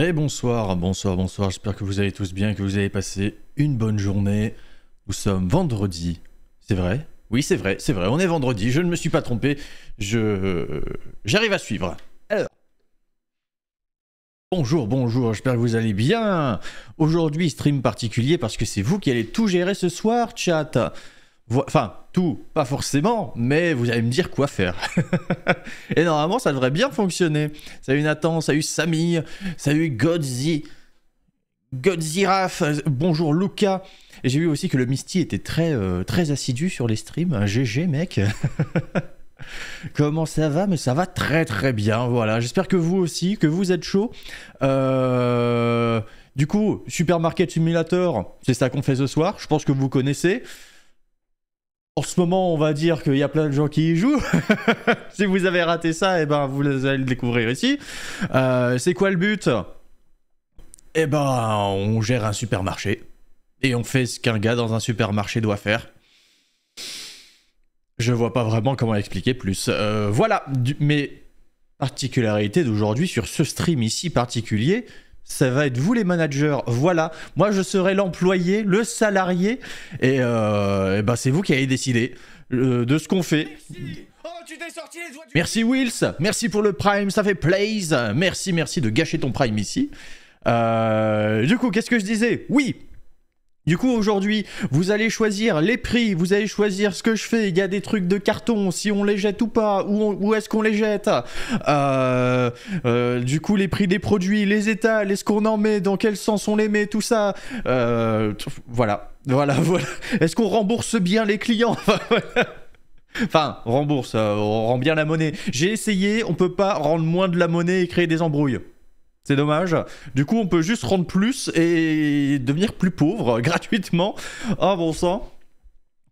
Et bonsoir, bonsoir, bonsoir, j'espère que vous allez tous bien, que vous avez passé une bonne journée. Nous sommes vendredi, c'est vrai Oui, c'est vrai, c'est vrai, on est vendredi, je ne me suis pas trompé, je... J'arrive à suivre. Alors... Bonjour, bonjour, j'espère que vous allez bien. Aujourd'hui, stream particulier parce que c'est vous qui allez tout gérer ce soir, chat. Enfin, tout, pas forcément, mais vous allez me dire quoi faire. et normalement, ça devrait bien fonctionner. Salut Nathan, salut Samy, salut Godzi, Godziraf, bonjour Luca. Et j'ai vu aussi que le Misty était très, euh, très assidu sur les streams. Un GG, mec. Comment ça va Mais ça va très très bien, voilà. J'espère que vous aussi, que vous êtes chaud. Euh, du coup, Supermarket Simulator, c'est ça qu'on fait ce soir. Je pense que vous connaissez en ce moment, on va dire qu'il y a plein de gens qui y jouent. si vous avez raté ça, et eh ben, vous allez le découvrir ici. Euh, c'est quoi le but Eh ben, on gère un supermarché. Et on fait ce qu'un gars dans un supermarché doit faire. Je vois pas vraiment comment expliquer plus. Euh, voilà, mes particularités d'aujourd'hui sur ce stream ici particulier ça va être vous les managers. Voilà, moi je serai l'employé, le salarié, et, euh, ben c'est vous qui avez décidé euh, de ce qu'on fait. Oh, merci. Wills, merci pour le prime, ça fait plays. Merci, merci de gâcher ton prime ici. Euh, du coup, qu'est-ce que je disais Oui, du coup, aujourd'hui, vous allez choisir les prix, vous allez choisir ce que je fais. Il y a des trucs de carton, si on les jette ou pas, où, est-ce qu'on les jette. Euh, euh, du coup, les prix des produits, les étals, est-ce qu'on en met, dans quel sens on les met, tout ça. Euh, voilà, voilà, voilà. Est-ce qu'on rembourse bien les clients Enfin, rembourse, on rend bien la monnaie. J'ai essayé, on peut pas rendre moins de la monnaie et créer des embrouilles. C'est dommage. Du coup, on peut juste rendre plus et devenir plus pauvre gratuitement. Oh bon sang.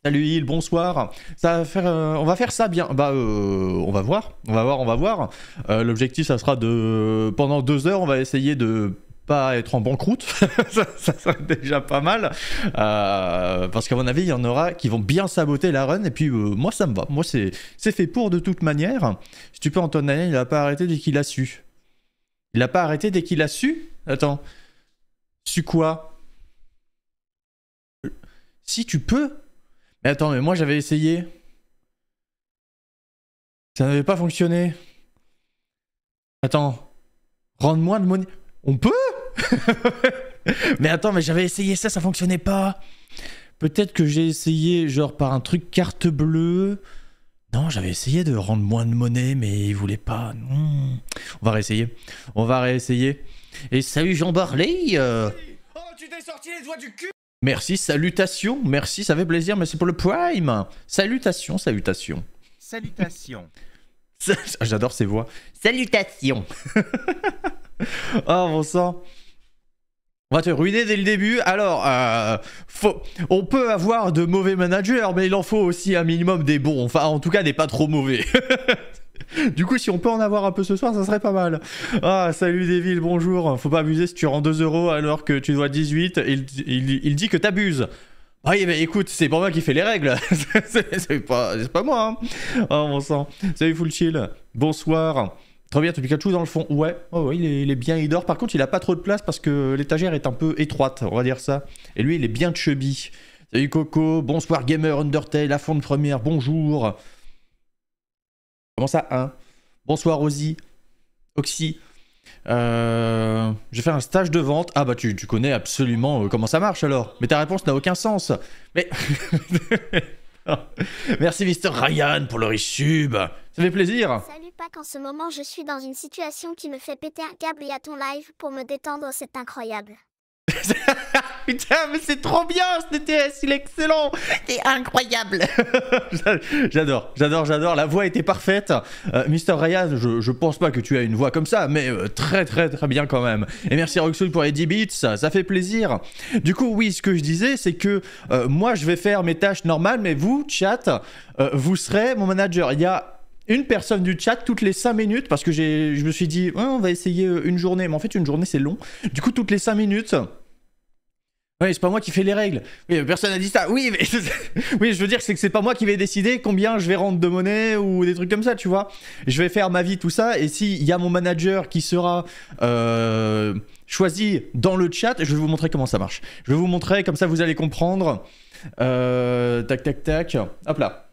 Salut il bonsoir. Ça va faire, euh, on va faire ça bien. Bah, euh, on va voir, on va voir, on va voir. Euh, l'objectif, ça sera de pendant deux heures, on va essayer de pas être en banqueroute. ça, ça, serait déjà pas mal. parce qu'à mon avis, il y en aura qui vont bien saboter la run. Et puis moi, ça me va. Moi, c'est fait pour de toute manière. Si tu peux, Antonin, il a pas arrêté dès qu'il a su. Il a pas arrêté dès qu'il a su Attends. Su quoi Si tu peux Mais attends, mais moi j'avais essayé. Ça n'avait pas fonctionné. Attends. Rende-moi de monnaie. On peut Mais attends, mais j'avais essayé ça, ça fonctionnait pas. Peut-être que j'ai essayé genre par un truc carte bleue. Non, j'avais essayé de rendre moins de monnaie, mais il voulait pas. Hmm. On va réessayer. On va réessayer. Et salut Jean Barley euh. Oh, tu t'es sorti les doigts du cul Merci, salutation merci, ça fait plaisir, mais c'est pour le prime Salutation, salutation. Salutation. J'adore ces voix. Salutation. Oh, bon sang on va te ruiner dès le début. Alors, euh, on peut avoir de mauvais managers, mais il en faut aussi un minimum des bons. Enfin, en tout cas, des pas trop mauvais. Du coup, si on peut en avoir un peu ce soir, ça serait pas mal. Ah, salut Devil, bonjour. Faut pas abuser si tu rends 2 euros alors que tu dois 18. Il, il, dit que t'abuses. Ah oui, mais écoute, c'est pas moi qui fait les règles. c'est pas, moi. Oh, hein. ah, mon sang. Salut Full Chill. Bonsoir. Très bien, Pikachu dans le fond. Ouais, oh, il, est, bien, il dort. Par contre, il a pas trop de place parce que l'étagère est un peu étroite, on va dire ça. Et lui, il est bien chubby. Salut Coco, bonsoir Gamer Undertale, la de première, bonjour. Comment ça, hein Bonsoir Ozzy, Oxy. Euh, j'ai fait un stage de vente. Ah bah tu, connais absolument euh, comment ça marche alors. Mais ta réponse n'a aucun sens. Mais... Merci Mister Ryan pour le riche sub. Ça fait plaisir. Salut pas qu'en ce moment je suis dans une situation qui me fait péter un câble et à ton live pour me détendre, c'est incroyable. Putain, mais c'est trop bien ce DTS, il est excellent, c'est incroyable. j'adore, j'adore, j'adore, la voix était parfaite. Euh, mister Ryan, je, je, pense pas que tu as une voix comme ça, mais euh, très très très bien quand même. Et merci Roxul pour les 10 bits, ça, fait plaisir. Du coup, oui, ce que je disais, c'est que euh, moi je vais faire mes tâches normales, mais vous, chat, vous serez mon manager. Il y a une personne du chat toutes les 5 minutes, parce que je me suis dit, on va essayer euh, une journée, mais en fait une journée c'est long. Du coup, toutes les 5 minutes... Oui, c'est pas moi qui fais les règles. Oui, personne n'a dit ça. Oui, mais oui, je veux dire, c'est que c'est pas moi qui vais décider combien je vais rendre de monnaie ou des trucs comme ça, tu vois. Je vais faire ma vie, tout ça. Et s'il y a mon manager qui sera euh, choisi dans le chat, je vais vous montrer comment ça marche. Je vais vous montrer, comme ça vous allez comprendre. Euh, tac, tac, tac. Hop là.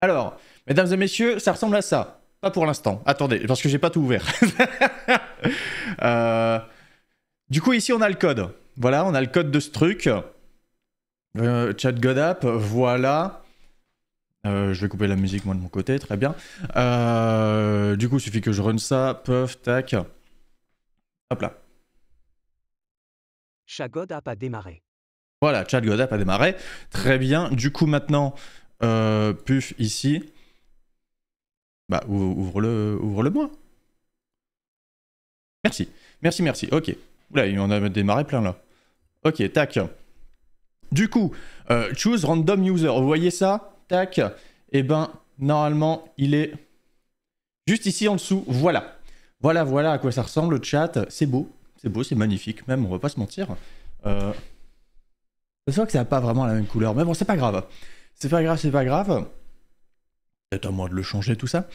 Alors, Mesdames et messieurs, ça ressemble à ça. Pas pour l'instant. Attendez, parce que j'ai pas tout ouvert. Euh, du coup, ici, on a le code. Voilà, on a le code de ce truc. Euh, Godap, voilà. Euh, je vais couper la musique, moi, de mon côté, très bien. Euh, du coup, il suffit que je run ça. Puff, tac. Hop là. Chat a démarré. Voilà, Chat Godap a démarré. Très bien. Du coup, maintenant, puf, ici. Bah, ouvre-le ouvre le moi. Merci. Merci, merci. Ok. Oula, il en a démarré plein là. Ok, tac. Du coup, euh, choose random user. Vous voyez ça Tac. Et eh ben, normalement, il est juste ici en dessous. Voilà. Voilà, voilà à quoi ça ressemble le chat. C'est beau. C'est beau, c'est magnifique même, on va pas se mentir. Euh... C'est que ça n'a pas vraiment la même couleur, mais bon, c'est pas grave. C'est pas grave, c'est pas grave peut-être à moi de le changer, tout ça.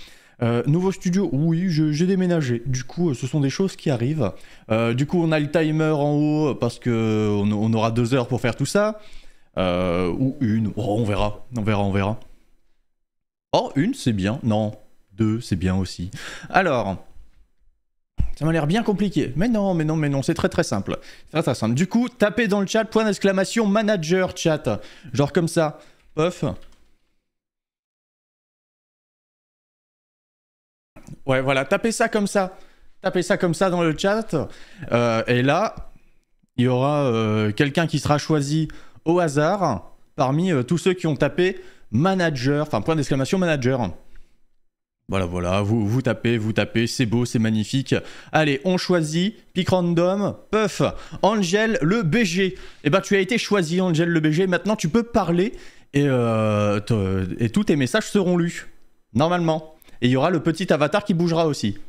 Euh, nouveau studio, oui, j'ai déménagé. Du coup, ce sont des choses qui arrivent. Euh, du coup, on a le timer en haut parce qu'on aura deux heures pour faire tout ça. Euh, ou une, oh, on verra, on verra, on verra. Oh, une, c'est bien. Non, deux, c'est bien aussi. Alors, ça m'a l'air bien compliqué. Mais non, mais non, mais non, c'est très très simple. C'est très très simple. Du coup, tapez dans le chat, point d'exclamation, manager chat. Genre comme ça. Puff. Ouais, voilà, tapez ça comme ça. Tapez ça comme ça dans le chat. Euh, et là, il y aura euh, quelqu'un qui sera choisi au hasard parmi euh, tous ceux qui ont tapé manager, enfin point d'exclamation manager. Voilà, voilà, vous, vous tapez, vous tapez, c'est beau, c'est magnifique. Allez, on choisit, pick random, puff, Angel le BG. Eh ben, tu as été choisi, Angel le BG, maintenant tu peux parler et, et tous tes messages seront lus. Normalement. Et il y aura le petit avatar qui bougera aussi.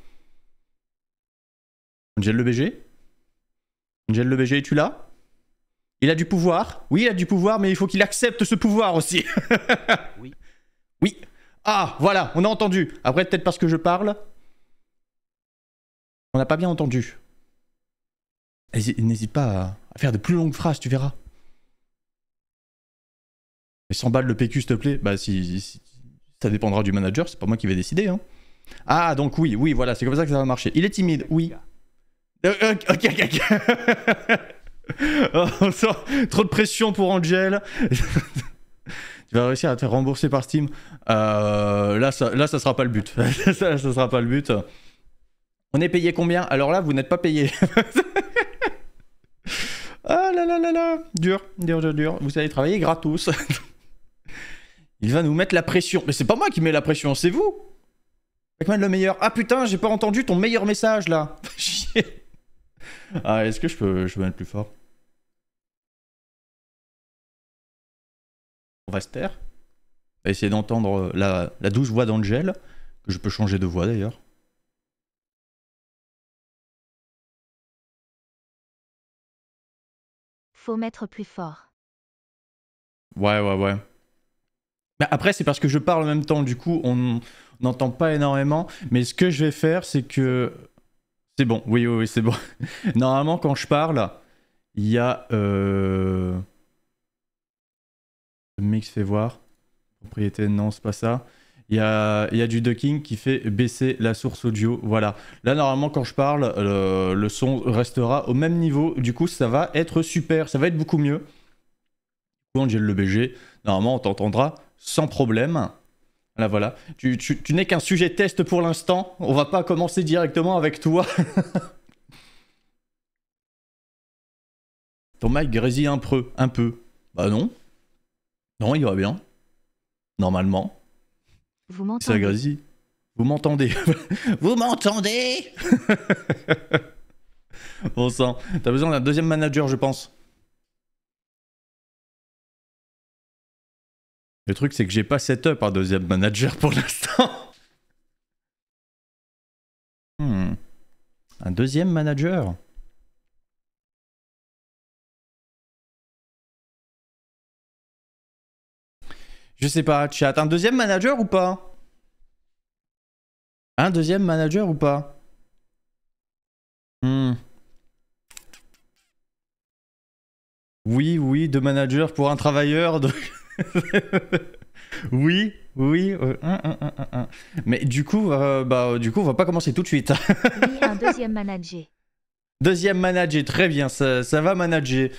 Angel le BG Angel le BG, es-tu là Il a du pouvoir Oui, il a du pouvoir, mais il faut qu'il accepte ce pouvoir aussi. oui. Oui. Ah, voilà, on a entendu. Après, peut-être parce que je parle. On n'a pas bien entendu. N'hésite pas à faire de plus longues phrases, tu verras. Mais 100 balles le PQ, s'il te plaît Bah, si, ça dépendra du manager, c'est pas moi qui vais décider. Hein. Ah, donc oui, oui, voilà, c'est comme ça que ça va marcher. Il est timide, oui. Euh, euh, ok, ok, ok. trop de pression pour Angel. tu vas réussir à te faire rembourser par Steam. Euh, là, ça, là, ça sera pas le but. ça, sera pas le but. On est payé combien Alors là, vous n'êtes pas payé. ah là là là là, dur, dur, dur, dur. Vous allez travailler gratos. Il va nous mettre la pression. Mais c'est pas moi qui mets la pression, c'est vous. pac le meilleur. Ah putain, j'ai pas entendu ton meilleur message là. ah, est-ce que je peux, je mettre plus fort On va se taire. On va essayer d'entendre euh, la, la douce voix d'Angel, que je peux changer de voix d'ailleurs. Faut mettre plus fort. Ouais, ouais, ouais. Bah, après, c'est parce que je parle en même temps, du coup, on n'entend pas énormément. Mais ce que je vais faire, c'est que. C'est bon, oui, oui, c'est bon. Normalement, quand je parle, il y a. Euh, le mix fait voir. Propriété, non, c'est pas ça. Il y a, y a, du ducking qui fait baisser la source audio. Voilà. Là, normalement, quand je parle, le, son restera au même niveau. Du coup, ça va être super. Ça va être beaucoup mieux. Quand j'ai le BG, normalement, on t'entendra sans problème. Là voilà, tu, n'es qu'un sujet test pour l'instant, on va pas commencer directement avec toi. Ton mic grésille un peu, un peu. Bah non. Non, il va bien. Normalement. Vous m'entendez grésille. Vous m'entendez Vous m'entendez Bon sang, t'as besoin d'un deuxième manager je pense. Le truc, c'est que j'ai pas setup un deuxième manager pour l'instant. Hmm. Un deuxième manager Je sais pas, chat. Un deuxième manager ou pas Un deuxième manager ou pas hmm. Oui, oui, deux managers pour un travailleur. De... oui, oui. Euh, Mais du coup, euh, bah, euh, du coup, on va pas commencer tout de suite. deuxième manager. Deuxième manager, très bien, ça, va manager.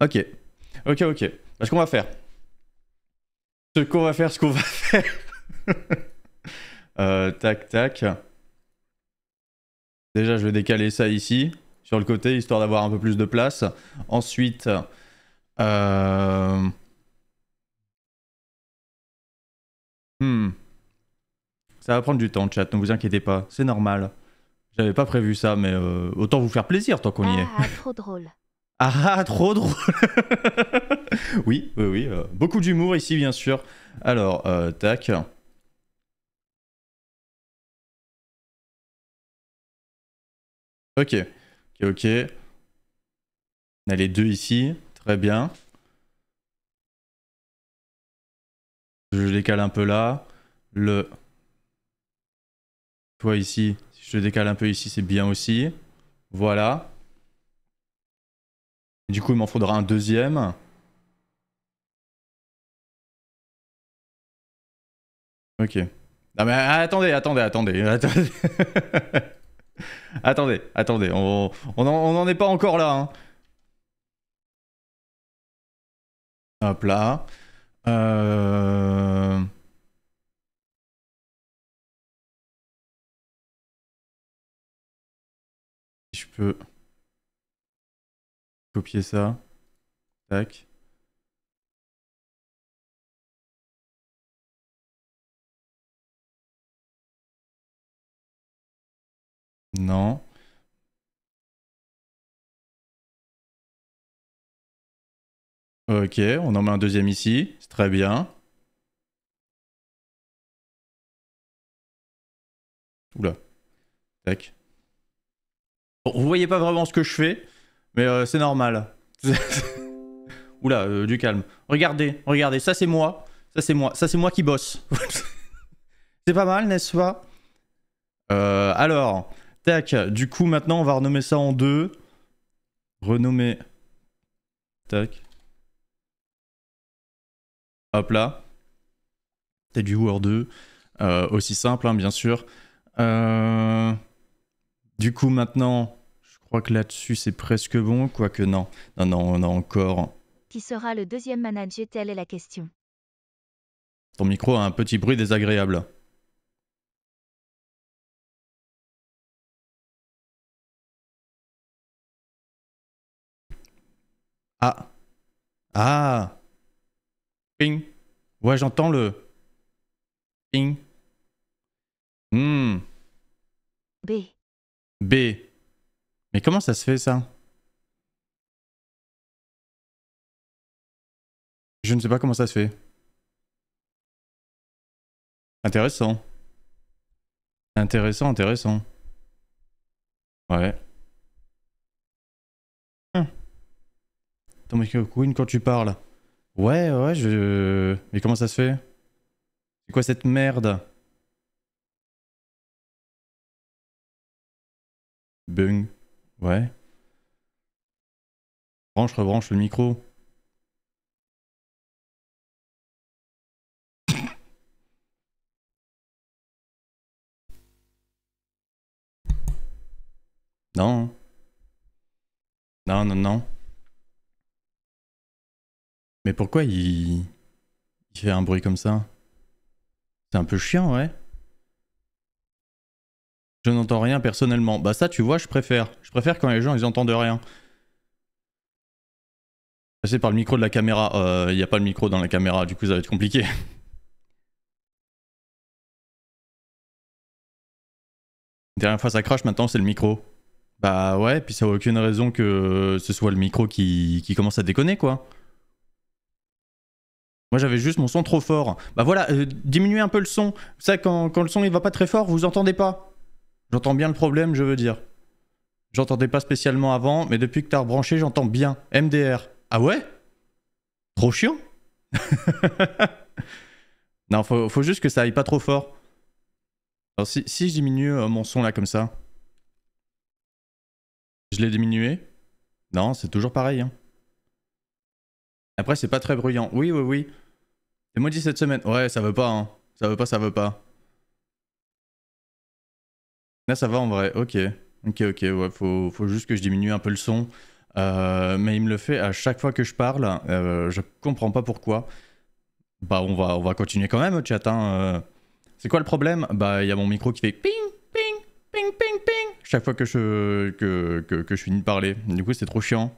Ok, ok, ok. Bah, ce qu'on va faire. Ce qu'on va faire, ce qu'on va faire. tac, tac. Déjà, je vais décaler ça ici, sur le côté, histoire d'avoir un peu plus de place. Ensuite, euh, hmm. Ça va prendre du temps, chat, ne vous inquiétez pas, c'est normal. J'avais pas prévu ça, mais euh, autant vous faire plaisir tant qu'on y est. Ah, trop drôle. ah, trop drôle Oui, oui, oui. Euh, beaucoup d'humour ici, bien sûr. Alors, tac. Ok. Ok, ok. On a les deux ici. Très bien. Je décale un peu là. Le... Toi ici, si je décale un peu ici, c'est bien aussi. Voilà. Du coup, il m'en faudra un deuxième. Ok. Non mais attendez, attendez, attendez, attendez. attendez, on n'en est pas encore là. Hein. Hop là. Euh, je peux copier ça. Tac. Non. Ok, on en met un deuxième ici. C'est très bien. Oula. Tac. Bon, vous voyez pas vraiment ce que je fais, mais euh, c'est normal. Oula, euh, du calme. Regardez, regardez, ça c'est moi. Ça c'est moi. Ça c'est moi qui bosse. c'est pas mal, n'est-ce pas euh, Alors, tac. Du coup, maintenant, on va renommer ça en deux. Renommer. Tac. Hop là. T'as du War 2. Euh, aussi simple, hein, bien sûr. Euh, du coup, maintenant, je crois que là-dessus, c'est presque bon. Quoique, non. Non, non, on a encore. Qui sera le deuxième manager Telle est la question. Ton micro a un petit bruit désagréable. Ah. Ah. Ping. Ouais, j'entends le. Ping. Hmm. B. B. Mais comment ça se fait ça Je ne sais pas comment ça se fait. Intéressant. Intéressant, intéressant. Ouais. Hum. Attends, mais coin quand tu parles. Ouais, ouais, je... Mais comment ça se fait C'est quoi cette merde Bung. Ouais. Branche, rebranche le micro. Non. Non, non, non. Mais pourquoi il... il fait un bruit comme ça C'est un peu chiant, ouais. Je n'entends rien personnellement. Bah ça, tu vois, je préfère. Je préfère quand les gens, ils entendent rien. Passer par le micro de la caméra. Euh, il n'y a pas le micro dans la caméra, du coup, ça va être compliqué. Dernière fois, ça crache, maintenant, c'est le micro. Bah ouais, puis ça n'a aucune raison que ce soit le micro qui commence à déconner, quoi. Moi j'avais juste mon son trop fort. Bah voilà, euh, diminuez un peu le son. Ça, quand, quand, le son il va pas très fort, vous entendez pas. J'entends bien le problème, je veux dire. J'entendais pas spécialement avant, mais depuis que t'as rebranché, j'entends bien. MDR. Ah ouais Trop chiant Non, faut, juste que ça aille pas trop fort. Alors si, je diminue euh, mon son là comme ça. Je l'ai diminué. Non, c'est toujours pareil. Hein. Après, c'est pas très bruyant. Oui, oui, oui. C'est maudit cette semaine. Ouais, ça veut pas, hein. Ça veut pas, ça veut pas. Là, ça va en vrai. Ok. Ok, ok. Ouais, faut, faut juste que je diminue un peu le son. Euh, mais il me le fait à chaque fois que je parle. Euh, je comprends pas pourquoi. Bah, on va, on va continuer quand même, chat. Hein, euh. C'est quoi le problème Bah, il y a mon micro qui fait ping, ping, ping, ping, ping. Chaque fois que je, que, que, que je finis de parler. Du coup, c'est trop chiant.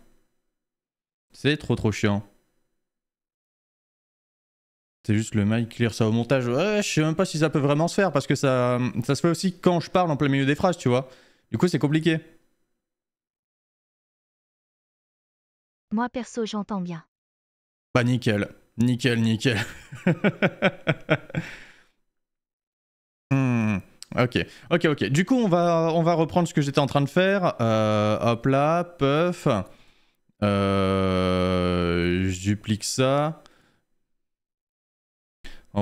C'est trop, trop chiant. C'est juste le mic lire ça au montage. je sais même pas si ça peut vraiment se faire parce que ça, ça se fait aussi quand je parle en plein milieu des phrases, tu vois. Du coup, c'est compliqué. Moi perso, j'entends bien. Bah nickel, nickel, nickel. Hmm, ok, ok, ok. Du coup, on va, on va reprendre ce que j'étais en train de faire. Euh, hop là, puff. Euh, je duplique ça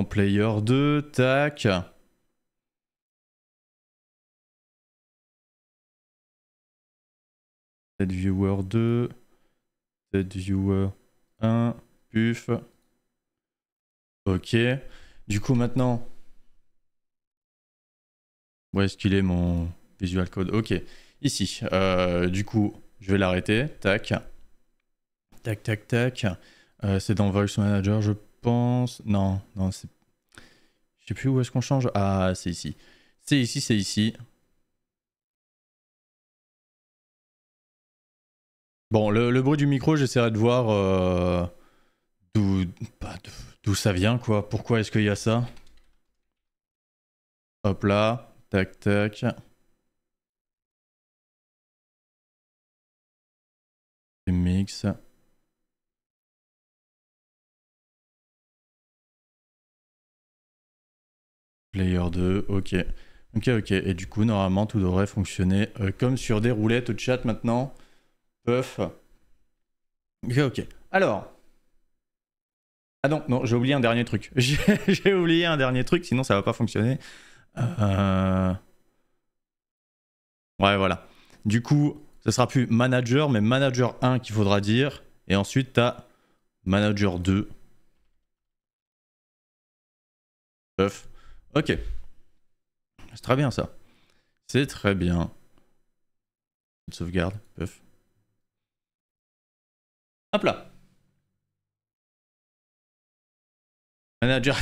player 2, tac. Set viewer 2, set viewer 1, puf. Ok. Du coup maintenant, où est-ce qu'il est mon visual code Ok. Ici. Euh, du coup, je vais l'arrêter. Tac. Tac, tac, tac. Euh, c'est dans Voice Manager, je pense. Non, non, c'est. Je sais plus où est-ce qu'on change. Ah, c'est ici. C'est ici, c'est ici. Bon, le, bruit du micro, j'essaierai de voir euh, bah, d'où d'où ça vient, quoi. Pourquoi est-ce qu'il y a ça Hop là, tac, tac. Mix. Player 2, ok. Ok, ok. Et du coup, normalement, tout devrait fonctionner euh, comme sur des roulettes au chat maintenant. Puff. Ok, ok. Alors. Ah non, non, j'ai oublié un dernier truc. j'ai oublié un dernier truc, sinon ça va pas fonctionner. Euh, ouais, voilà. Du coup, ce sera plus manager, mais manager 1 qu'il faudra dire. Et ensuite, tu as manager 2. Puff. Ok. C'est très bien ça. C'est très bien. Une sauvegarde. Hop là. Manager.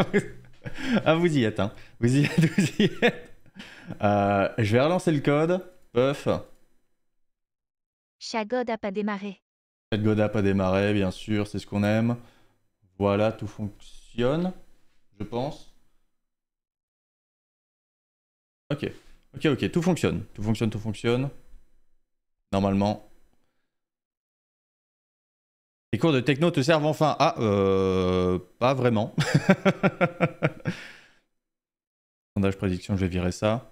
ah, vous y êtes, hein. Vous y êtes, vous y êtes. Euh, je vais relancer le code. Puff. Chagod a pas démarré. Chagod a pas démarré, bien sûr, c'est ce qu'on aime. Voilà, tout fonctionne, je pense. Ok. Ok, ok, tout fonctionne. Tout fonctionne, tout fonctionne. Normalement. Les cours de techno te servent enfin Ah, euh, pas vraiment. Sondage prédiction, je vais virer ça.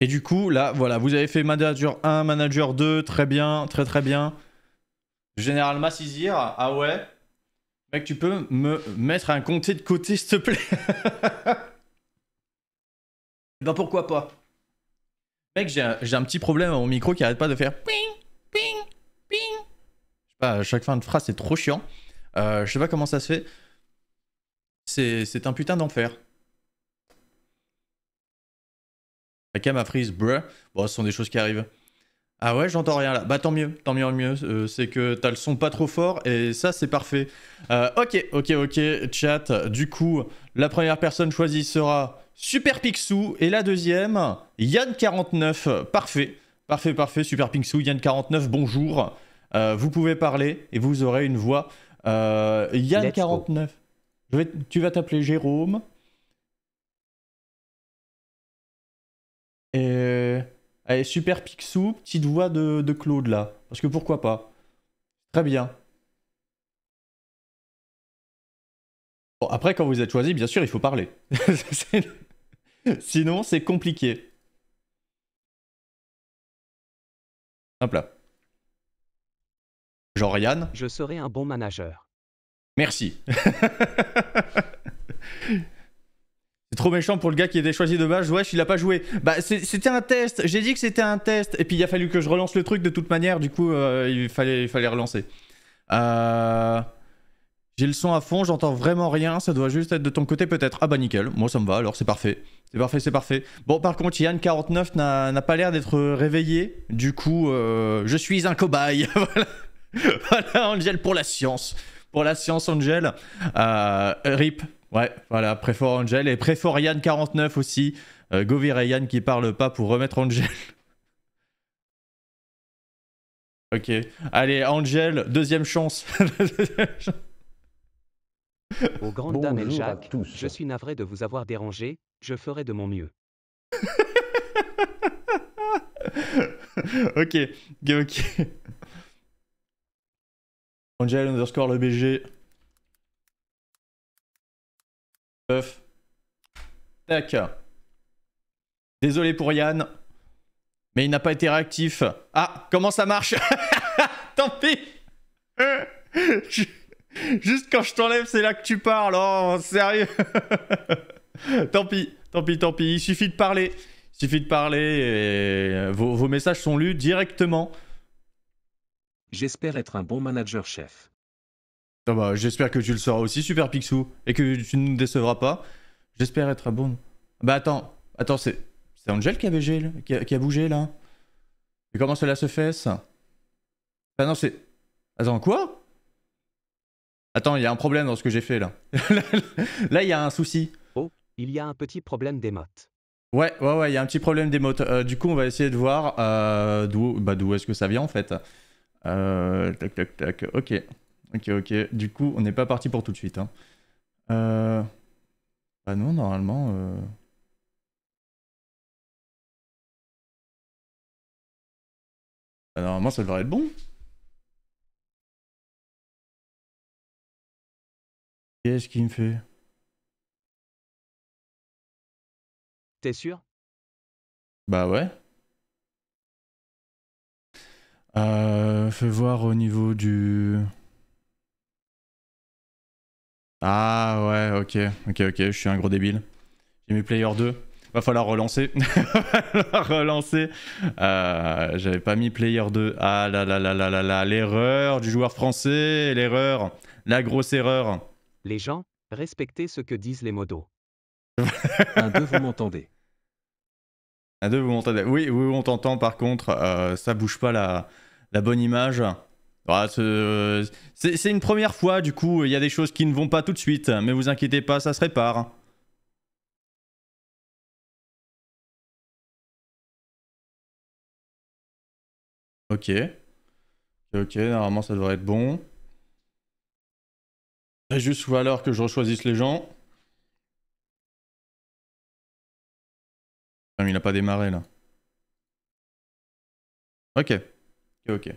Et du coup, là, voilà, vous avez fait manager 1, manager 2, très bien, très très bien. Général Massizir, ah ouais. Mec, tu peux me mettre un comté de côté, s'il te plaît Eh ben pourquoi pas Mec, j'ai un, petit problème au micro qui arrête pas de faire ping, ping, ping. Je sais pas, à chaque fin de phrase, c'est trop chiant. Euh, je sais pas comment ça se fait. C'est un putain d'enfer. La cam a freeze, bruh. Bon, ce sont des choses qui arrivent. Ah ouais, j'entends rien là. Bah tant mieux, tant mieux, mieux. Euh, c'est que t'as le son pas trop fort et ça c'est parfait. Euh, ok, ok, ok, chat. Du coup, la première personne choisie sera Super Picsou. Et la deuxième, Yann49. Parfait. Parfait, parfait. Super Picsou, Yann49, bonjour. Euh, vous pouvez parler et vous aurez une voix. Euh, Yann49. tu vas t'appeler Jérôme. Allez, Super Picsou, petite voix de, de Claude là. Parce que pourquoi pas Très bien. Bon, après, quand vous êtes choisi, bien sûr, il faut parler. Sinon, c'est compliqué. Hop là. Genre Yann. Je serai un bon manager. Merci. c'est trop méchant pour le gars qui était choisi de base. Wesh, il a pas joué. Bah, c'était un test. J'ai dit que c'était un test. Et puis, il a fallu que je relance le truc de toute manière. Du coup, euh, il, fallait, il fallait relancer. Euh. J'ai le son à fond, j'entends vraiment rien, ça doit juste être de ton côté peut-être. Ah bah nickel, moi ça me va alors, c'est parfait. C'est parfait, c'est parfait. Bon par contre, Yann49 n'a pas l'air d'être réveillé, du coup euh, je suis un cobaye. voilà. Angel pour la science. Pour la science Angel. Euh, RIP, ouais, voilà, Préfort Angel et Préfort Yann49 aussi. Euh, Govir et Yann qui parle pas pour remettre Angel. ok, allez Angel, deuxième chance. Aux grandes dames et Jacques, je suis navré de vous avoir dérangé, je ferai de mon mieux. ok, ok. Angel underscore le BG. Tac. Désolé pour Yann, mais il n'a pas été réactif. Ah, comment ça marche Tant pis Juste quand je t'enlève, c'est là que tu parles. Oh, sérieux Tant pis, tant pis, tant pis. Il suffit de parler. Il suffit de parler et euh, vos, messages sont lus directement. J'espère être un bon manager chef. Ah bah, j'espère que tu le seras aussi, Super Picsou, et que tu ne nous décevras pas. J'espère être un bon. Ah bah attends, attends, c'est Angel qui a, bougé, là, qui, a, bougé là. Et comment cela se fait ça Bah non, c'est. Attends, quoi Attends, il y a un problème dans ce que j'ai fait là. là, il y a un souci. Oh, il y a un petit problème d'émote. Ouais, ouais, ouais, il y a un petit problème des Euh, du coup, on va essayer de voir euh, bah, d'où est-ce que ça vient en fait. Euh, tac, tac, tac. Ok. Ok, ok. Du coup, on n'est pas parti pour tout de suite. Hein. Euh, bah non, normalement. Bah, normalement, ça devrait être bon. Qu'est-ce qu'il me fait T'es sûr Bah ouais. Euh, fais voir au niveau du... Ah ouais, ok, ok, ok, je suis un gros débile. J'ai mis Player 2. Va falloir relancer. relancer. Euh, j'avais pas mis Player 2. Ah là là là là là là, l'erreur du joueur français, l'erreur, la grosse erreur. Les gens, respectez ce que disent les modos. Un deux, vous m'entendez. Un deux, vous m'entendez. Oui, oui, on t'entend. Par contre, euh, ça bouge pas la, bonne image. Ah, c'est une première fois, du coup, il y a des choses qui ne vont pas tout de suite, mais vous inquiétez pas, ça se répare. Ok. Ok, normalement ça devrait être bon. Juste juste valeur que je rechoisisse les gens. il n'a pas démarré là. Ok. Ok, ok.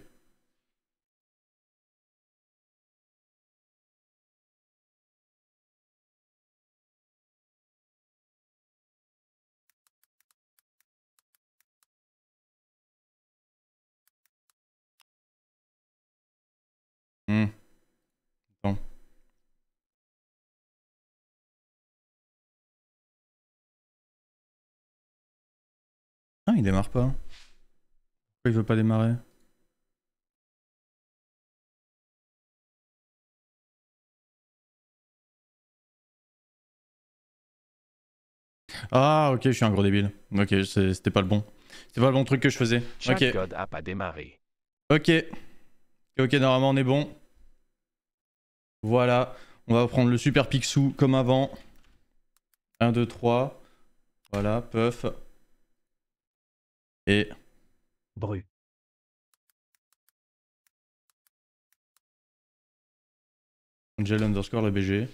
Hmm. il démarre pas. Pourquoi il veut pas démarrer Ah, ok, je suis un gros débile. Ok, c'était pas le bon. C'était pas le bon truc que je faisais. ok. pas démarré. Ok. Ok, normalement on est bon. Voilà. On va prendre le super Picsou comme avant. 1, 2, 3. Voilà, puff et Bru. Angel underscore le BG.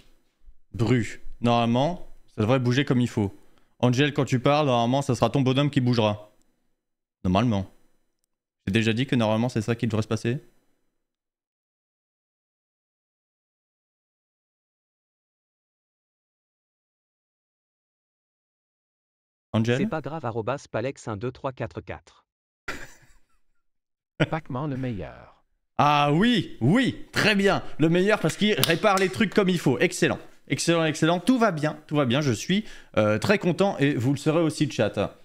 Bru. Normalement, ça devrait bouger comme il faut. Angel, quand tu parles, normalement, ça sera ton bonhomme qui bougera. Normalement. J'ai déjà dit que normalement, c'est ça qui devrait se passer. C'est pas grave, arrobas palex12344. le meilleur. Ah oui, oui, très bien. Le meilleur parce qu'il répare les trucs comme il faut. Excellent, excellent, excellent. Tout va bien, tout va bien. Je suis euh, très content et vous le serez aussi, chat.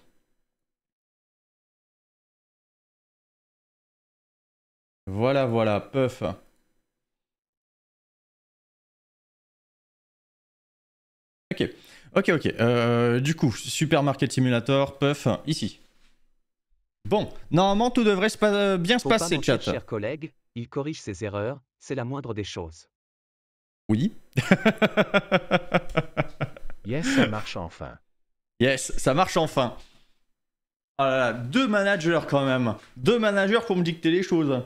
Voilà, voilà, puff. Ok. Ok, ok. Euh, du coup, Supermarket Simulator, Puff, ici. Bon, normalement, tout devrait euh, bien se passer, chat. Cher collègue, il corrige ses erreurs, c'est la moindre des choses. Oui. yes, ça marche enfin. Yes, ça marche enfin. Oh là là, deux managers quand même. Deux managers pour me dicter les choses.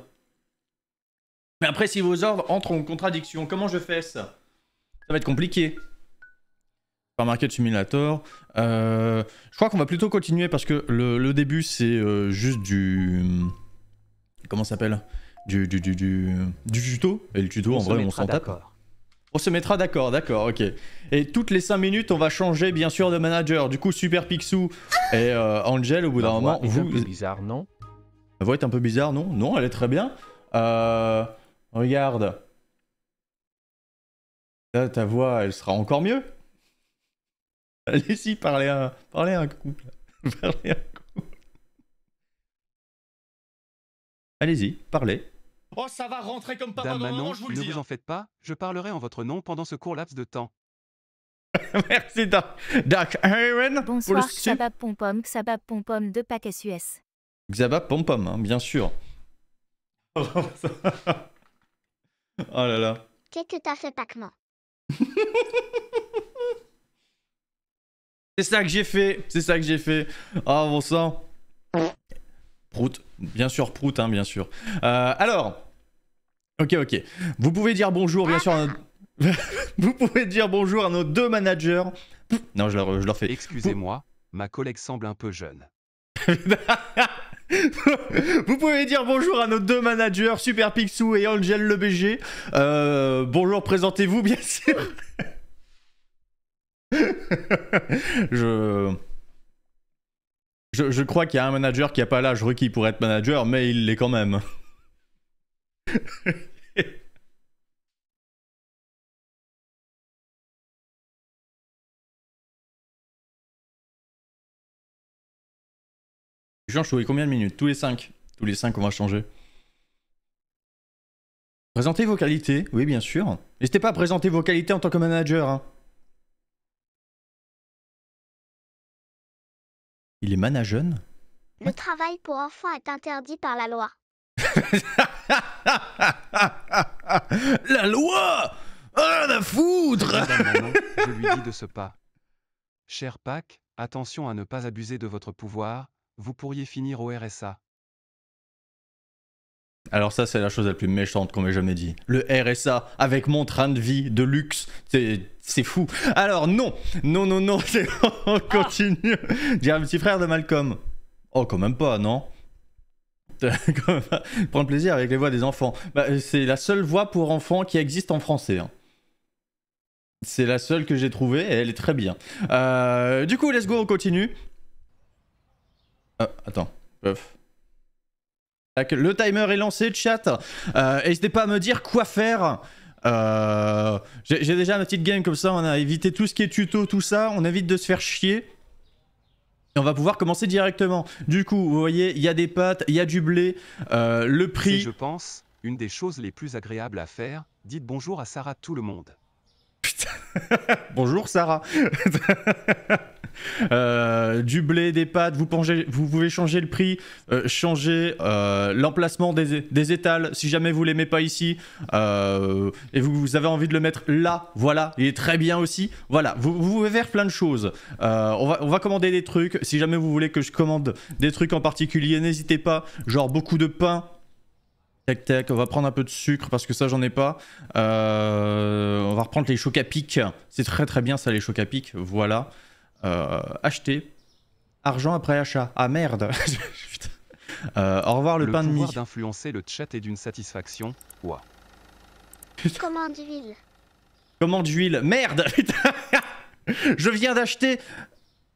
Mais après, si vos ordres entrent en contradiction, comment je fais ça Ça va être compliqué par Market Simulator. Euh, je crois qu'on va plutôt continuer parce que le, début c'est euh, juste du... Hum, comment ça s'appelle du du, du, du, tuto. Et le tuto en vrai on s'en tape. On se mettra d'accord, d'accord, ok. Et toutes les 5 minutes, on va changer bien sûr de manager. Du coup, Super Pixou et euh, Angel, au bout d'un moment, est bizarre, non La voix est un peu bizarre, non Non, elle est très bien. Regarde. Là, ta voix, elle sera encore mieux. Allez-y, parlez à, parlez un couple. parlez à un couple. Allez-y, parlez. Oh, ça va rentrer comme papa Dame dans Manon, moment, je vous le ne vous hein. en faites pas, je parlerai en votre nom pendant ce court laps de temps. Merci, Dark Iron. Bonsoir, Xabab Pompom, Xabab Pompom de Paques US. Xabab Pompom, hein, bien sûr. oh là là. Qu'est-ce que t'as fait, Pacman c'est ça que j'ai fait, c'est ça que j'ai fait. Ah, oh, bon sang. Prout, bien sûr, prout, hein, bien sûr. Euh, alors, ok, ok. Vous pouvez dire bonjour, bien sûr. Vous pouvez dire bonjour à nos deux managers. Non, je leur, fais. Excusez-moi, ma collègue semble un peu jeune. Vous pouvez dire bonjour à nos deux managers, Super Picsou et Angel LeBG. Euh, bonjour, présentez-vous, bien sûr. je... je... crois qu'il y a un manager qui n'a pas l'âge requis pour être manager, mais il l'est quand même. Jean, je combien de minutes Tous les 5. Tous les 5, on va changer. Présentez vos qualités, oui bien sûr. N'hésitez pas à présenter vos qualités en tant que manager. Hein. Il est Le travail pour enfants est interdit par la loi. la loi Ah, la foudre je lui dis de ce pas. Cher Pâques, attention à ne pas abuser de votre pouvoir, vous pourriez finir au RSA. Alors ça, c'est la chose la plus méchante qu'on m'ait jamais dit. Le RSA, avec mon train de vie de luxe, c'est fou. Alors non, non, non, non, on continue. J'ai un petit frère de Malcolm. Oh, quand même pas, non Prendre plaisir avec les voix des enfants. Bah, c'est la seule voix pour enfants qui existe en français. Hein. C'est la seule que j'ai trouvée et elle est très bien. Euh, du coup, let's go, on continue. Ah, attends, Ouf. Le timer est lancé, chat. Euh, n'hésitez pas à me dire quoi faire. Euh, j'ai déjà ma petite game comme ça. On a évité tout ce qui est tuto, tout ça. On évite de se faire chier. Et on va pouvoir commencer directement. Du coup, vous voyez, il y a des pâtes, il y a du blé, euh, le prix. je pense, une des choses les plus agréables à faire, dites bonjour à Sarah tout le monde. Putain. bonjour Sarah. Euh, du blé, des pâtes, vous, pouvez changer le prix, euh, changer euh, l'emplacement des, étals si jamais vous l'aimez pas ici et vous, avez envie de le mettre là, voilà, il est très bien aussi. Voilà, vous, pouvez faire plein de choses. on, va, commander des trucs, si jamais vous voulez que je commande des trucs en particulier, n'hésitez pas, genre beaucoup de pain, Tac tac, on va prendre un peu de sucre parce que ça j'en ai pas. on va reprendre les chocs à pic. C'est très très bien ça les chocs à pic, voilà euh, acheter, argent après achat. Ah merde euh, Au revoir le, pain de mie. d'influencer le chat est d'une satisfaction. Comment d'huile Comment d'huile Merde Je viens d'acheter...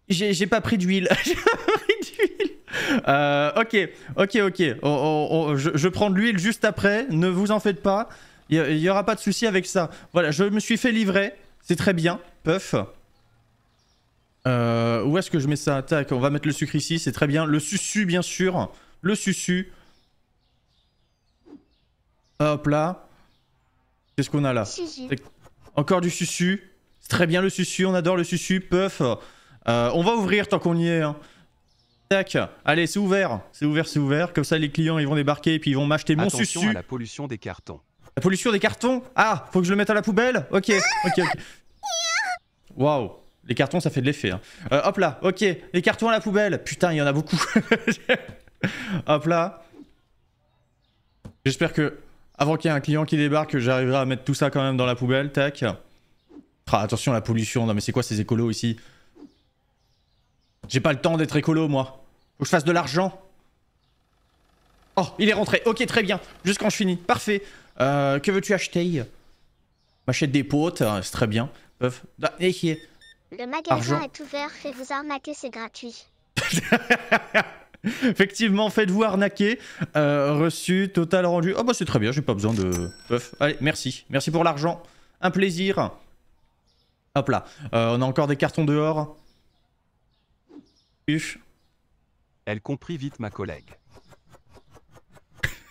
J'ai pas pris d'huile. J'ai pris Euh, ok, ok, ok. je, je, prends de l'huile juste après. Ne vous en faites pas. Il y aura pas de souci avec ça. Voilà, je me suis fait livrer. C'est très bien. Puff. Euh, où est-ce que je mets ça Tac, on va mettre le sucre ici, c'est très bien. Le susu, bien sûr. Le susu. Hop là. Qu'est-ce qu'on a là Encore du susu. C'est très bien le susu, on adore le susu. Puff. Euh, on va ouvrir tant qu'on y est. Hein. Tac, allez, c'est ouvert, c'est ouvert, c'est ouvert. Comme ça, les clients, ils vont débarquer et puis ils vont m'acheter mon Attention À la pollution des cartons. La pollution des cartons Ah, faut que je le mette à la poubelle Ok, ok, ok. Waouh. Les cartons, ça fait de l'effet. Hein. Euh, hop là, ok. Les cartons à la poubelle. Putain, il y en a beaucoup. hop là. J'espère que, avant qu'il y ait un client qui débarque, j'arriverai à mettre tout ça quand même dans la poubelle. Tac. Ah, attention, la pollution. Non, mais c'est quoi ces écolos ici J'ai pas le temps d'être écolo, moi. Faut que je fasse de l'argent. Oh, il est rentré. Ok, très bien. Jusqu'en quand je finis. Parfait. Euh, que veux-tu acheter M'achète des potes. Hein, c'est très bien. Peuf. Bah, le magasin est ouvert, faites-vous arnaquer, c'est gratuit. Effectivement, faites-vous arnaquer. Euh, reçu, total rendu. Oh bah c'est très bien, j'ai pas besoin de Allez, merci. Merci pour l'argent. Un plaisir. Hop là. Euh, on a encore des cartons dehors. Uf. Elle comprit vite ma collègue.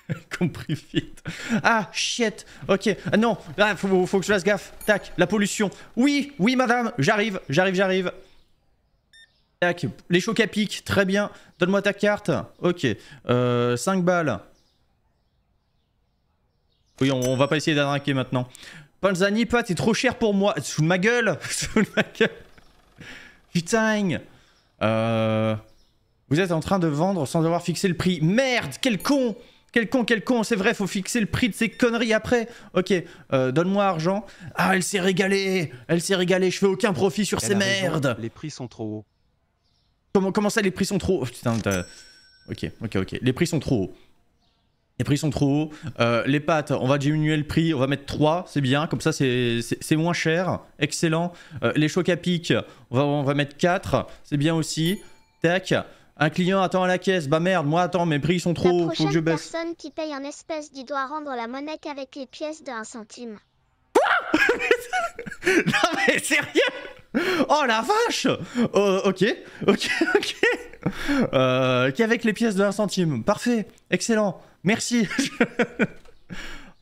compris vite. Ah, shit. Ok. Ah non. faut, que je fasse gaffe. Tac. La pollution. Oui, oui, madame. J'arrive, j'arrive, j'arrive. Tac. Les chocs à pic. Très bien. Donne-moi ta carte. Ok. 5 euh, balles. Oui, on, va pas essayer d'arnaquer maintenant. Panzani, pas, t'es trop cher pour moi. Sous ma gueule. Sous ma gueule. Putain. Euh, vous êtes en train de vendre sans avoir fixé le prix. Merde, quel con quel con, quel con, c'est vrai, faut fixer le prix de ces conneries après. Ok, euh, donne-moi argent. Ah, elle s'est régalée, elle s'est régalée, je fais aucun profit sur ces merdes. Les prix sont trop hauts. Comment, ça, les prix sont trop hauts Putain, ok, ok, ok. Les prix sont trop hauts. Les prix sont trop hauts. Euh, les pâtes, on va diminuer le prix, on va mettre 3, c'est bien, comme ça c'est moins cher, excellent. Euh, les chocs à pic, on va, on va mettre 4, c'est bien aussi. Tac. Un client attend à la caisse, bah merde, moi attends, mes prix sont trop faut que je baisse. La personne qui paye en espèces tu doit rendre la monnaie qu'avec les pièces de 1 centime. Quoi Non mais sérieux Oh la vache oh, Ok, ok, ok. Euh, qu'avec les pièces de 1 centime, parfait, excellent, merci.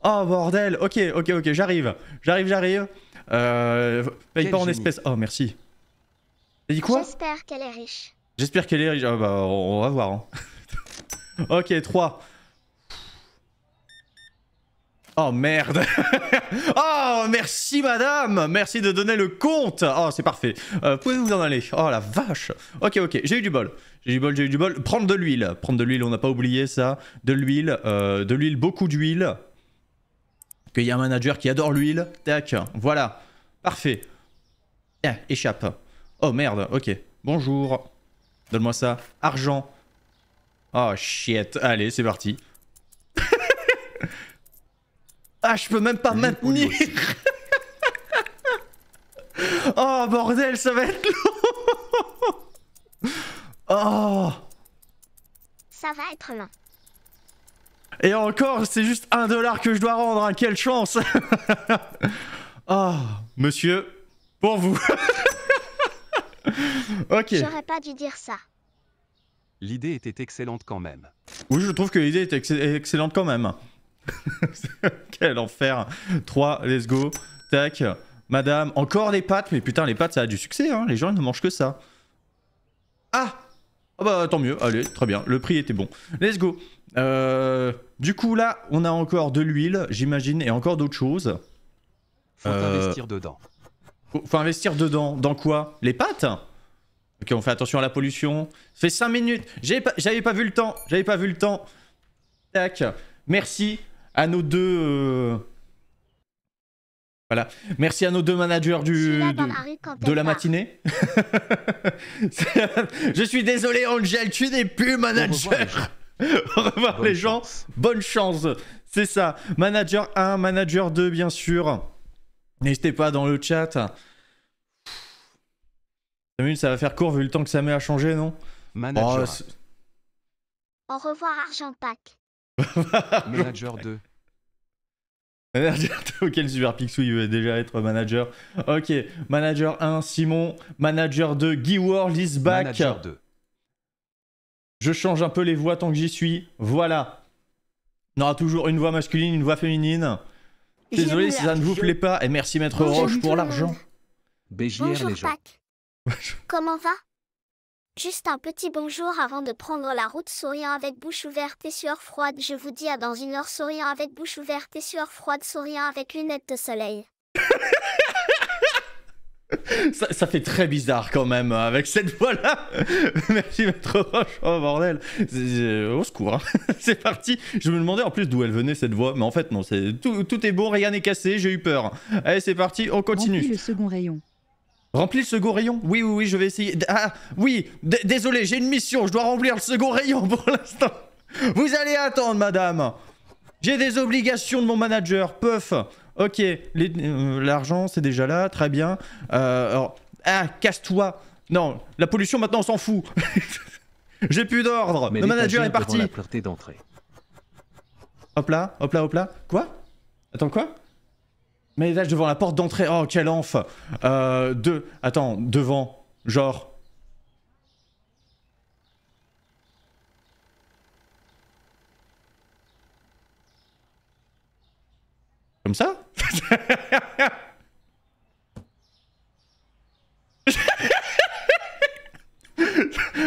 oh bordel, ok, ok, ok, j'arrive, j'arrive, j'arrive. Euh, paye pas en espèces. Oh merci. T'as dit quoi J'espère qu'elle est riche. J'espère qu'elle est ah bah, on va voir. Hein. ok, 3. Oh merde Oh merci madame Merci de donner le compte Oh c'est parfait euh, Pouvez-vous en aller Oh la vache Ok ok j'ai eu du bol J'ai eu du bol j'ai eu du bol Prendre de l'huile Prendre de l'huile on n'a pas oublié ça De l'huile euh, De l'huile beaucoup d'huile Qu'il y a un manager qui adore l'huile Tac voilà Parfait Tiens, échappe Oh merde ok Bonjour Donne-moi ça. Argent. Oh shit. Allez, c'est parti. ah, je peux même pas maintenir. oh bordel, ça va être long. oh. Ça va être long. Et encore, c'est juste un dollar que je dois rendre. Hein. Quelle chance. oh, monsieur, pour vous. ok. J'aurais pas dû dire ça. L'idée était excellente quand même. Oui, je trouve que l'idée était excellente quand même. Quel enfer. 3, let's go. Tac. Madame, encore les pâtes. Mais putain, les pâtes, ça a du succès. Hein. Les gens, ils ne mangent que ça. Ah Ah bah tant mieux. Allez, très bien. Le prix était bon. Let's go. Euh, du coup, là, on a encore de l'huile, j'imagine, et encore d'autres choses. Faut euh, investir dedans. Faut investir dedans. Dans quoi Les pâtes Ok, on fait attention à la pollution. Fait 5 minutes. J'avais pas, vu le temps. J'avais pas vu le temps. Tac. Merci à nos deux... Euh, voilà. Merci à nos deux managers du, de, de la matinée. je suis désolé, Angel, tu n'es plus manager. Au revoir les gens. Bonne chance. C'est ça. Manager 1, manager 2, bien sûr. N'hésitez pas dans le chat. ça va faire court vu le temps que ça met à changer, non Manager. Oh, Au revoir, Argent Pack. manager 2. Manager 2, auquel Super Picsou il veut déjà être manager. Ok, manager 1, Simon. Manager 2, Guy World is back. Manager 2. Je change un peu les voix tant que j'y suis. Voilà. On aura toujours une voix masculine, une voix féminine. Désolé si ça ne vous plaît pas, et merci Maître Roche pour l'argent. Bonjour les gens. Comment va Juste un petit bonjour avant de prendre la route souriant avec bouche ouverte et sueur froide. Je vous dis à dans une heure souriant avec bouche ouverte et sueur froide souriant avec lunettes de soleil. Ça, fait très bizarre quand même avec cette voix-là. Merci Maître Roche. Oh bordel. Au secours. Hein. C'est parti. Je me demandais en plus d'où elle venait cette voix. Mais en fait non, c'est tout, tout, est bon, rien n'est cassé, j'ai eu peur. Allez c'est parti, on continue. Remplis le second rayon. Remplis le second rayon Oui, oui, oui, je vais essayer. Ah oui, désolé, j'ai une mission, je dois remplir le second rayon pour l'instant. Vous allez attendre madame. J'ai des obligations de mon manager, Puff. Ok, euh, l'argent, c'est déjà là, très bien. Euh, ah, casse-toi. Non, la pollution, maintenant, on s'en fout. J'ai plus d'ordre. Le manager est parti. Hop là, hop là, hop là. Quoi Attends, quoi Mais là, devant la porte d'entrée. Oh, quel enf. Euh, Attends, devant. Genre. Comme ça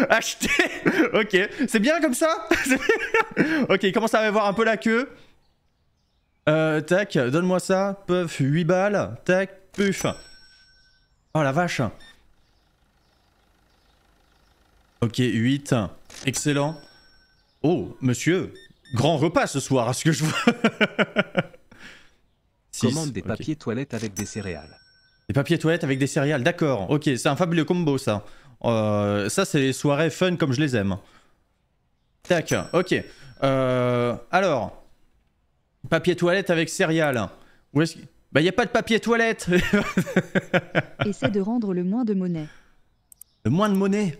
Acheter Ok, c'est bien comme ça Ok, il commence à avoir un peu la queue. Euh, tac, donne-moi ça. Puff, 8 balles. Tac, puf. Oh la vache. Ok, 8. Excellent. Oh, monsieur, grand repas ce soir, à ce que je vois. des papiers toilettes avec des céréales. Des papiers toilettes avec des céréales, d'accord. Ok, c'est un fabuleux combo ça. Euh, ça, c'est les soirées fun comme je les aime. Tac, ok. Euh, alors, papier toilette avec céréales. Où est-ce Bah, y a pas de papier toilette Essaie de rendre le moins de monnaie. Le moins de monnaie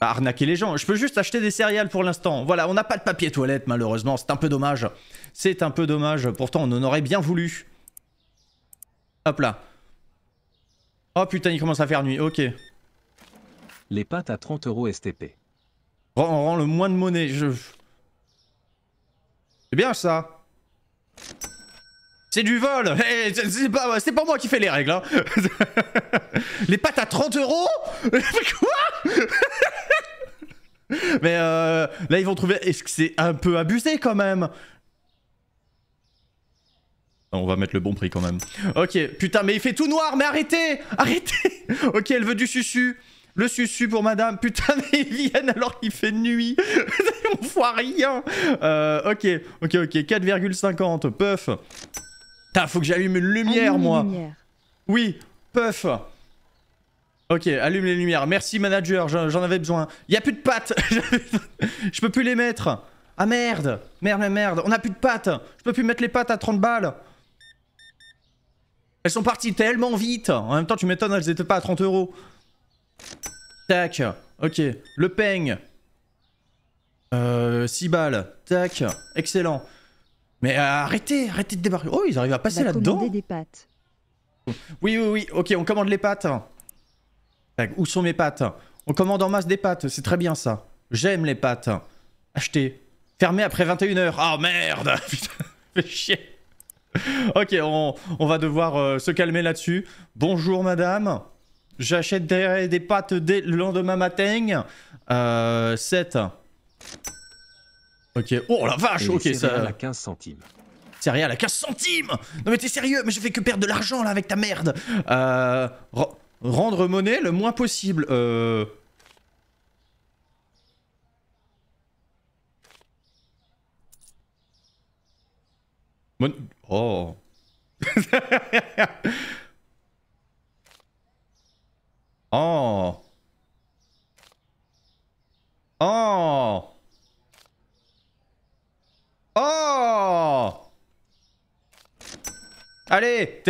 bah, Arnaquer les gens. Je peux juste acheter des céréales pour l'instant. Voilà, on n'a pas de papier toilette, malheureusement. C'est un peu dommage. C'est un peu dommage, pourtant on en aurait bien voulu. Hop là. Oh putain, il commence à faire nuit, ok. Les pâtes à 30 euros STP. On rend le moins de monnaie, je... C'est bien ça c'est du vol eh, C'est pas, moi qui fais les règles, hein. Les pâtes à 30 euros Quoi Mais euh, là, ils vont trouver... Est-ce que c'est un peu abusé, quand même on va mettre le bon prix quand même. Ok, putain, mais il fait tout noir, mais arrêtez Arrêtez Ok, elle veut du susu. Le susu pour madame. Putain, mais ils viennent alors qu'il fait nuit. on voit rien. Euh, ok, ok, ok. 4,50. Puff. Putain, faut que j'allume une lumière, moi. Oui, puff. Ok, allume les lumières. Merci, manager. J'en avais besoin. Y a plus de pâtes. Je peux plus les mettre. Ah merde Merde, merde, On a plus de pâtes Je peux plus mettre les pâtes à 30 balles elles sont parties tellement vite. En même temps, tu m'étonnes, elles étaient pas à 30 euros. Tac. Ok. Le peigne. Euh, 6 balles. Tac. Excellent. Mais euh, arrêtez, arrêtez de débarquer. Oh, ils arrivent à passer là-dedans. des pâtes. Oui, oui, oui. Ok, on commande les pâtes. Tac. Où sont mes pâtes On commande en masse des pâtes. C'est très bien ça. J'aime les pâtes. Acheter. Fermé après 21h. oh, merde Putain, fais chier. ok, on, va devoir euh, se calmer là-dessus. Bonjour madame. J'achète des, pâtes dès le lendemain matin. Euh, 7. Ok. Oh la vache, ok ça. à 15 centimes. rien à 15 centimes Non mais t'es sérieux Mais je fais que perdre de l'argent là avec ta merde euh, Rendre monnaie le moins possible. Euh... Oh. oh. Oh. Oh. Allez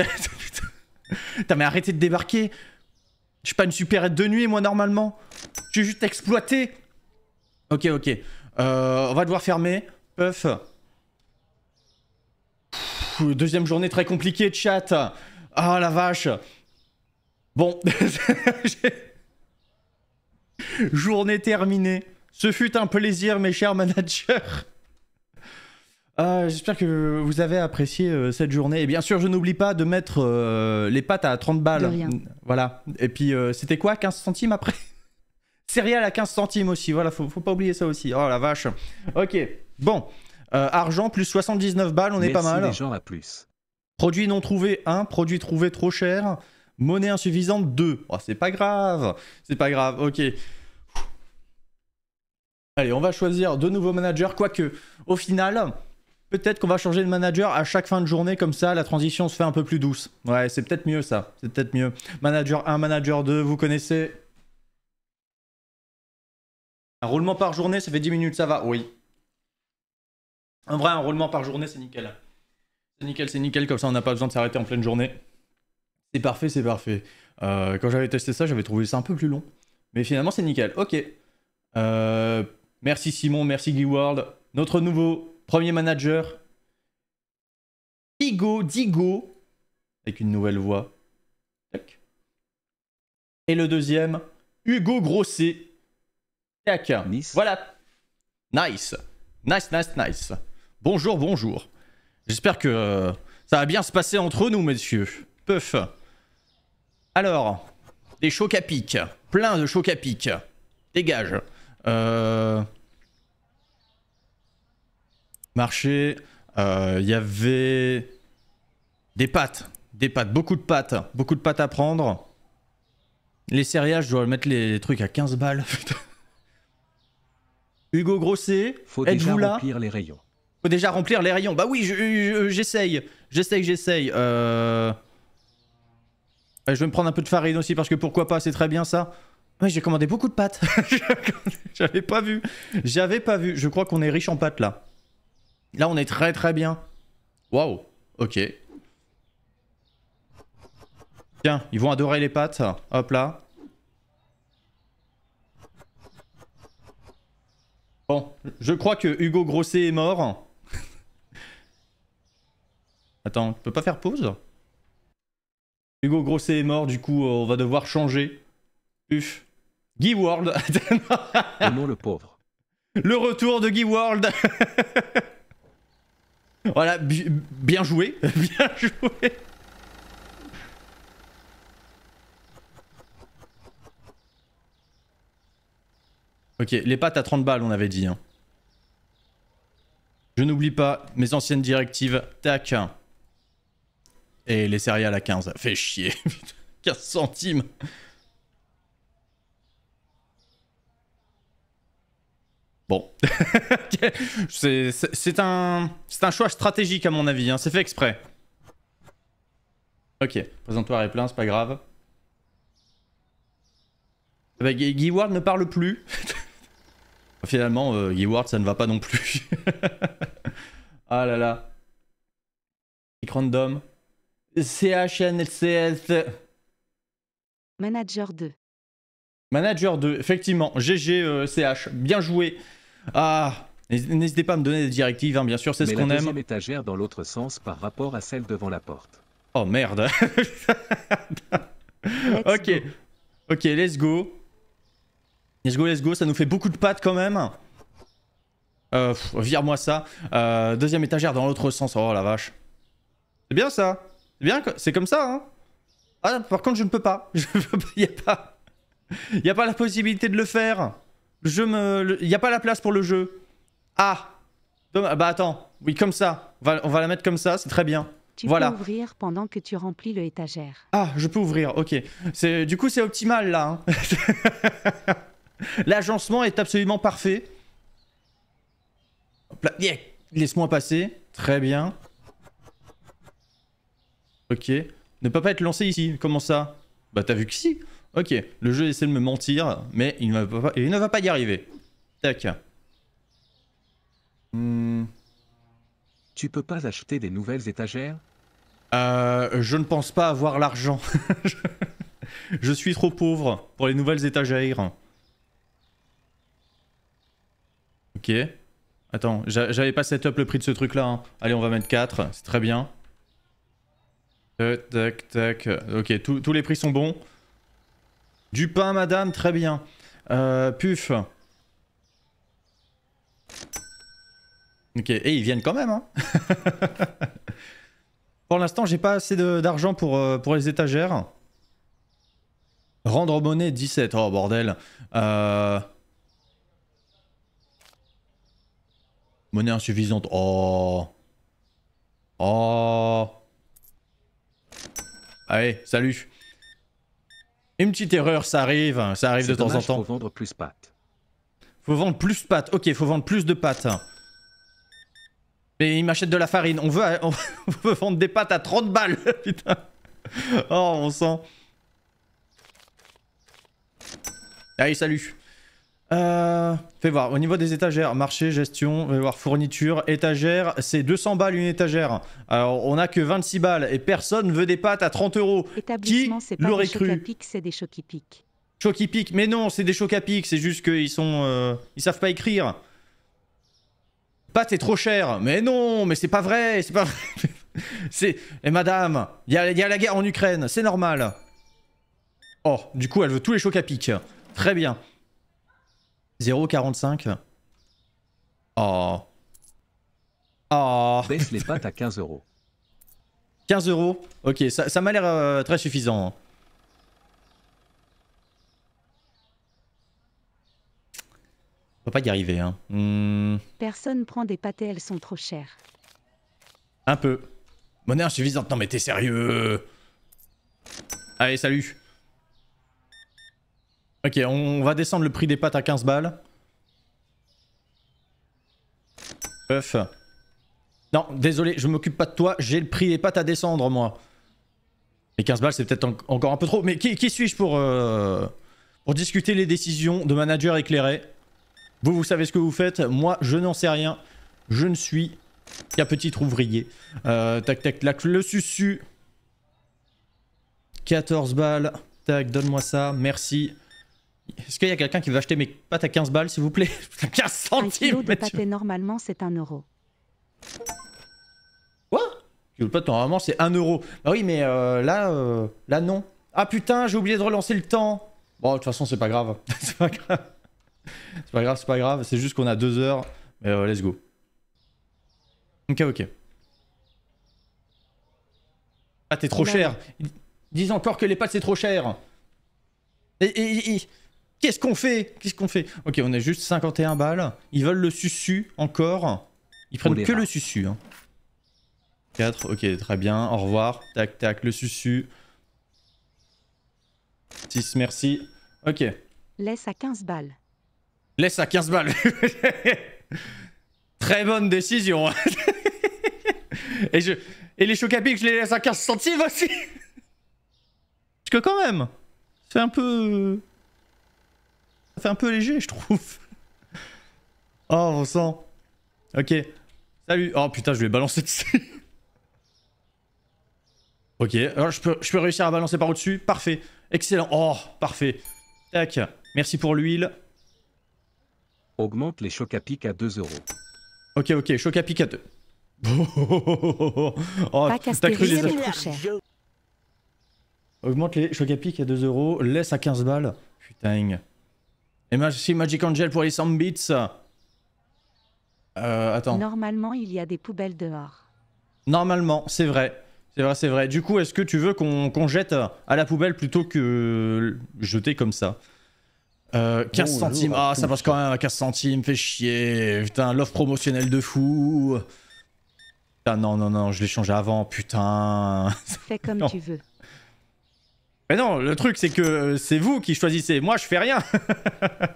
Putain mais arrêtez de débarquer Je suis pas une super superette de nuit moi normalement Je suis juste exploité Ok ok euh, On va devoir fermer Puff deuxième journée très compliquée, chat. Ah la vache. Bon. journée terminée. Ce fut un plaisir, mes chers managers. Ah, j'espère que vous avez apprécié euh, cette journée. Et bien sûr, je n'oublie pas de mettre euh, les pattes à 30 balles. Voilà. Et puis, euh, c'était quoi 15 centimes après Céréales à 15 centimes aussi. Voilà, faut, faut pas oublier ça aussi. Oh la vache. Ok. Bon. Euh, argent plus 79 balles, on est pas mal. Les gens à plus. Produit non trouvé 1, produit trouvé trop cher. Monnaie insuffisante 2. c'est pas grave, c'est pas grave, ok. Allez, on va choisir de nouveaux managers, quoique au final, peut-être qu'on va changer de manager à chaque fin de journée, comme ça la transition se fait un peu plus douce. Ouais, c'est peut-être mieux ça, c'est peut-être mieux. Manager 1, manager 2, vous connaissez Un roulement par journée, ça fait 10 minutes, ça va Oui, un vrai, enrôlement par journée, c'est nickel. C'est nickel, c'est nickel, comme ça on n'a pas besoin de s'arrêter en pleine journée. C'est parfait, c'est parfait. Euh, quand j'avais testé ça, j'avais trouvé ça un peu plus long. Mais finalement, c'est nickel. Ok. Euh, merci Simon, merci Guy World. Notre nouveau premier manager, Digo, Digo, avec une nouvelle voix. Et le deuxième, Hugo Grosset. Tac. Nice. Voilà. Nice. Nice, nice, nice. Bonjour, bonjour. J'espère que euh, ça va bien se passer entre nous, messieurs. peuf Alors, des chocs à pic. Plein de chocs à pic. Dégage. Euh, marché. Il euh, y avait des pâtes. Des pâtes. Beaucoup de pâtes. Beaucoup de pâtes à prendre. Les céréales, je dois mettre les trucs à 15 balles. Hugo Grosset, êtes-vous là les rayons déjà remplir les rayons. Bah oui, j'essaye. j'essaye, j'essaye. Euh, je vais me prendre un peu de farine aussi parce que pourquoi pas, c'est très bien ça. oui j'ai commandé beaucoup de pâtes. J'avais pas vu. J'avais pas vu. Je crois qu'on est riche en pâtes là. Là, on est très très bien. Waouh. Ok. Tiens, ils vont adorer les pâtes. Hop là. Bon, je crois que Hugo Grosset est mort. Attends, tu peux pas faire pause Hugo Grosset est mort, du coup, euh, on va devoir changer. Uf. Guy World. oh le pauvre. Le retour de Guy World. voilà, bien joué. bien joué. Ok, les pattes à 30 balles, on avait dit. Hein. Je n'oublie pas mes anciennes directives. Tac. Et les céréales à 15. Fais chier. 15 centimes. Bon. c'est un, choix stratégique à mon avis. Hein. C'est fait exprès. Ok. Présentoir est plein, c'est pas grave. Bah, Guy ne parle plus. Finalement, euh, Guy Ward, ça ne va pas non plus. ah là là. Random. Manager 2. Manager 2, effectivement. GG CH, euh, bien joué. Ah, n'hésitez pas à me donner des directives, hein, bien sûr, c'est ce qu'on aime. étagère dans l'autre sens par rapport à celle devant la porte. Oh merde. ok, ok, let's go. Let's go, let's go. Ça nous fait beaucoup de pattes quand même. Euh, vire-moi ça. Euh, deuxième étagère dans l'autre sens. Oh la vache. C'est bien ça. C'est bien, c'est comme ça, hein Ah, par contre, je ne peux pas. Je peux pas, a pas... a pas la possibilité de le faire. Je me... a pas la place pour le jeu. Ah, ah Bah attends, oui, comme ça. On va, la mettre comme ça, c'est très bien. Tu voilà. peux ouvrir pendant que tu remplis le étagère. Ah, je peux ouvrir, ok. Du coup, c'est optimal, là. Hein. L'agencement est absolument parfait. Laisse-moi passer. Très bien. Ok. Ne peut pas être lancé ici. Comment ça Bah t'as vu que si. Ok. Le jeu essaie de me mentir, mais il ne va pas, il ne va pas y arriver. Tac. Hmm. Tu peux pas acheter des nouvelles étagères euh, Je ne pense pas avoir l'argent. je... suis trop pauvre pour les nouvelles étagères. Ok. Attends, j'avais pas setup le prix de ce truc là. Hein. Allez, on va mettre 4, c'est très bien. Tac, tac, tac. Ok, tous les prix sont bons. Du pain, madame, très bien. Puff. Euh, puf. Ok, et ils viennent quand même. Hein. pour l'instant, j'ai pas assez d'argent pour, euh, pour les étagères. Rendre monnaie 17. Oh bordel. Euh. Monnaie insuffisante. Oh. Oh. Allez, salut. Une petite erreur, ça arrive, ça arrive de temps en temps. Faut vendre plus pâtes. Faut vendre plus de pâtes. Ok, faut vendre plus de pâtes. Mais il m'achète de la farine. On veut, on vendre des pâtes à 30 balles, putain. Oh, on sent. Allez, salut. Euh, fais voir, au niveau des étagères, marché, gestion, voir, fourniture, étagère, c'est 200 balles une étagère. Alors, on a que 26 balles et personne veut des pâtes à 30 euros. Qui l'aurait cru C'est des mais non, c'est des choc-y-pic. c'est juste qu'ils sont... Euh, ils savent pas écrire. Pâtes est trop cher. Mais non, mais c'est pas vrai, c'est pas vrai. c'est... Et eh, madame, il y a, la guerre en Ukraine, c'est normal. Oh, du coup, elle veut tous les choc-y-pic. Très bien. 0,45. Oh. Oh. Baisse les pâtes à 15 euros. 15 euros Ok, ça, m'a l'air euh, très suffisant. On hein. va pas y arriver. Hein. Hmm. Personne prend des pâtés, elles sont trop chères. Un peu. Monnaie insuffisante, non mais t'es sérieux Allez, salut Ok, on va descendre le prix des pâtes à 15 balles. Puff. Non, désolé, je m'occupe pas de toi, j'ai le prix des pâtes à descendre, moi. Mais 15 balles, c'est peut-être encore un peu trop. Mais qui, suis-je pour, euh, pour discuter les décisions de manager éclairé Vous, vous savez ce que vous faites. Moi, je n'en sais rien. Je ne suis qu'un petit ouvrier. Euh, tac, tac, tac, le susu. 14 balles. Tac, donne-moi ça. Merci. Est-ce qu'il y a quelqu'un qui veut acheter mes pâtes à 15 balles, s'il vous plaît 15 centimes Un kilo de pâté, normalement, c'est 1 euro. Quoi Le pâte, normalement, c'est 1 euro. Bah oui, mais euh, là, euh, là, non. Ah putain, j'ai oublié de relancer le temps Bon, de toute façon, c'est pas grave. c'est pas grave. C'est pas grave, c'est pas grave. C'est juste qu'on a 2 heures. Mais euh, let's go. Ok, ok. Ah, t'es trop bah cher Ils disent encore que les pâtes, c'est trop cher et, Qu'est-ce qu'on fait Qu'est-ce qu'on fait Ok, on a juste 51 balles. Ils veulent le susu encore. Ils prennent que le susu. Hein. 4, ok, très bien. Au revoir. Tac, tac, le susu. 6, merci. Ok. Laisse à 15 balles. Laisse à 15 balles. Très bonne décision. et, je... et les chocapics, je les laisse à 15 centimes aussi. Parce que quand même, c'est un peu... Ça fait un peu léger, je trouve. Oh, on sent. Ok. Salut. Oh putain, je vais balancer balancé dessus. ok, alors je peux, je peux réussir à balancer par au-dessus. Parfait. Excellent. Oh, parfait. Tac. Merci pour l'huile. Augmente les chocs à pic à 2 euros. Ok, ok, choc à pic à 2. oh, t'as cru les Augmente les chocs à pic à 2 euros. Laisse à 15 balles. Putain. Et merci Magic Angel pour les 100 bits. Euh, euh, attends. Normalement, il y a des poubelles dehors. Normalement, c'est vrai. C'est vrai, c'est vrai. Du coup, est-ce que tu veux qu'on jette à la poubelle plutôt que jeter comme ça 15 euh, centimes, ah ça passe quand même à 15 centimes, fait chier, putain, l'offre promotionnelle de fou. Putain, ah, non, non, non, je l'ai changé avant, putain. Fais comme tu veux. Mais non, le truc c'est que euh, c'est vous qui choisissez, moi je fais rien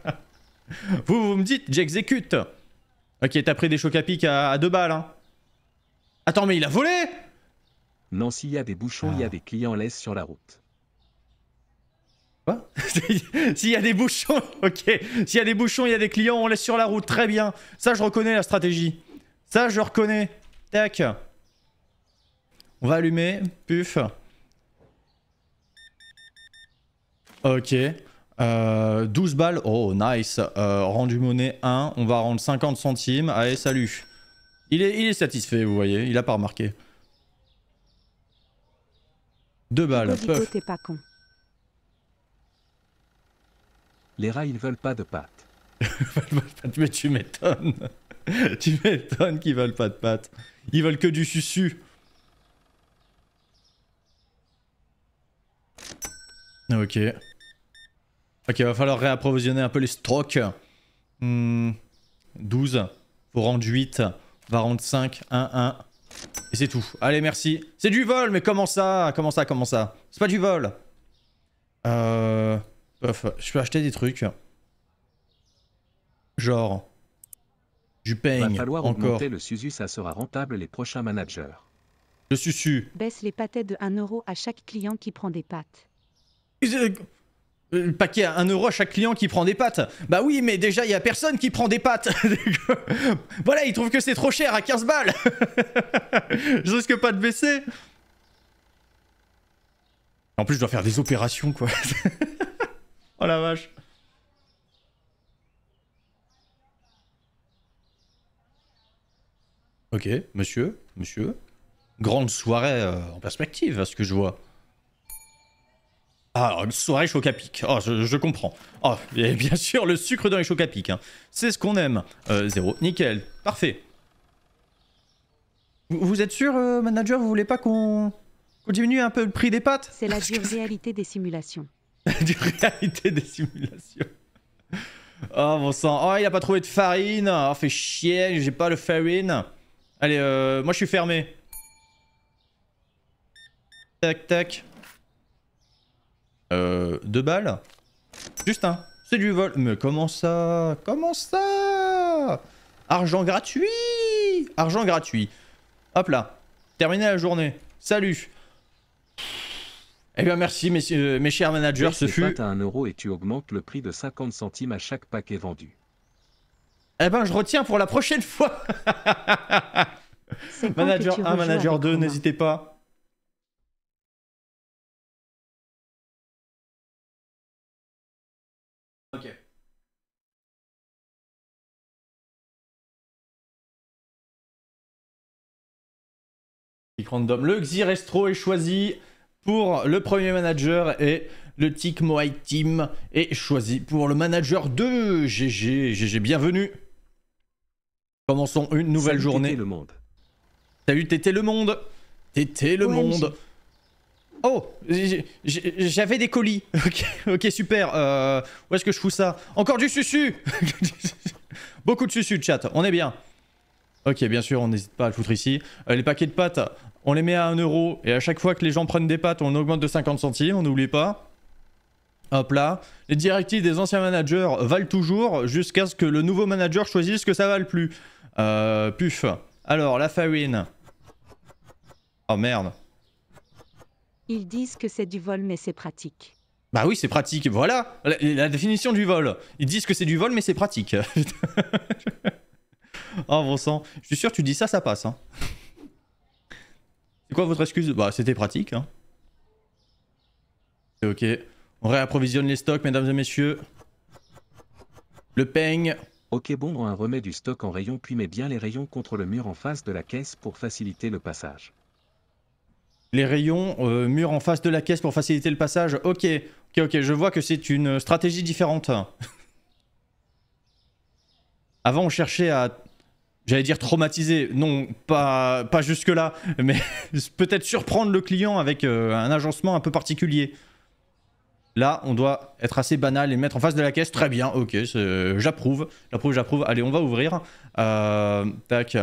Vous, vous me dites, j'exécute Ok, t'as pris des chocs à pic à, deux balles, hein. Attends, mais il a volé Non, s'il y a des bouchons, il y a ah. des clients laisse sur la route. Quoi S'il y a des bouchons, ok. S'il y a des bouchons, il y a des clients, on laisse sur la route. Très bien. Ça, je reconnais la stratégie. Ça, je reconnais. Tac. On va allumer. Puf. Ok. 12 euh, balles. Oh, nice. Euh, rendu monnaie 1. On va rendre 50 centimes. Allez, salut. Il est, il est satisfait, vous voyez. Il a pas remarqué. 2 balles. pas con. Les rats, ils veulent pas de pâtes. Mais tu m'étonnes. tu m'étonnes qu'ils veulent pas de pâtes. Ils veulent que du susu. Ok. Ok, il va falloir réapprovisionner un peu les strokes. 12. Hmm, Faut rendre 8. va rendre 5. 1, 1. Et c'est tout. Allez, merci. C'est du vol, mais comment ça Comment ça Comment ça C'est pas du vol. Euh... je peux acheter des trucs. Genre... Du peigne, Va falloir encore. le SUSU, ça sera rentable les prochains managers. Le SUSU. Baisse les de à chaque client qui prend des pâtes. Euh, le paquet à 1 euro à chaque client qui prend des pâtes. Bah oui, mais déjà, il y a personne qui prend des pâtes. voilà, ils trouvent que c'est trop cher à 15 balles. je risque pas de baisser. En plus, je dois faire des opérations, quoi. oh la vache. Ok, monsieur, monsieur. Grande soirée euh, en perspective, à ce que je vois. Ah, soirée choc Oh, je, comprends. Oh, bien sûr, le sucre dans les chocs C'est ce qu'on aime. Euh, zéro. Nickel. Parfait. Vous, êtes sûr, euh, manager Vous voulez pas qu'on diminue un peu le prix des pâtes C'est la dure réalité des simulations. la dure réalité des simulations. Oh, mon sang. Oh, il a pas trouvé de farine. Oh, fait chier, j'ai pas le farine. Allez, euh, moi je suis fermé. Tac, tac. Euh, deux balles. Juste un. C'est du vol. Mais comment ça Comment ça Argent gratuit Argent gratuit. Hop là. Terminé la journée. Salut. Eh bien merci euh, mes, chers managers, ce fut... à et tu augmentes le prix de 50 centimes à chaque paquet vendu. Eh ben je retiens pour la prochaine fois Manager 1, manager 2, n'hésitez pas. random. Le Xirestro est choisi pour le premier manager et le Tic Team est choisi pour le manager 2. GG, GG, bienvenue. Commençons une nouvelle journée. le monde. Salut t'étais le monde. T'étais le monde. Oh, j'avais des colis. Ok, super. Euh, où est-ce que je fous ça Encore du susu Beaucoup de susu, chat. On est bien. Ok, bien sûr, on n'hésite pas à le foutre ici. Euh, les paquets de pâtes, on les met à 1 euro, et à chaque fois que les gens prennent des pâtes, on augmente de 50 centimes, on n'oublie pas. Hop là, les directives des anciens managers valent toujours jusqu'à ce que le nouveau manager choisisse que ça vale plus. Euh, puf. Alors, la farine. Oh merde. Ils disent que c'est du vol, mais c'est pratique. Bah oui, c'est pratique, voilà la, définition du vol. Ils disent que c'est du vol, mais c'est pratique. oh bon sang, je suis sûr que tu dis ça, ça passe. Hein. C'est quoi votre excuse Bah, c'était pratique. Hein. ok. On réapprovisionne les stocks, mesdames et messieurs. Le peigne. Ok bon, on remet du stock en rayon puis met bien les rayons contre le mur en face de la caisse pour faciliter le passage. Les rayons, euh, mur en face de la caisse pour faciliter le passage. Ok, ok, ok, je vois que c'est une stratégie différente. Avant on cherchait à j'allais dire traumatisé. non, pas, pas jusque-là, mais peut-être surprendre le client avec euh, un agencement un peu particulier. Là, on doit être assez banal et mettre en face de la caisse. Très bien, ok, euh, j'approuve, j'approuve, j'approuve. Allez, on va ouvrir. Euh, tac.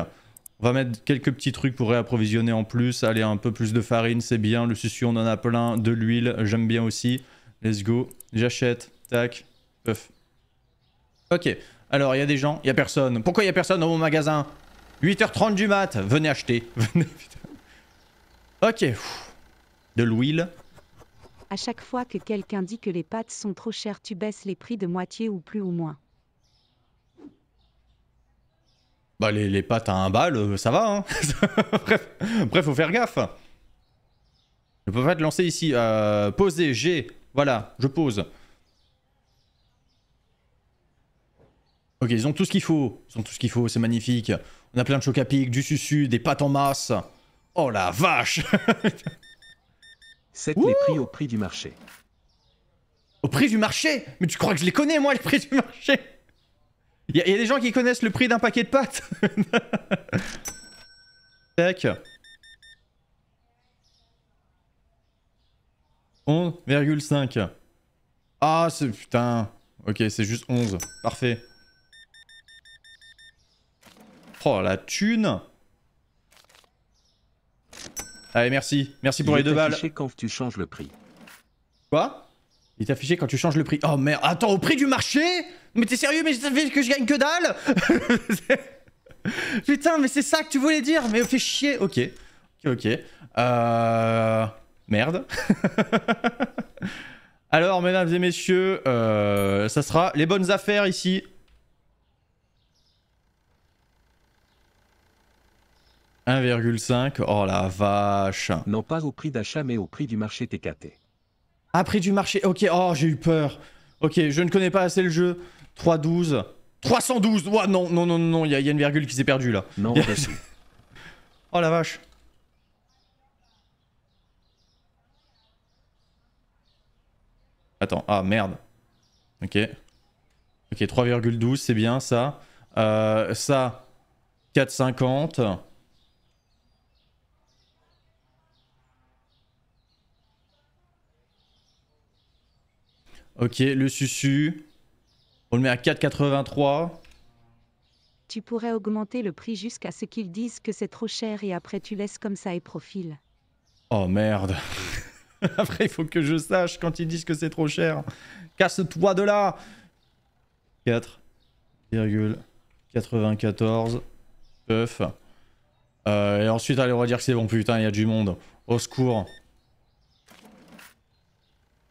On va mettre quelques petits trucs pour réapprovisionner en plus. Allez, un peu plus de farine, c'est bien. Le sushi, on en a plein. De l'huile, j'aime bien aussi. Let's go. J'achète. Tac. Puff. Ok. Alors, il y a des gens, il y a personne. Pourquoi il y a personne dans mon magasin 8h30 du mat, venez acheter. ok. De l'huile. À chaque fois que quelqu'un dit que les pâtes sont trop chères, tu baisses les prix de moitié ou plus ou moins. Bah les, les pâtes à un bal, euh, ça va. Hein bref, faut faire gaffe. Je peux pas te lancer ici. Euh, poser, j'ai. Voilà, je pose. Ok, ils ont tout ce qu'il faut. Ils ont tout ce qu'il faut, c'est magnifique. On a plein de Chocapic, du susu, des pâtes en masse. Oh la vache C'est les prix au prix du marché. Au prix du marché Mais tu crois que je les connais, moi, les prix du marché Il y, a des gens qui connaissent le prix d'un paquet de pâtes Tac. 11,5. Ah, c'est... Putain. Ok, c'est juste 11. Parfait. Oh, la thune Allez, merci. Merci pour les deux balles. quand tu changes le prix. Quoi Il t'affiche affiché quand tu changes le prix. Oh merde, attends, au prix du marché Mais t'es sérieux, mais ça fait que je gagne que dalle Putain, mais c'est ça que tu voulais dire Mais fais chier Ok, ok, ok. Euh, merde. Alors, mesdames et messieurs, euh, ça sera les bonnes affaires ici. 1,5, oh la vache. Non pas au prix d'achat mais au prix du marché TKT. Ah prix du marché, ok, oh j'ai eu peur. Ok, je ne connais pas assez le jeu. 3,12. 312 Ouah non, non, non, non, il y, a une virgule qui s'est perdue là. Non, Oh la vache. Attends, ah merde. Ok. Ok, 3,12, c'est bien ça. Euh, ça, 4,50. Ok, le susu. On le met à 4,83. Tu pourrais augmenter le prix jusqu'à ce qu'ils disent que c'est trop cher et après tu laisses comme ça et profil. Oh merde. après il faut que je sache quand ils disent que c'est trop cher. Casse-toi de là 4,94. Puff. Euh, et ensuite allez on va dire que c'est bon putain il y a du monde. Au secours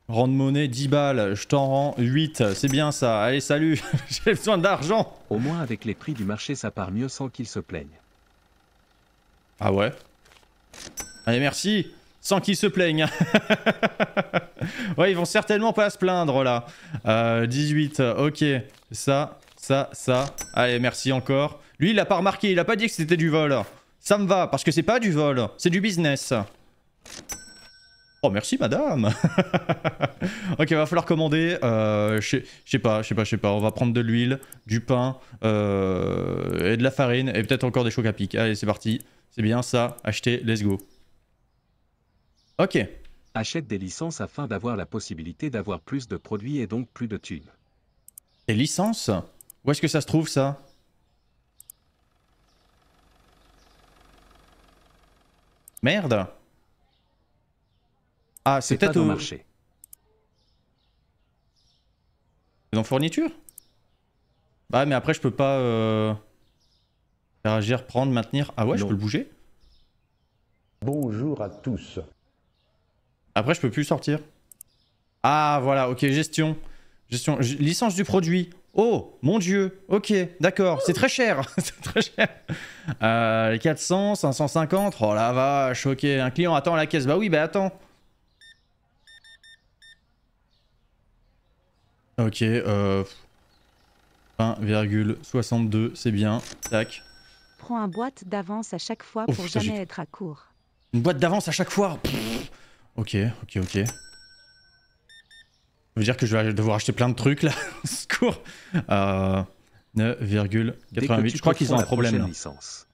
rende monnaie 10 balles, je t'en rends 8, c'est bien ça. Allez, salut, j'ai besoin d'argent. Au moins avec les prix du marché, ça part mieux sans qu'ils se plaignent. Ah ouais Allez, merci sans qu'ils se plaignent. ouais, ils vont certainement pas se plaindre là. 18, euh, ok. Ça, ça, ça. Allez, merci encore. Lui, il a pas remarqué, il a pas dit que c'était du vol. Ça me va, parce que c'est pas du vol, c'est du business. Oh merci madame Ok va falloir commander, euh, je sais pas, je sais pas, je sais pas, on va prendre de l'huile, du pain, euh, et de la farine, et peut-être encore des chocs à pic. Allez c'est parti, c'est bien ça, acheter, let's go. Ok. Achète des licences afin d'avoir la possibilité d'avoir plus de produits et donc plus de thunes. Des licences Où est-ce que ça se trouve ça Merde ah, c'est peut-être au marché. Dans fourniture Bah mais après je peux pas euh, faire agir, prendre, maintenir. Ah ouais, je peux le bouger Bonjour à tous. Après je peux plus sortir. Ah voilà, ok, gestion. Gestion, licence du produit. Oh, mon dieu, ok, d'accord, c'est très cher, c'est très cher. Euh, 400, 550, oh la vache, ok, un client attend à la caisse, bah oui, bah attends. Ok, euh... 1,62, c'est bien. Tac. Prends une boîte d'avance à chaque fois pour jamais être à court. Une boîte d'avance à chaque fois Ok, ok, ok. Ça veut dire que je vais devoir acheter plein de trucs là. Secours euh, 9,88. Je crois qu'ils ont un problème là.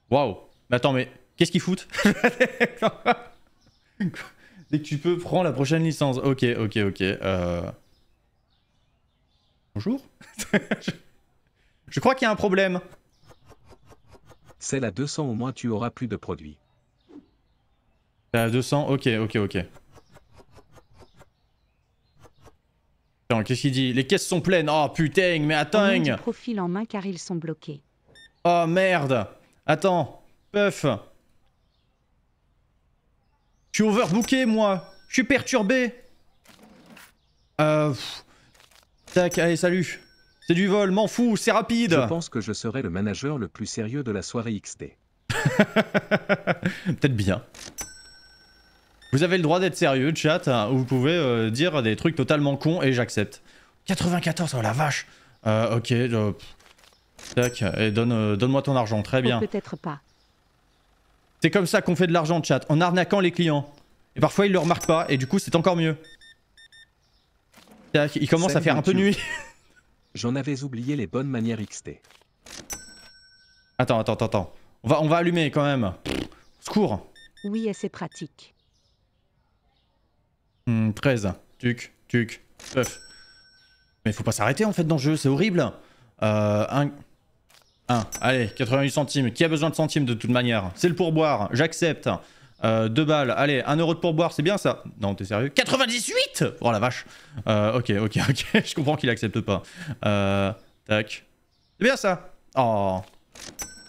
Waouh Mais attends, mais qu'est-ce qu'ils foutent Dès que tu peux, prends la prochaine licence. Ok, ok, ok. Euh... Bonjour. je crois qu'il y a un problème. Celle à 200 au moins tu auras plus de produits. à 200 Ok, ok, ok. Qu'est-ce qu'il dit Les caisses sont pleines. Oh putain, mais attends. profil en main car ils sont bloqués. Oh merde. Attends. Puff. Je suis overbooké moi. Je suis perturbé. Euh, Tac, allez, salut. C'est du vol, m'en fous, c'est rapide. Je pense que je serai le manager le plus sérieux de la soirée XT. Peut-être bien. Vous avez le droit d'être sérieux, chat. Hein. vous pouvez euh, dire des trucs totalement cons et j'accepte. 94, oh la vache. Euh, ok, euh, tac, et donne, euh, donne-moi ton argent, très oh, bien. Peut-être pas. C'est comme ça qu'on fait de l'argent, chat, en arnaquant les clients. Et parfois ils le remarquent pas, et du coup c'est encore mieux. Il commence à faire un peu nuit. J'en avais oublié les bonnes manières XT. Attends, attends, attends. On va, on va allumer quand même. Secours. Oui, et c'est pratique. 13. Hmm, tuc, tuc, puf. Mais faut pas s'arrêter en fait dans le jeu, c'est horrible. Euh, 1. 1. Allez, 88 centimes. Qui a besoin de centimes de toute manière C'est le pourboire, j'accepte. Euh, deux balles, allez, un euro de pourboire, c'est bien ça Non, t'es sérieux 98 Oh la vache euh, Ok, ok, ok, je comprends qu'il accepte pas. Euh, tac. C'est bien ça Oh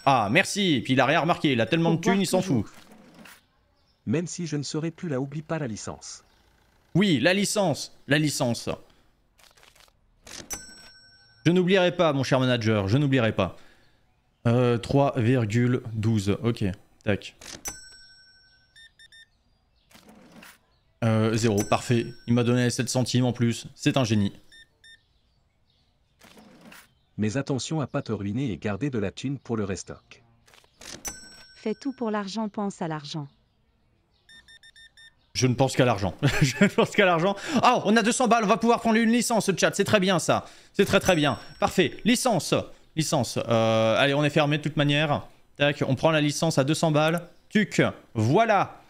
Ah, merci Puis il a rien remarqué, il a tellement de thunes, il s'en fout. Même si je ne serai plus là, oublie pas la licence. Oui, la licence La licence Je n'oublierai pas, mon cher manager, je n'oublierai pas. 3,12, ok, tac. Euh, zéro, parfait. Il m'a donné 7 centimes en plus. C'est un génie. Mais attention à pas te ruiner et garder de la thune pour le restock. Fais tout pour l'argent, pense à l'argent. Je ne pense qu'à l'argent. je ne pense qu'à l'argent. oh, on a 200 balles, on va pouvoir prendre une licence, chat. C'est très bien ça. C'est très très bien. Parfait. Licence. Licence. Euh, allez, on est fermé de toute manière. Tac, on prend la licence à 200 balles. Tuc. Voilà.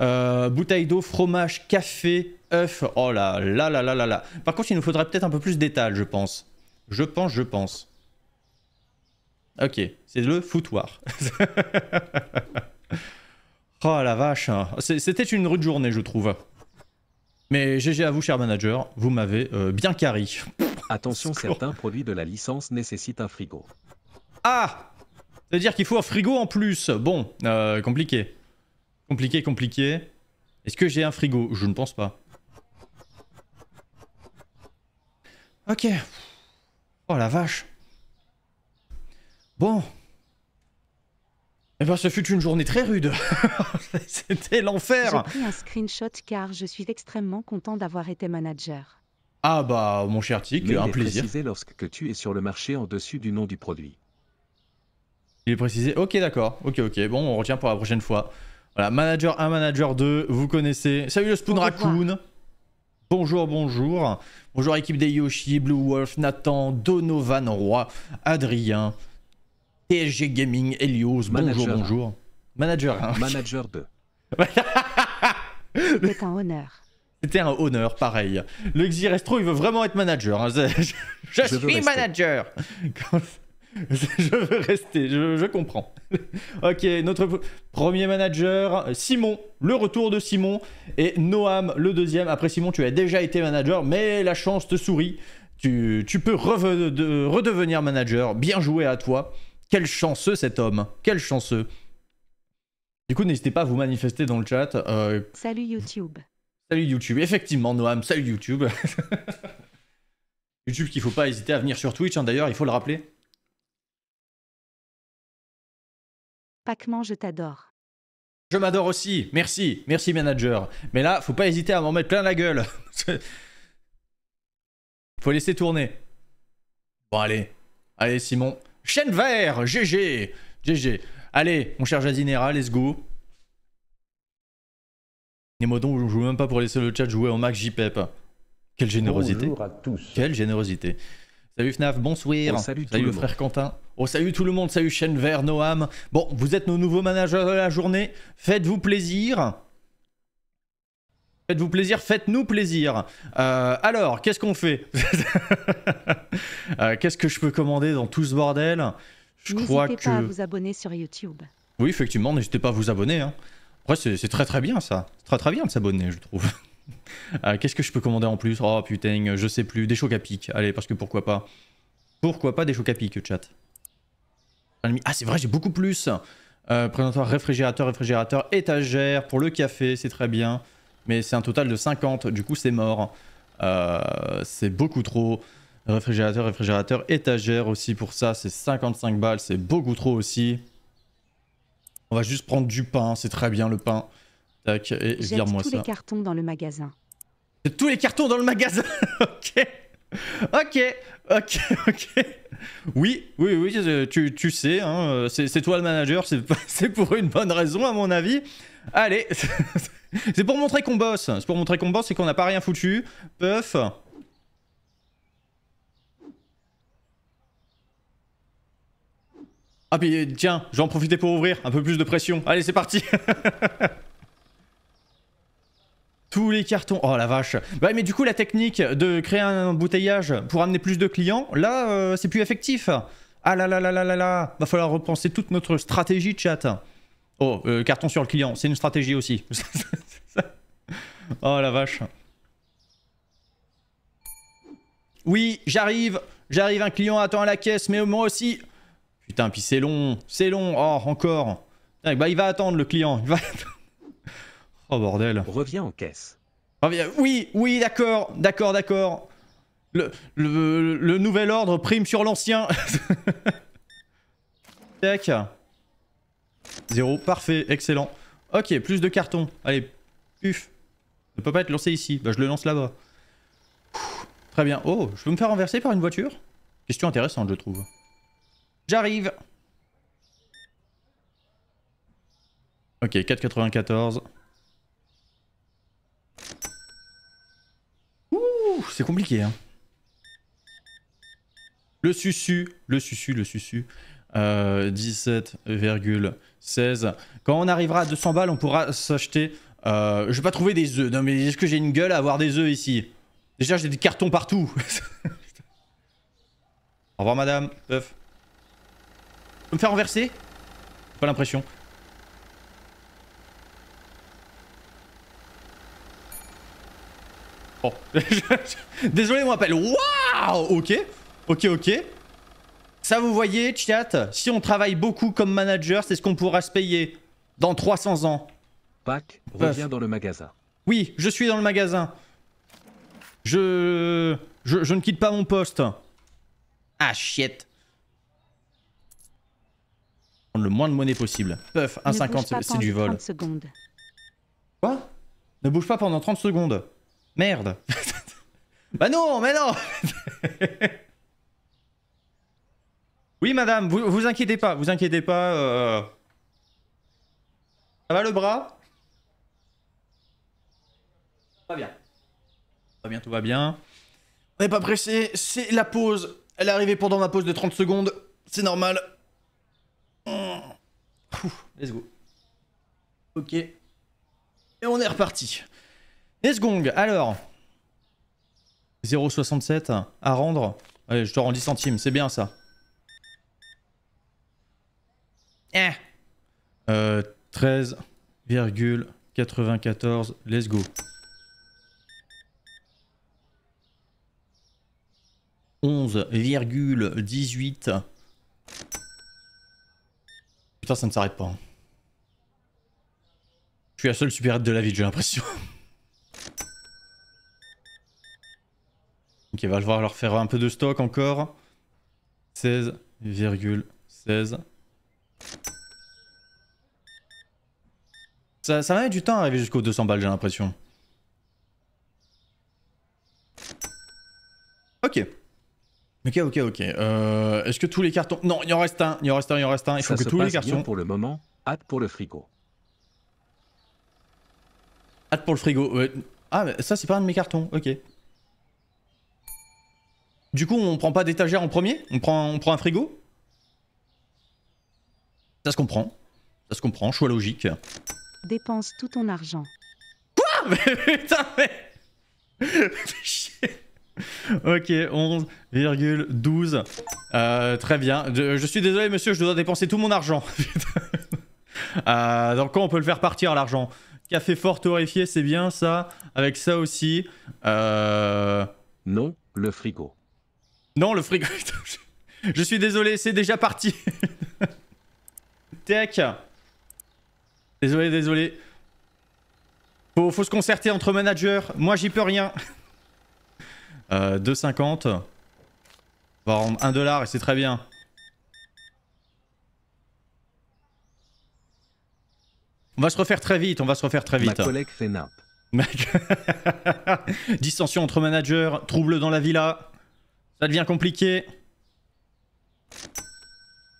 Euh, bouteille d'eau, fromage, café, œufs. Oh là là là là là là. Par contre, il nous faudrait peut-être un peu plus d'étal, je pense. Je pense, je pense. Ok, c'est le foutoir. oh la vache. C'était une rude journée, je trouve. Mais GG à vous, cher manager. Vous m'avez euh, bien carré. Attention, certains produits de la licence nécessitent un frigo. Ah C'est-à-dire qu'il faut un frigo en plus. Bon, euh, compliqué. Compliqué, compliqué. Est-ce que j'ai un frigo Je ne pense pas. Ok. Oh la vache. Bon. Eh ben, ce fut une journée très rude. C'était l'enfer. un screenshot car je suis extrêmement content d'avoir été manager. Ah bah, mon cher Tic, un plaisir. lorsque tu es sur le marché en dessus du nom du produit. Il est précisé. Ok, d'accord. Ok, ok. Bon, on retient pour la prochaine fois. Voilà, manager 1, manager 2, vous connaissez. Salut le Spoon Raccoon. Bonjour, bonjour. Bonjour équipe des Yoshi, Blue Wolf, Nathan, Donovan Roy, Adrien, TSG Gaming, Helios. Bonjour, bonjour. Manager 1. Manager 2. C'était un honneur. C'était un honneur, pareil. Le Xyrestro, il veut vraiment être manager. Hein. Je, suis manager. je veux rester, je, comprends. ok, notre premier manager, Simon, le retour de Simon, et Noam, le deuxième. Après Simon, tu as déjà été manager, mais la chance te sourit. Tu, peux redevenir manager. Bien joué à toi. Quel chanceux cet homme, quel chanceux. Du coup, n'hésitez pas à vous manifester dans le chat. Euh, salut YouTube. Salut YouTube, effectivement Noam, salut YouTube. YouTube qu'il faut pas hésiter à venir sur Twitch, hein. d'ailleurs, il faut le rappeler. pac je t'adore. Je m'adore aussi, merci, merci manager. Mais là, faut pas hésiter à m'en mettre plein la gueule. faut laisser tourner. Bon allez, allez Simon. Chaîne vert, GG, GG. Allez, on cher Azinera. let's go. Nemodon, je joue même pas pour laisser le chat jouer en max JPEP. Quelle générosité. Quelle générosité. Salut Fnaf, bonsoir. Oh, salut, le frère Quentin. Oh, salut tout le monde, salut chaîne vert, Noam. Bon, vous êtes nos nouveaux managers de la journée. Faites-vous plaisir. Faites-vous plaisir, faites-nous plaisir. Euh, alors, qu'est-ce qu'on fait euh, Qu'est-ce que je peux commander dans tout ce bordel Je crois que. N'hésitez pas à vous abonner sur YouTube. Oui, effectivement, n'hésitez pas à vous abonner. Hein. Après, c'est très très bien ça. C'est très très bien de s'abonner, je trouve. Euh, qu'est-ce que je peux commander en plus Oh putain, je sais plus. Des chocs à pic. Allez, parce que pourquoi pas. Pourquoi pas des chocs à pic, chat Ah, c'est vrai, j'ai beaucoup plus. Euh, présentoir, réfrigérateur, réfrigérateur, étagère pour le café, c'est très bien. Mais c'est un total de 50, du coup c'est mort. Euh, c'est beaucoup trop. Réfrigérateur, réfrigérateur, étagère aussi pour ça, c'est 55 balles, c'est beaucoup trop aussi. On va juste prendre du pain, c'est très bien le pain. Tac, et moi ça. tous les cartons dans le magasin. Tous les cartons dans le magasin Ok Ok, ok, ok. Oui, oui, oui, tu, tu sais, hein, c'est toi le manager, c'est pour une bonne raison à mon avis. Allez, c'est pour montrer qu'on bosse, c'est pour montrer qu'on bosse et qu'on n'a pas rien foutu. Puff. Ah puis tiens, j'en profiter pour ouvrir, un peu plus de pression. Allez, c'est parti tous les cartons. Oh la vache. Bah, mais du coup, la technique de créer un embouteillage pour amener plus de clients, là, euh, c'est plus effectif. Ah là là là là là là. Va falloir repenser toute notre stratégie de chat. Oh, euh, carton sur le client, c'est une stratégie aussi. oh la vache. Oui, j'arrive. J'arrive, un client attend à la caisse, mais moi aussi. Putain, puis c'est long. C'est long. Oh, encore. Eh, bah, il va attendre le client. Il va attendre. Oh bordel. Reviens en caisse. Ah, oui, oui, d'accord, d'accord, d'accord. Le, le, nouvel ordre prime sur l'ancien. Tac. Zéro, parfait, excellent. Ok, plus de cartons. Allez, puf. Ne peut pas être lancé ici. Bah, je le lance là-bas. Très bien. Oh, je peux me faire renverser par une voiture Question intéressante, je trouve. J'arrive. Ok, 4,94. c'est compliqué. Hein. Le susu, le susu, le susu. 17,16. Euh, Quand on arrivera à 200 balles, on pourra s'acheter... Euh, je vais pas trouver des œufs. Non mais est-ce que j'ai une gueule à avoir des œufs ici Déjà j'ai des cartons partout. Au revoir madame. Peuf. me faire renverser Pas l'impression. Oh. Désolé, on m'appelle. Waouh Ok. Ok, ok. Ça, vous voyez, chat, si on travaille beaucoup comme manager, c'est ce qu'on pourra se payer dans 300 ans. Pac, reviens dans le magasin. Oui, je suis dans le magasin. Je... je... ne quitte pas mon poste. Ah, shit. Prendre le moins de monnaie possible. Puff, 1,50, c'est du vol. Quoi Ne bouge pas pendant 30 secondes. Merde Bah non, mais non Oui, madame, vous, vous inquiétez pas, vous inquiétez pas. Euh... Ça va le bras Pas bien. Pas va bien, tout va bien. On n'est pas pressé, c'est la pause. Elle est arrivée pendant ma pause de 30 secondes, c'est normal. let's go. Ok. Et on est reparti. Esgong, alors. 0,67 à rendre. Allez, je te rends 10 centimes, c'est bien ça. Eh. Euh, 13,94, let's go. 11,18. Putain, ça ne s'arrête pas. Hein. Je suis la seule supérette de la ville, j'ai l'impression. Ok, il va falloir leur faire un peu de stock encore. 16,16. Ça, ça va du temps à arriver jusqu'aux 200 balles, j'ai l'impression. Ok. Ok, ok, ok. Euh, Est-ce que tous les cartons... Non, il en reste un, il en reste un, il en reste un. Il faut que tous les cartons... pour le moment, hâte pour le frigo. Hâte pour le frigo. Ah, mais ça c'est pas un de mes cartons, ok. Du coup, on prend pas d'étagère en premier on prend, on prend un frigo Ça se comprend. Ça se comprend, choix logique. Dépense tout ton argent. Quoi Mais putain, mais... ok, 11,12. Euh, très bien. Je, suis désolé, monsieur, je dois dépenser tout mon argent. euh, donc, quand on peut le faire partir, l'argent Café fort horrifié, c'est bien ça. Avec ça aussi. Euh, non, le frigo. Non, le frigo. Je suis désolé, c'est déjà parti. Tech. Désolé, désolé. Faut, se concerter entre managers. Moi, j'y peux rien. Euh, 2,50. On va 1 dollar et c'est très bien. On va se refaire très vite, on va se refaire très vite. Ma collègue fait nappe. Dissension entre managers, trouble dans la villa. Ça devient compliqué.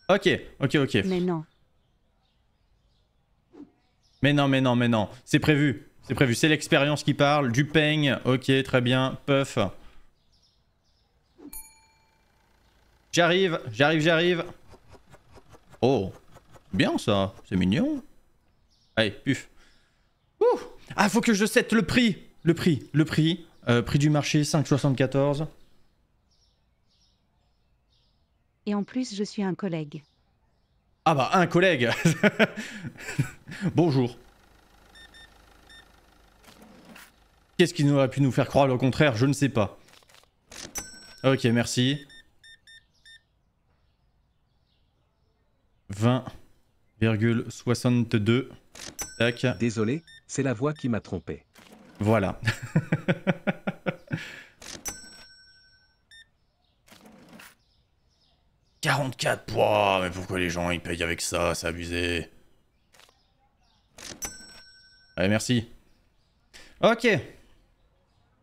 Ok, ok, ok. Mais non. Mais non, mais non, mais non. C'est prévu. C'est prévu. C'est l'expérience qui parle. Du peigne. Ok, très bien. Puff. J'arrive, j'arrive, j'arrive. Oh. Bien ça. C'est mignon. Allez, puf. Ouh. Ah, faut que je sette le prix. Le prix. Le prix. Euh, prix du marché 5,74 et en plus je suis un collègue. Ah bah un collègue Bonjour. Qu'est-ce qui nous aurait pu nous faire croire le contraire Je ne sais pas. Ok, merci. 20,62. Tac. Désolé, c'est la voix qui m'a trompé. Voilà. 44 poids Mais pourquoi les gens ils payent avec ça C'est abusé. Allez, merci. Ok.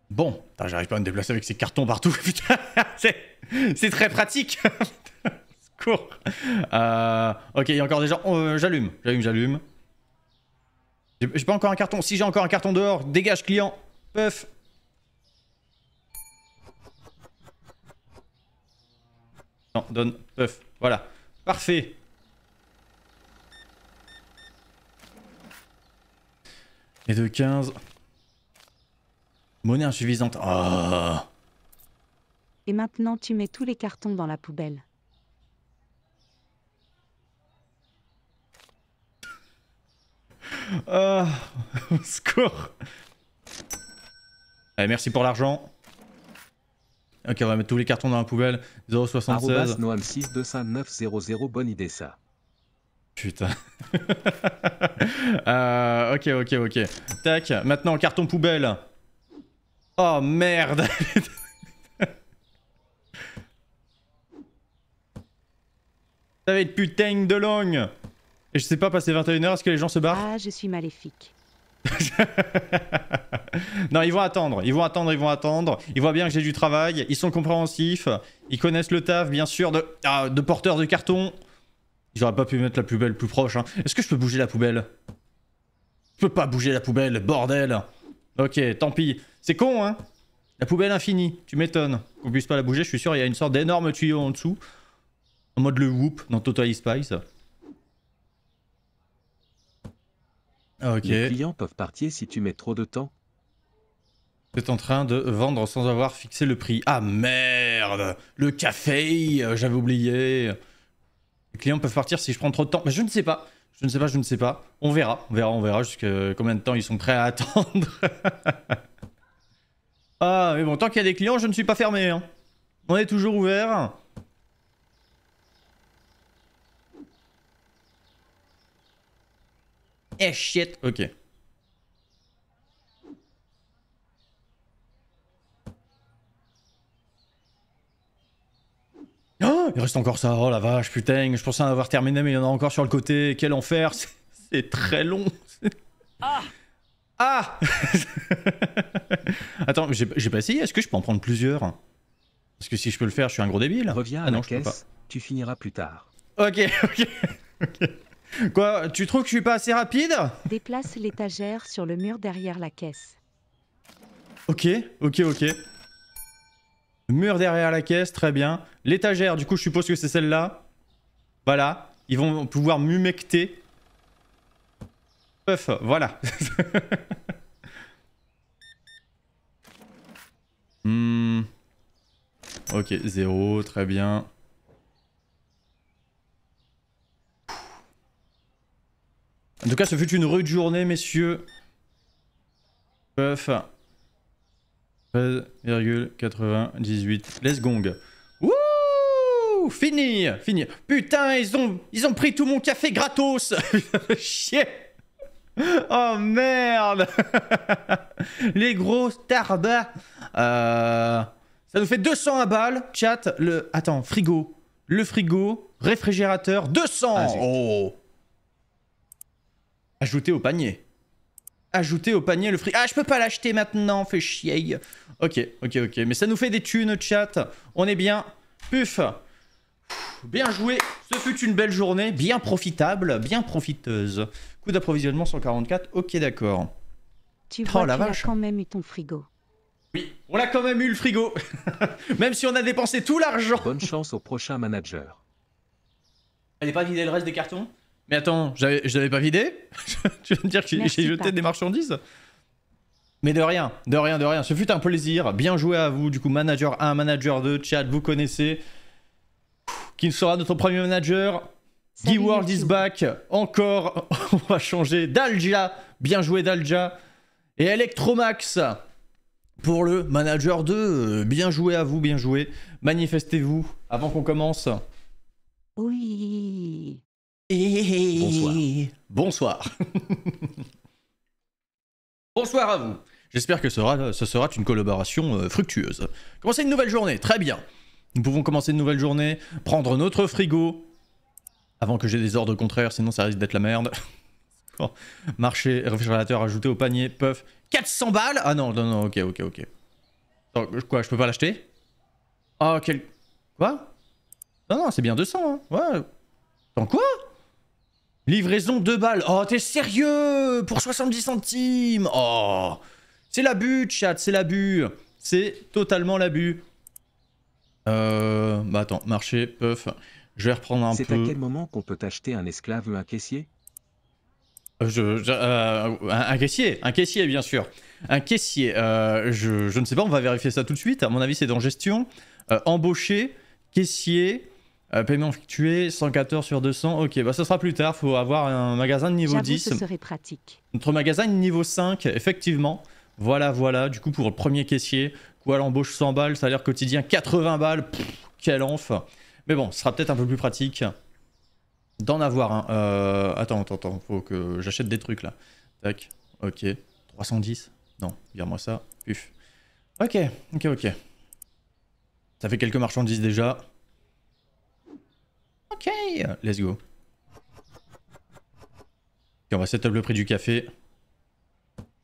Bon, j'arrive pas à me déplacer avec ces cartons partout, putain, c'est très pratique. Court. Euh, ok, il y a encore des gens. Euh, j'allume, j'allume, j'allume. J'ai pas encore un carton. Si j'ai encore un carton dehors, dégage client. Puff. Non, donne. Voilà. Parfait. Et de 15. Monnaie insuffisante. Oh. Et maintenant, tu mets tous les cartons dans la poubelle. Ah, score. Allez, merci pour l'argent. Ok, on va mettre tous les cartons dans la poubelle. 0,76. Noam 900 bonne idée ça. Putain. Euh, ok, ok, ok. Tac, maintenant carton poubelle. Oh merde Ça va être putain de long Et je sais pas, passer 21h, est-ce que les gens se barrent Ah, je suis maléfique. non, ils vont attendre, ils vont attendre, ils vont attendre. Ils voient bien que j'ai du travail, ils sont compréhensifs, ils connaissent le taf, bien sûr, de, ah, de porteur de carton. J'aurais pas pu mettre la poubelle plus proche. Hein. Est-ce que je peux bouger la poubelle Je peux pas bouger la poubelle, bordel Ok, tant pis. C'est con, hein La poubelle infinie, tu m'étonnes. Qu'on puisse pas la bouger, je suis sûr, il y a une sorte d'énorme tuyau en dessous. En mode le whoop dans total Spice. Ah, Les clients peuvent partir si tu mets trop de temps. Vous en train de vendre sans avoir fixé le prix. Ah merde Le café euh, J'avais oublié. Les clients peuvent partir si je prends trop de temps. Mais je ne sais pas. Je ne sais pas, je ne sais pas. On verra, on verra, on verra jusqu'à combien de temps ils sont prêts à attendre. ah, mais bon, tant qu'il y a des clients, je ne suis pas fermé. Hein. On est toujours ouvert. Eh shit. Ok. Oh, il reste encore ça. Oh la vache, putain. Je pensais en avoir terminé, mais il y en a encore sur le côté. Quel enfer. C'est très long. Ah Ah Attends, j'ai pas essayé. Est-ce que je peux en prendre plusieurs Parce que si je peux le faire, je suis un gros débile. Reviens ah non, je Peux pas. Tu finiras plus tard. Ok, ok. ok. Quoi Tu trouves que je suis pas assez rapide Déplace l'étagère sur le mur derrière la caisse. Ok, ok, ok. Mur derrière la caisse, très bien. L'étagère, du coup, je suppose que c'est celle-là. Voilà. Ils vont pouvoir m'humecter. Puff, voilà. hmm. Ok, zéro, très bien. En tout cas, ce fut une rude journée, messieurs. Puff. 13,98. Let's gong. Wouh Fini Fini. Putain, ils ont, ils ont pris tout mon café gratos Chier Oh merde Les gros tardas euh... Ça nous fait 200 à balle, chat, le... Attends, frigo. Le frigo, réfrigérateur, 200 Oh Ajouter au panier. Ajouter au panier le frigo. Ah, je peux pas l'acheter maintenant, fais chier. Ok, ok, ok. Mais ça nous fait des thunes, chat. On est bien. Puf. Bien joué, ce fut une belle journée, bien profitable, bien profiteuse. Coût d'approvisionnement 144, ok d'accord. Tu oh, la vache. quand même eu ton frigo. Oui, on l'a quand même eu le frigo, même si on a dépensé tout l'argent. Bonne chance au prochain manager. Elle n'est pas vidé le reste des cartons mais attends, je je l'avais pas vidé Tu veux me dire que j'ai jeté des marchandises mais de rien, de rien, de rien. Ce fut un plaisir. Bien joué à vous. Du coup, manager 1, manager 2, chat, vous connaissez. Qui sera notre premier manager Guy World is back. Encore, on va changer. Dalja, bien joué Dalja. Et Electromax pour le manager 2. Bien joué à vous, bien joué. Manifestez-vous avant qu'on commence. Oui. Bonsoir. Bonsoir. Bonsoir à vous. J'espère que ce sera, une collaboration euh, fructueuse. Commencer une nouvelle journée, très bien. Nous pouvons commencer une nouvelle journée, prendre notre frigo, avant que j'ai des ordres contraires, sinon ça risque d'être la merde. Marché, réfrigérateur ajouté au panier, puff. 400 balles Ah non, non, non, ok, ok, ok. quoi, je peux pas l'acheter Ah, quel... Quoi Non, non, c'est bien 200, hein. Ouais. Dans quoi Livraison 2 balles. Oh, t'es sérieux Pour 70 centimes Oh C'est l'abus, chat, c'est l'abus. C'est totalement l'abus. Euh... Bah attends, marché, puff. Je vais reprendre un peu... C'est à quel moment qu'on peut acheter un esclave ou un caissier euh, euh, un, caissier, un caissier bien sûr. Un caissier, euh, je, ne sais pas, on va vérifier ça tout de suite. À mon avis, c'est dans gestion. embaucher, caissier, paiement effectué, 114 sur 200. Ok, bah ça sera plus tard. Faut avoir un magasin de niveau 10. serait pratique. Notre magasin de niveau 5, effectivement. Voilà, voilà. Du coup, pour le premier caissier, quoi l'embauche 100 balles, salaire quotidien 80 balles. quel enf. Mais bon, ce sera peut-être un peu plus pratique d'en avoir un. Euh, attends, attends, attends. Faut que j'achète des trucs là. Tac. Ok. 310. Non, garde-moi ça. Puf. Ok, ok, ok. Ça fait quelques marchandises déjà. Ok, let's go. on va setup le prix du café.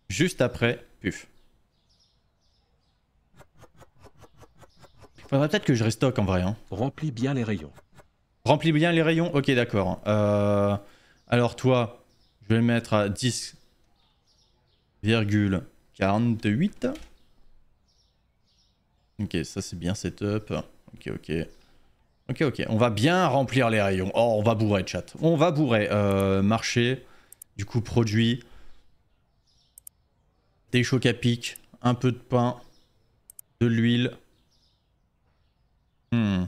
Juste après, puf. Faudrait peut-être que je restock en vrai. Hein. Remplis bien les rayons. Remplis bien les rayons Ok, d'accord. Euh, alors toi, je vais mettre à 10,48. Ok, ça c'est bien setup. Ok, ok. Ok, ok. On va bien remplir les rayons. Oh, on va bourrer, chat. On va bourrer. Euh, marché, du coup, produit. Des chocs à pic, un peu de pain, de l'huile. Hmm.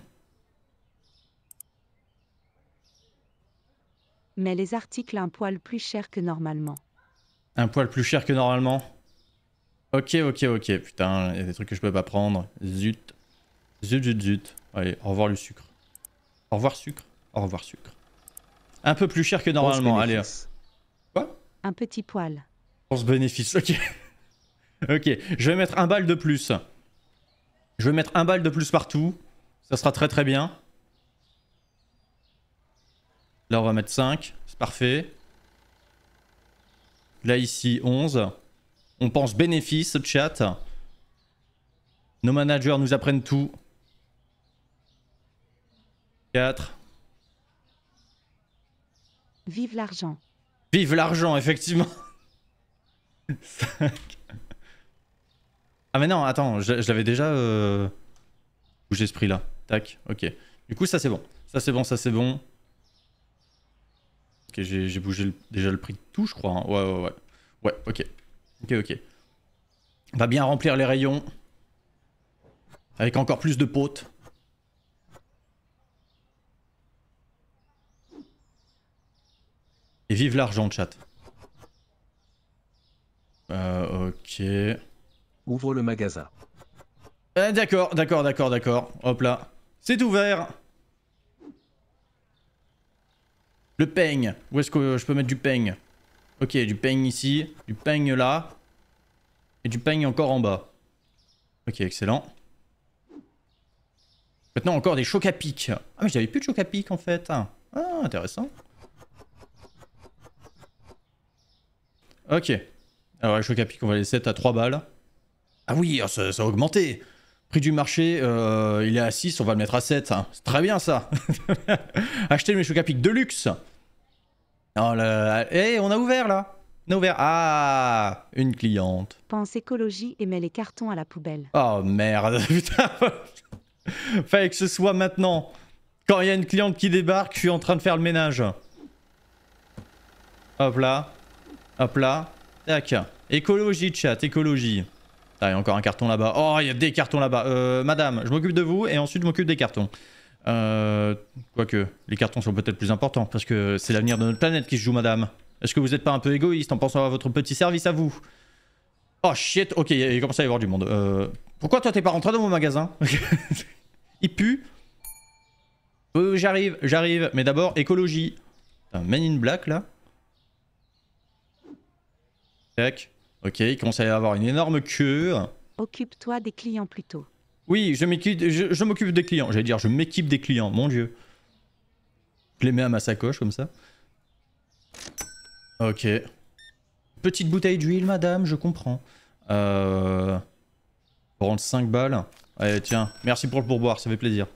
Mais les articles un poil plus cher que normalement. Un poil plus cher que normalement Ok, ok, ok. Putain, il y a des trucs que je peux pas prendre. Zut. Zut, zut, zut. Allez, au revoir le sucre. Au revoir sucre. Au revoir sucre. Un peu plus cher que normalement, allez. Hein. Quoi Un petit poil. Pense bénéfice, ok. ok, je vais mettre un bal de plus. Je vais mettre un bal de plus partout. Ça sera très très bien. Là, on va mettre 5. C'est parfait. Là, ici, 11. On pense bénéfice, chat. Nos managers nous apprennent tout. 4. Vive l'argent. Vive l'argent, effectivement. Ah mais non, attends, je, l'avais déjà euh, bougé ce prix-là. Tac, ok. Du coup, ça c'est bon. Ça c'est bon, ça c'est bon. Ok, j'ai bougé déjà le prix de tout, je crois. Hein. Ouais, ouais, ouais. Ouais, ok. Ok, ok. On va bien remplir les rayons. Avec encore plus de potes. Et vive l'argent, chat. Euh, ok. Ouvre le magasin. Euh, d'accord, d'accord, d'accord, d'accord. Hop là. C'est ouvert. Le peigne. Où est-ce que je peux mettre du peigne Ok, du peigne ici, du peigne là. Et du peigne encore en bas. Ok, excellent. Maintenant encore des chocs à pic. Ah mais j'avais plus de chocs à pic en fait. Ah intéressant. Ok. Alors, je pique qu'on va les 7 à 3 balles. Ah oui, oh, ça, a augmenté. Prix du marché, euh, il est à 6, on va le mettre à 7. Hein. C'est très bien ça. Acheter mes Chocapic de luxe. Oh eh, on a ouvert là. On a ouvert. Ah, une cliente. Pense écologie et mets les cartons à la poubelle. Oh merde, putain. Fallait que ce soit maintenant. Quand il y a une cliente qui débarque, je suis en train de faire le ménage. Hop là. Hop là. Tac. Écologie, chat, écologie. Ah, il y a encore un carton là-bas. Oh, il y a des cartons là-bas. Euh, madame, je m'occupe de vous et ensuite je m'occupe des cartons. Euh, Quoique, les cartons sont peut-être plus importants parce que c'est l'avenir de notre planète qui se joue, madame. Est-ce que vous n'êtes pas un peu égoïste en pensant à votre petit service à vous Oh shit, ok, il commence à y avoir du monde. Euh, pourquoi toi t'es pas rentré dans mon magasin Il pue. Euh, j'arrive, j'arrive, mais d'abord écologie. Un in black là. Ok, il commence à avoir une énorme queue. Occupe-toi des clients plutôt. Oui, je m'occupe je, des clients. J'allais dire, je m'équipe des clients, mon dieu. Je les mets à ma sacoche comme ça. Ok. Petite bouteille d'huile, madame, je comprends. Euh... Pour 5 balles. Allez, tiens, merci pour le pourboire, ça fait plaisir.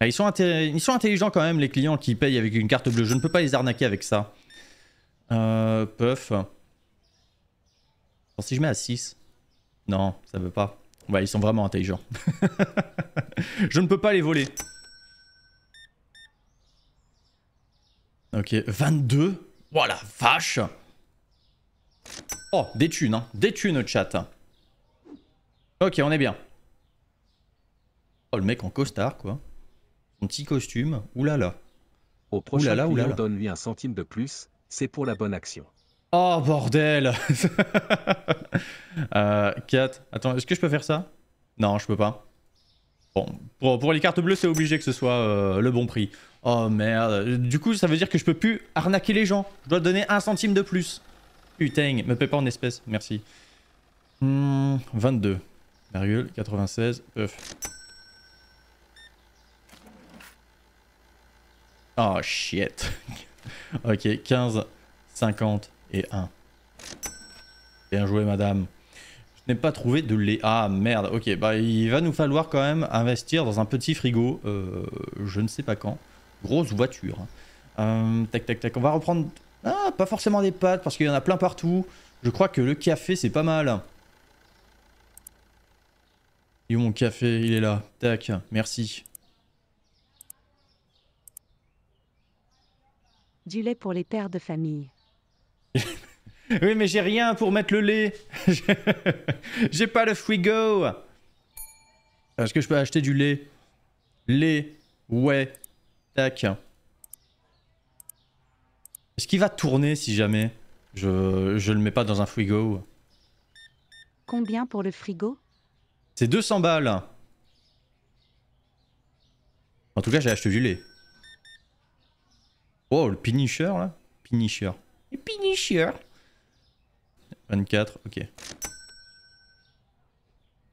Ah, ils, sont ils sont intelligents quand même, les clients qui payent avec une carte bleue. Je ne peux pas les arnaquer avec ça. Euh, puff. si je mets à 6. Non, ça veut pas. Ouais, ils sont vraiment intelligents. je ne peux pas les voler. Ok, 22. Voilà, vache. Oh, des thunes, hein. Des thunes, chat. Ok, on est bien. Oh, le mec en costard, quoi. Son petit costume. Oulala. Là là. Au prochain, donne un centime de plus, c'est pour la bonne action. Oh bordel 4. Euh, attends, est-ce que je peux faire ça Non, je peux pas. Bon, pour, les cartes bleues, c'est obligé que ce soit euh, le bon prix. Oh merde. Du coup, ça veut dire que je peux plus arnaquer les gens. Je dois donner un centime de plus. Putain, me paie pas en espèces, merci. Hmm, 22. 96, Oh shit. ok, 15, 50 et 1. Bien joué, madame. Je n'ai pas trouvé de lait. Ah, merde. Ok, bah il va nous falloir quand même investir dans un petit frigo. Euh, je ne sais pas quand. Grosse voiture. Euh, tac, tac, tac. On va reprendre... Ah, pas forcément des pâtes, parce qu'il y en a plein partout. Je crois que le café, c'est pas mal. Et mon café Il est là. Tac, merci. Du lait pour les pères de famille. oui, mais j'ai rien pour mettre le lait. j'ai pas le frigo. Est-ce que je peux acheter du lait Lait. Ouais. Tac. Est-ce qu'il va tourner si jamais je, je le mets pas dans un frigo Combien pour le frigo C'est 200 balles. En tout cas, j'ai acheté du lait. Oh, le Pinisher là Pinisher. Le Pinisher 24, ok.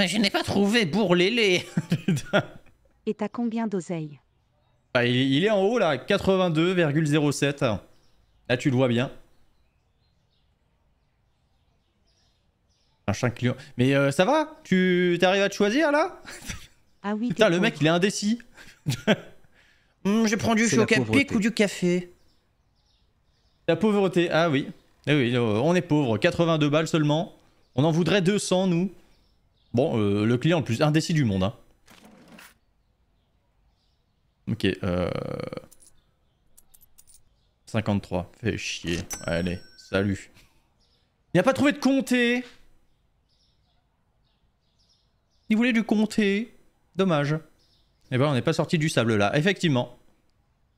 Je n'ai pas trouvé Bourlélé Et t'as combien d'oseille bah, il, est en haut là, 82,07. Là tu le vois bien. Un client. Mais euh, ça va Tu t'arrives à te choisir là Ah oui. Putain, le mec il est indécis Hum, j'ai je prends du choc ou du café La pauvreté, ah oui. Eh oui, euh, on est pauvre, 82 balles seulement. On en voudrait 200, nous. Bon, euh, le client le plus indécis du monde. Hein. Ok, euh... 53, fait chier. Allez, salut. Il n'a pas trouvé de comté Il voulait du comté. Dommage. Eh ben, on n'est pas sorti du sable là, effectivement.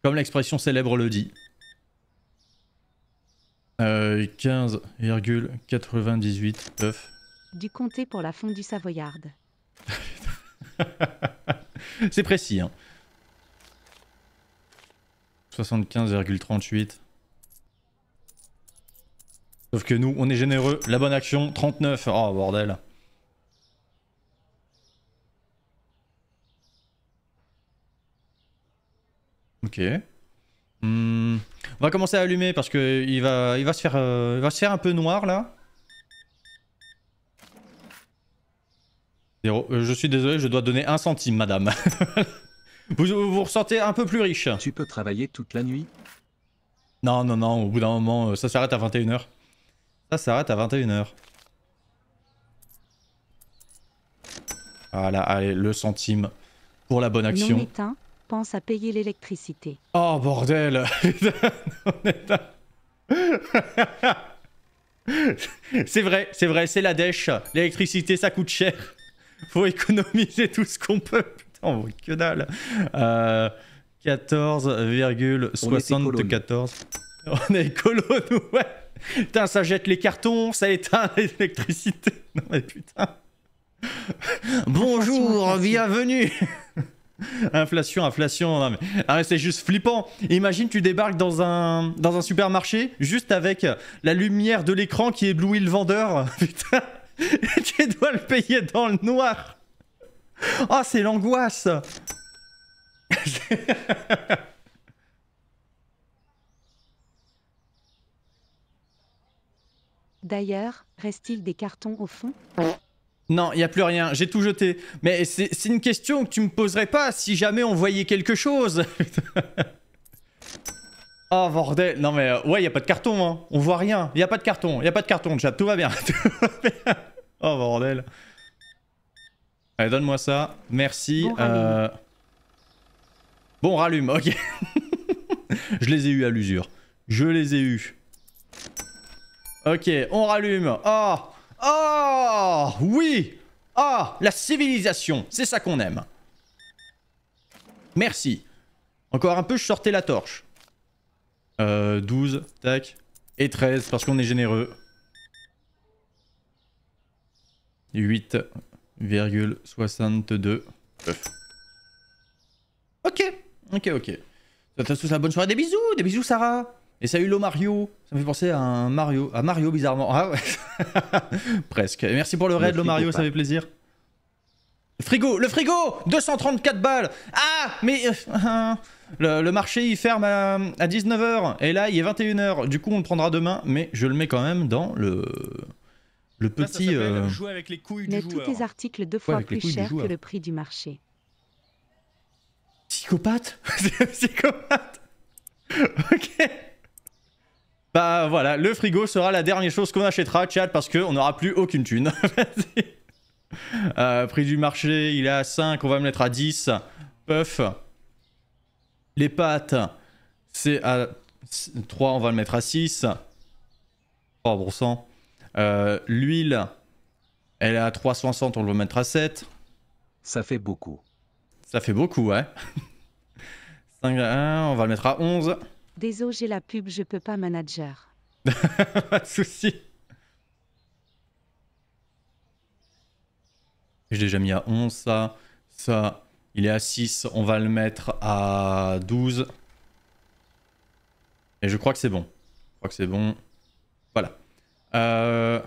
Comme l'expression célèbre le dit. Euh, 15,98 Du comté pour la fondue savoyarde. C'est précis. Hein. 75,38. Sauf que nous, on est généreux. La bonne action, 39. Oh, bordel. Ok. Hmm, on va commencer à allumer parce que il va, il va, se, faire, euh, un peu noir là. Euh, je suis désolé, je dois donner un centime, madame. vous, vous ressentez un peu plus riche. Tu peux travailler toute la nuit Non, non, non, au bout d'un moment, euh, ça s'arrête à 21h. Ça s'arrête à 21h. Voilà, allez, le centime pour la bonne action pense à payer l'électricité. Oh bordel C'est vrai, c'est vrai, c'est la dèche. L'électricité, ça coûte cher. Faut économiser tout ce qu'on peut. Putain, que dalle. Euh, 14,74. On est colonne, ouais. Putain, ça jette les cartons, ça éteint l'électricité. Non mais putain. Bonjour, bienvenue. Inflation, inflation. Non, ah, mais... c'est juste flippant. Imagine, tu débarques dans un, dans un supermarché, juste avec la lumière de l'écran qui éblouit le vendeur. Putain, et tu dois le payer dans le noir. Oh, c'est l'angoisse. D'ailleurs, reste-t-il des cartons au fond non, il n'y a plus rien, j'ai tout jeté. Mais c'est une question que tu me poserais pas si jamais on voyait quelque chose. oh bordel, non mais euh, ouais, il n'y a pas de carton, hein. on voit rien. Il n'y a pas de carton, il n'y a pas de carton, chat, tout va bien. oh bordel. Allez, donne-moi ça, merci. Bon, euh... bon, rallume ok. Je les ai eus à l'usure. Je les ai eus. Ok, on rallume. Oh Oh Oui Ah La civilisation C'est ça qu'on aime. Merci. Encore un peu, je sortais la torche. Euh, 12, tac. Et 13, parce qu'on est généreux. 8,62. Ok, ok, ok. Ça tous la bonne soirée. Des bisous, des bisous Sarah. Et salut Lo Mario Ça me fait penser à Mario, à Mario bizarrement. Ah ouais. Presque. merci pour le raid Lo Mario, ça fait plaisir. Frigo, le frigo 234 balles Ah Mais euh, le, marché il ferme à, 19h et là il est 21h. Du coup on le prendra demain, mais je le mets quand même dans le le petit. Euh, mais tous articles deux fois plus chers que le prix du marché. Psychopathe Psychopathe Ok bah voilà, le frigo sera la dernière chose qu'on achètera, chat, parce qu'on n'aura plus aucune thune. Euh, prix du marché, il est à 5, on va le mettre à 10. Puff. Les pâtes, c'est à 3, on va le mettre à 6. 3%. L'huile, elle est à 360, on va le mettre à 7. Ça fait beaucoup. Ça fait beaucoup, ouais. 5 à 1, on va le mettre à 11. Désolé, j'ai la pub, je peux pas manager. pas de souci. J'ai déjà mis à 11 ça. Ça, il est à 6. On va le mettre à 12. Et je crois que c'est bon. Je crois que c'est bon. Voilà. Euh,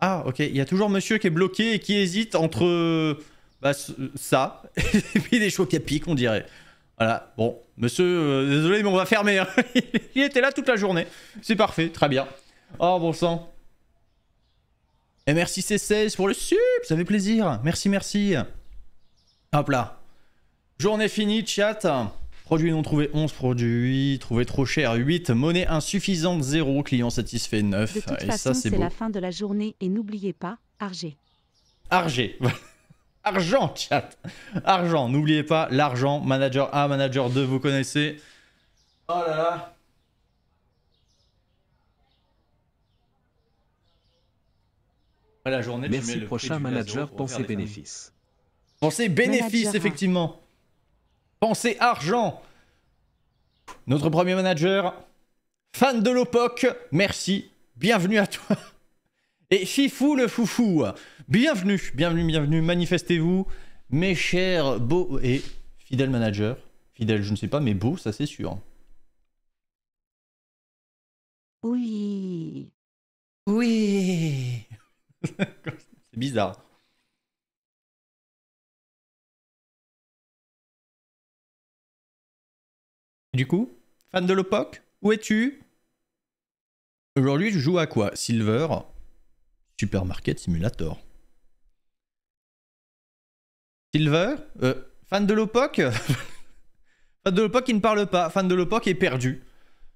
ah, ok. Il y a toujours monsieur qui est bloqué et qui hésite entre bah, ça et puis des chocs qui piquent on dirait. Voilà. Bon, Monsieur, euh, désolé, mais on va fermer. Hein. Il était là toute la journée. C'est parfait, très bien. Oh, bon sang. Et eh, merci C16 pour le sub, ça fait plaisir. Merci, merci. Hop là. Journée finie, chat. Produits non trouvés 11 produits, trouvés trop cher 8, monnaie insuffisante 0, client satisfait 9. ça c'est la fin de la journée et n'oubliez pas, Argé. Argé. Argent, chat. Argent, n'oubliez pas l'argent. Manager 1, manager 2, vous connaissez. Oh là là. la journée, Merci prochain manager, pensez bénéfices. Pensez bénéfices, effectivement. Pensez argent. Notre premier manager, fan de l'OPOC, merci, bienvenue à toi. Et Fifou le foufou, Bienvenue, bienvenue, bienvenue, manifestez-vous, mes chers beaux et fidèles managers. Fidèles, je ne sais pas, mais beaux, ça c'est sûr. Oui. Oui. c'est bizarre. Du coup, fan de l'OPOC, où es-tu Aujourd'hui, je joue à quoi Silver Supermarket Simulator. Silver euh, Fan de l'OPOC Fan de l'OPOC qui ne parle pas. Fan de l'OPOC est perdu.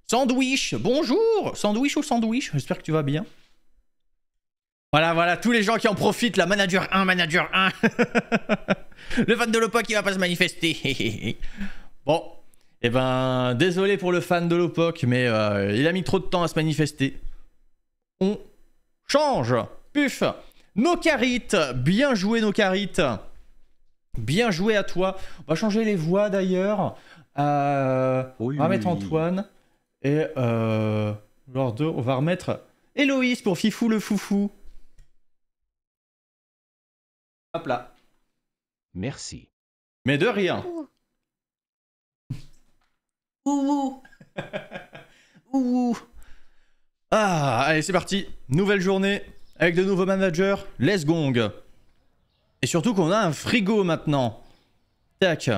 Sandwich Bonjour Sandwich ou sandwich J'espère que tu vas bien. Voilà, voilà, tous les gens qui en profitent, la manager 1, manager 1. le fan de l'OPOC qui va pas se manifester. bon, et eh ben, désolé pour le fan de l'OPOC, mais euh, il a mis trop de temps à se manifester. On change. Puf. Nos Bien joué, nos Bien joué à toi. On va changer les voix d'ailleurs. on va mettre Antoine. Et euh, lors on va remettre Héloïse pour Fifou le Foufou. Hop là. Merci. Mais de rien. Ouh. Ouh. Ah, allez, c'est parti. Nouvelle journée avec de nouveaux managers. Let's gong. Et surtout qu'on a un frigo maintenant. Tac.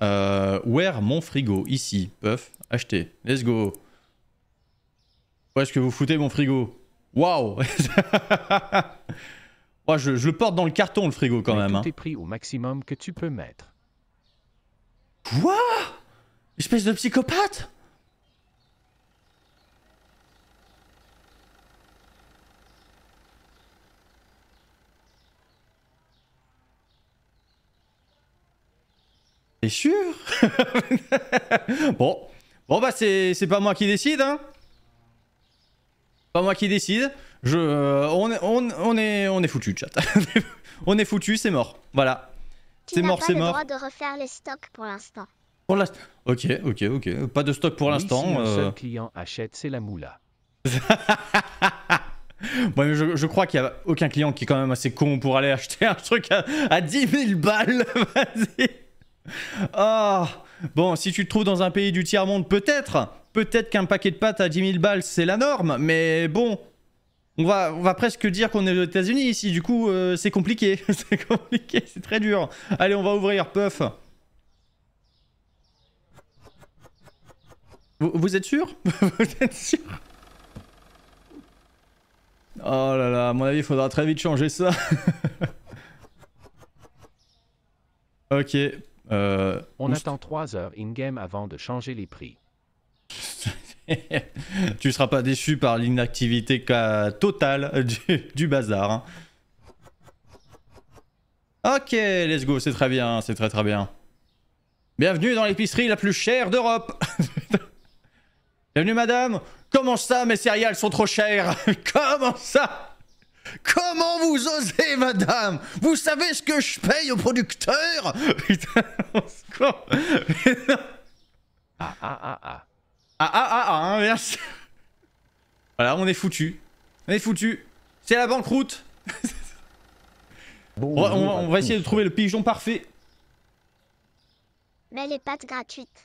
Euh, where mon frigo Ici. Puff. Acheter. Let's go. Où est-ce que vous foutez mon frigo Waouh Moi, je, le porte dans le carton, le frigo, quand même. Tout hein. pris au maximum que tu peux mettre. Quoi Espèce de psychopathe T'es sûr Bon. Bon bah c'est pas moi qui décide, hein. Pas moi qui décide. Je, euh, on, est, on, on est foutu, chat. on est foutu, c'est mort. Voilà. C'est mort, c'est mort. le droit de refaire les stocks pour l'instant. la... Ok, ok, ok. Pas de stock pour l'instant. Euh. client achète, c'est la moula. bon, je, je, crois qu'il n'y a aucun client qui est quand même assez con pour aller acheter un truc à, à 10 000 balles. Vas-y. Ah Bon, si tu te trouves dans un pays du tiers-monde, peut-être Peut-être qu'un paquet de pâtes à 10 000 balles, c'est la norme, mais bon... On va, on va presque dire qu'on est aux États-Unis ici, du coup, euh, c'est compliqué. c'est compliqué, c'est très dur. Allez, on va ouvrir, puff. Vous, êtes sûr Vous êtes sûr Oh là là, à mon avis, il faudra très vite changer ça. ok, euh, On attend 3 heures in-game avant de changer les prix. tu seras pas déçu par l'inactivité totale du, bazar. Hein. Ok, let's go, c'est très bien, c'est très très bien. Bienvenue dans l'épicerie la plus chère d'Europe Bienvenue madame Comment ça mes céréales sont trop chères Comment ça Comment vous osez, madame Vous savez ce que je paye au producteur Putain, quoi Ah, ah, ah, ah. Ah, ah, ah, ah, hein, merci. Voilà, on est foutu. On est foutu. C'est la banqueroute. bon, on, va, essayer de trouver le pigeon parfait. Mais les pâtes gratuites.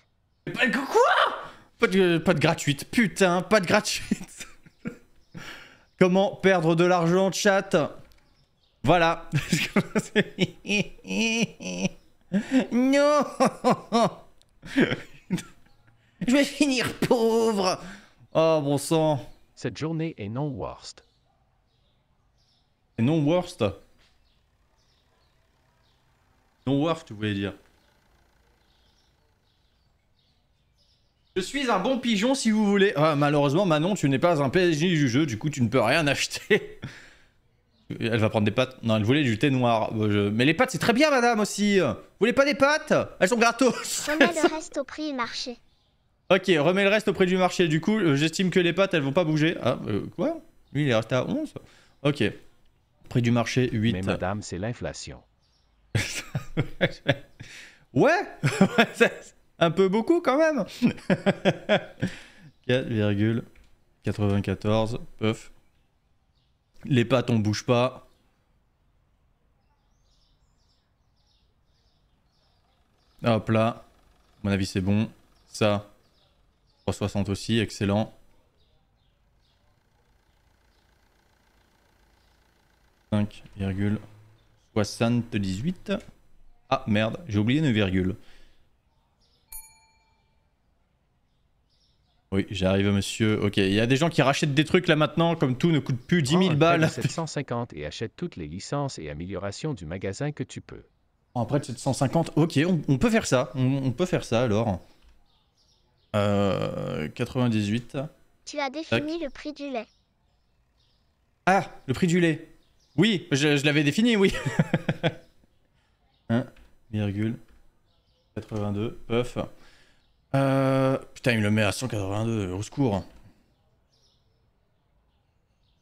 Quoi pas de, pas de gratuite, putain, pas de gratuite. Comment perdre de l'argent, chat Voilà. non Je vais finir pauvre Oh, bon sang Cette journée est non worst. Non worst Non worst, tu voulais dire Je suis un bon pigeon si vous voulez. Ah, malheureusement, Manon, tu n'es pas un PSG du jeu, du coup, tu ne peux rien acheter. Elle va prendre des pâtes. Non, elle voulait du thé noir. Euh, Mais les pâtes, c'est très bien, madame, aussi. Vous voulez pas des pâtes Elles sont gratos. Remets le reste au prix du marché. Ok, remets le reste au prix du marché. Du coup, euh, j'estime que les pâtes, elles vont pas bouger. Ah, euh, quoi Lui, il est resté à 11 Ok. Prix du marché, 8. Mais madame, c'est l'inflation. ouais un peu beaucoup quand même 4,94. puf. Les pattes, on bouge pas. Hop là. À mon avis, c'est bon. Ça. 360 aussi, excellent. 5,78. Ah merde, j'ai oublié une virgule. Oui, j'arrive, monsieur. Ok, il y a des gens qui rachètent des trucs là maintenant, comme tout ne coûte plus 10 000 balles. Après 750 et achète toutes les licences et améliorations du magasin que tu peux. En prêt de 750, ok, on, peut faire ça. On, peut faire ça alors. Euh, 98. Tu as défini le prix du lait. Ah, le prix du lait. Oui, je, l'avais défini, oui. 1,82. Puff. Euh, putain, il me le met à 182, au secours.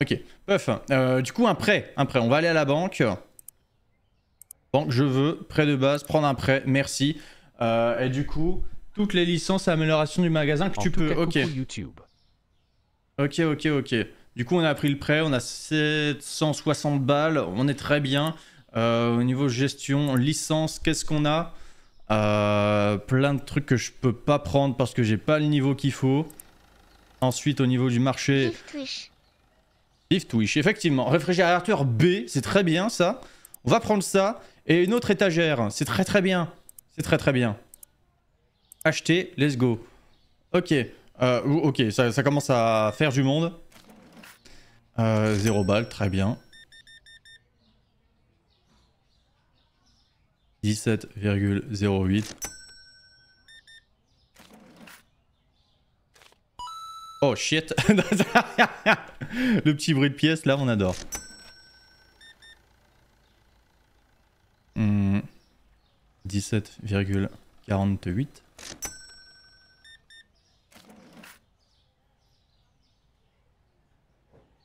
Ok, puff. Euh, du coup, un prêt. Un prêt. On va aller à la banque. Banque, je veux. Prêt de base, prendre un prêt, merci. Euh, et du coup, toutes les licences et améliorations du magasin que tu peux. ok. YouTube. Ok, ok, ok. Du coup, on a pris le prêt, on a 760 balles, on est très bien. au niveau gestion, licence, qu'est-ce qu'on a euh, plein de trucs que je peux pas prendre parce que j'ai pas le niveau qu'il faut. Ensuite, au niveau du marché... Vive Twitch. Twitch, effectivement. Réfrigérateur B, c'est très bien ça. On va prendre ça. Et une autre étagère, c'est très très bien. C'est très très bien. Acheter, let's go. Ok, euh, ok, ça, commence à faire du monde. Euh, zéro 0 balles, très bien. 17,08. Oh shit Le petit bruit de pièce, là, on adore. 17,48. Hmm.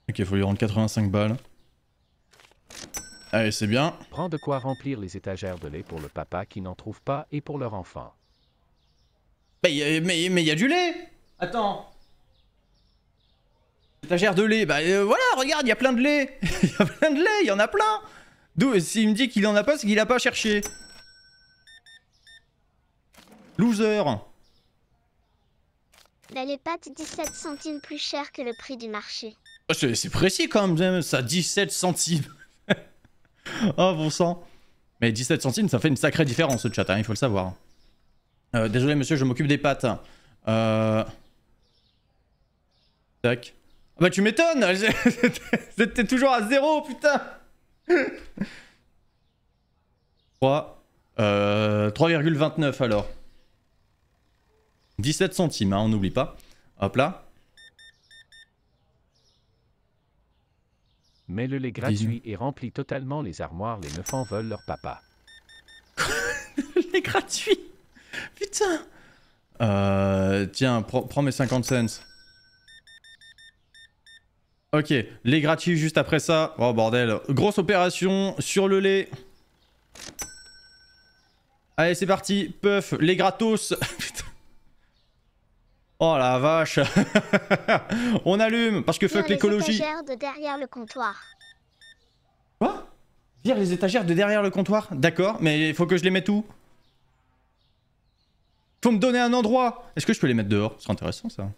Ok, faut lui rendre 85 balles. Allez, c'est bien. Prends de quoi remplir les étagères de lait pour le papa qui n'en trouve pas et pour leur enfant. Bah, mais il y a du lait Attends Étagère de lait, bah euh, voilà, regarde, il y a plein de lait Il y a plein de lait, il y en a plein D'où, euh, s'il me dit qu'il en a pas, c'est qu'il a pas cherché. Loser bah, les pâtes 17 centimes plus cher que le prix du marché. Ah, c'est précis quand même, ça 17 centimes oh bon sang. Mais 17 centimes, ça fait une sacrée différence ce chat, hein, il faut le savoir. Euh, désolé monsieur, je m'occupe des pattes. Euh, tac. Ah bah tu m'étonnes t'es toujours à zéro, putain 3... 3,29 euh, alors. 17 centimes, hein, on n'oublie pas. Hop là. Mais le lait gratuit et remplit totalement les armoires, les neuf en veulent leur papa. le lait gratuit Putain euh, Tiens, prends mes 50 cents. Ok, lait gratuit juste après ça. Oh bordel. Grosse opération sur le lait. Allez, c'est parti. Puff, lait gratos. Putain. Oh la vache On allume Parce que fuck l'écologie de derrière le comptoir. Quoi Dire les étagères de derrière le comptoir D'accord, mais il faut que je les mette où Faut me donner un endroit Est-ce que je peux les mettre dehors C'est intéressant ça.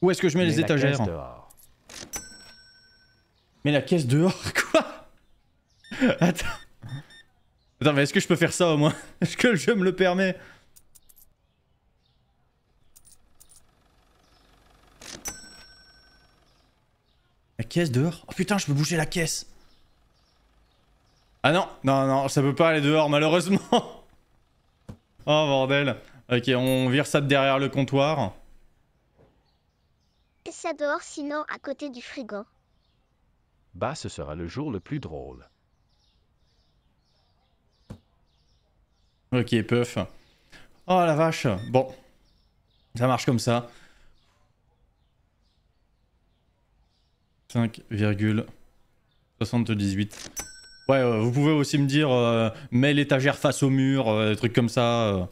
Où est-ce que je mets, mets les étagères Mais la caisse dehors, quoi Attends Attends, mais est-ce que je peux faire ça au moins Est-ce que le jeu me le permet La caisse dehors Oh putain, je peux bouger la caisse Ah non, non, non, ça peut pas aller dehors malheureusement Oh bordel Ok, on vire ça de derrière le comptoir. Et ça dehors sinon à côté du frigo. Bah, ce sera le jour le plus drôle. qui est puff. Oh la vache. Bon. Ça marche comme ça. 5,78. Ouais, euh, vous pouvez aussi me dire euh, mets l'étagère face au mur, truc euh, des trucs comme ça.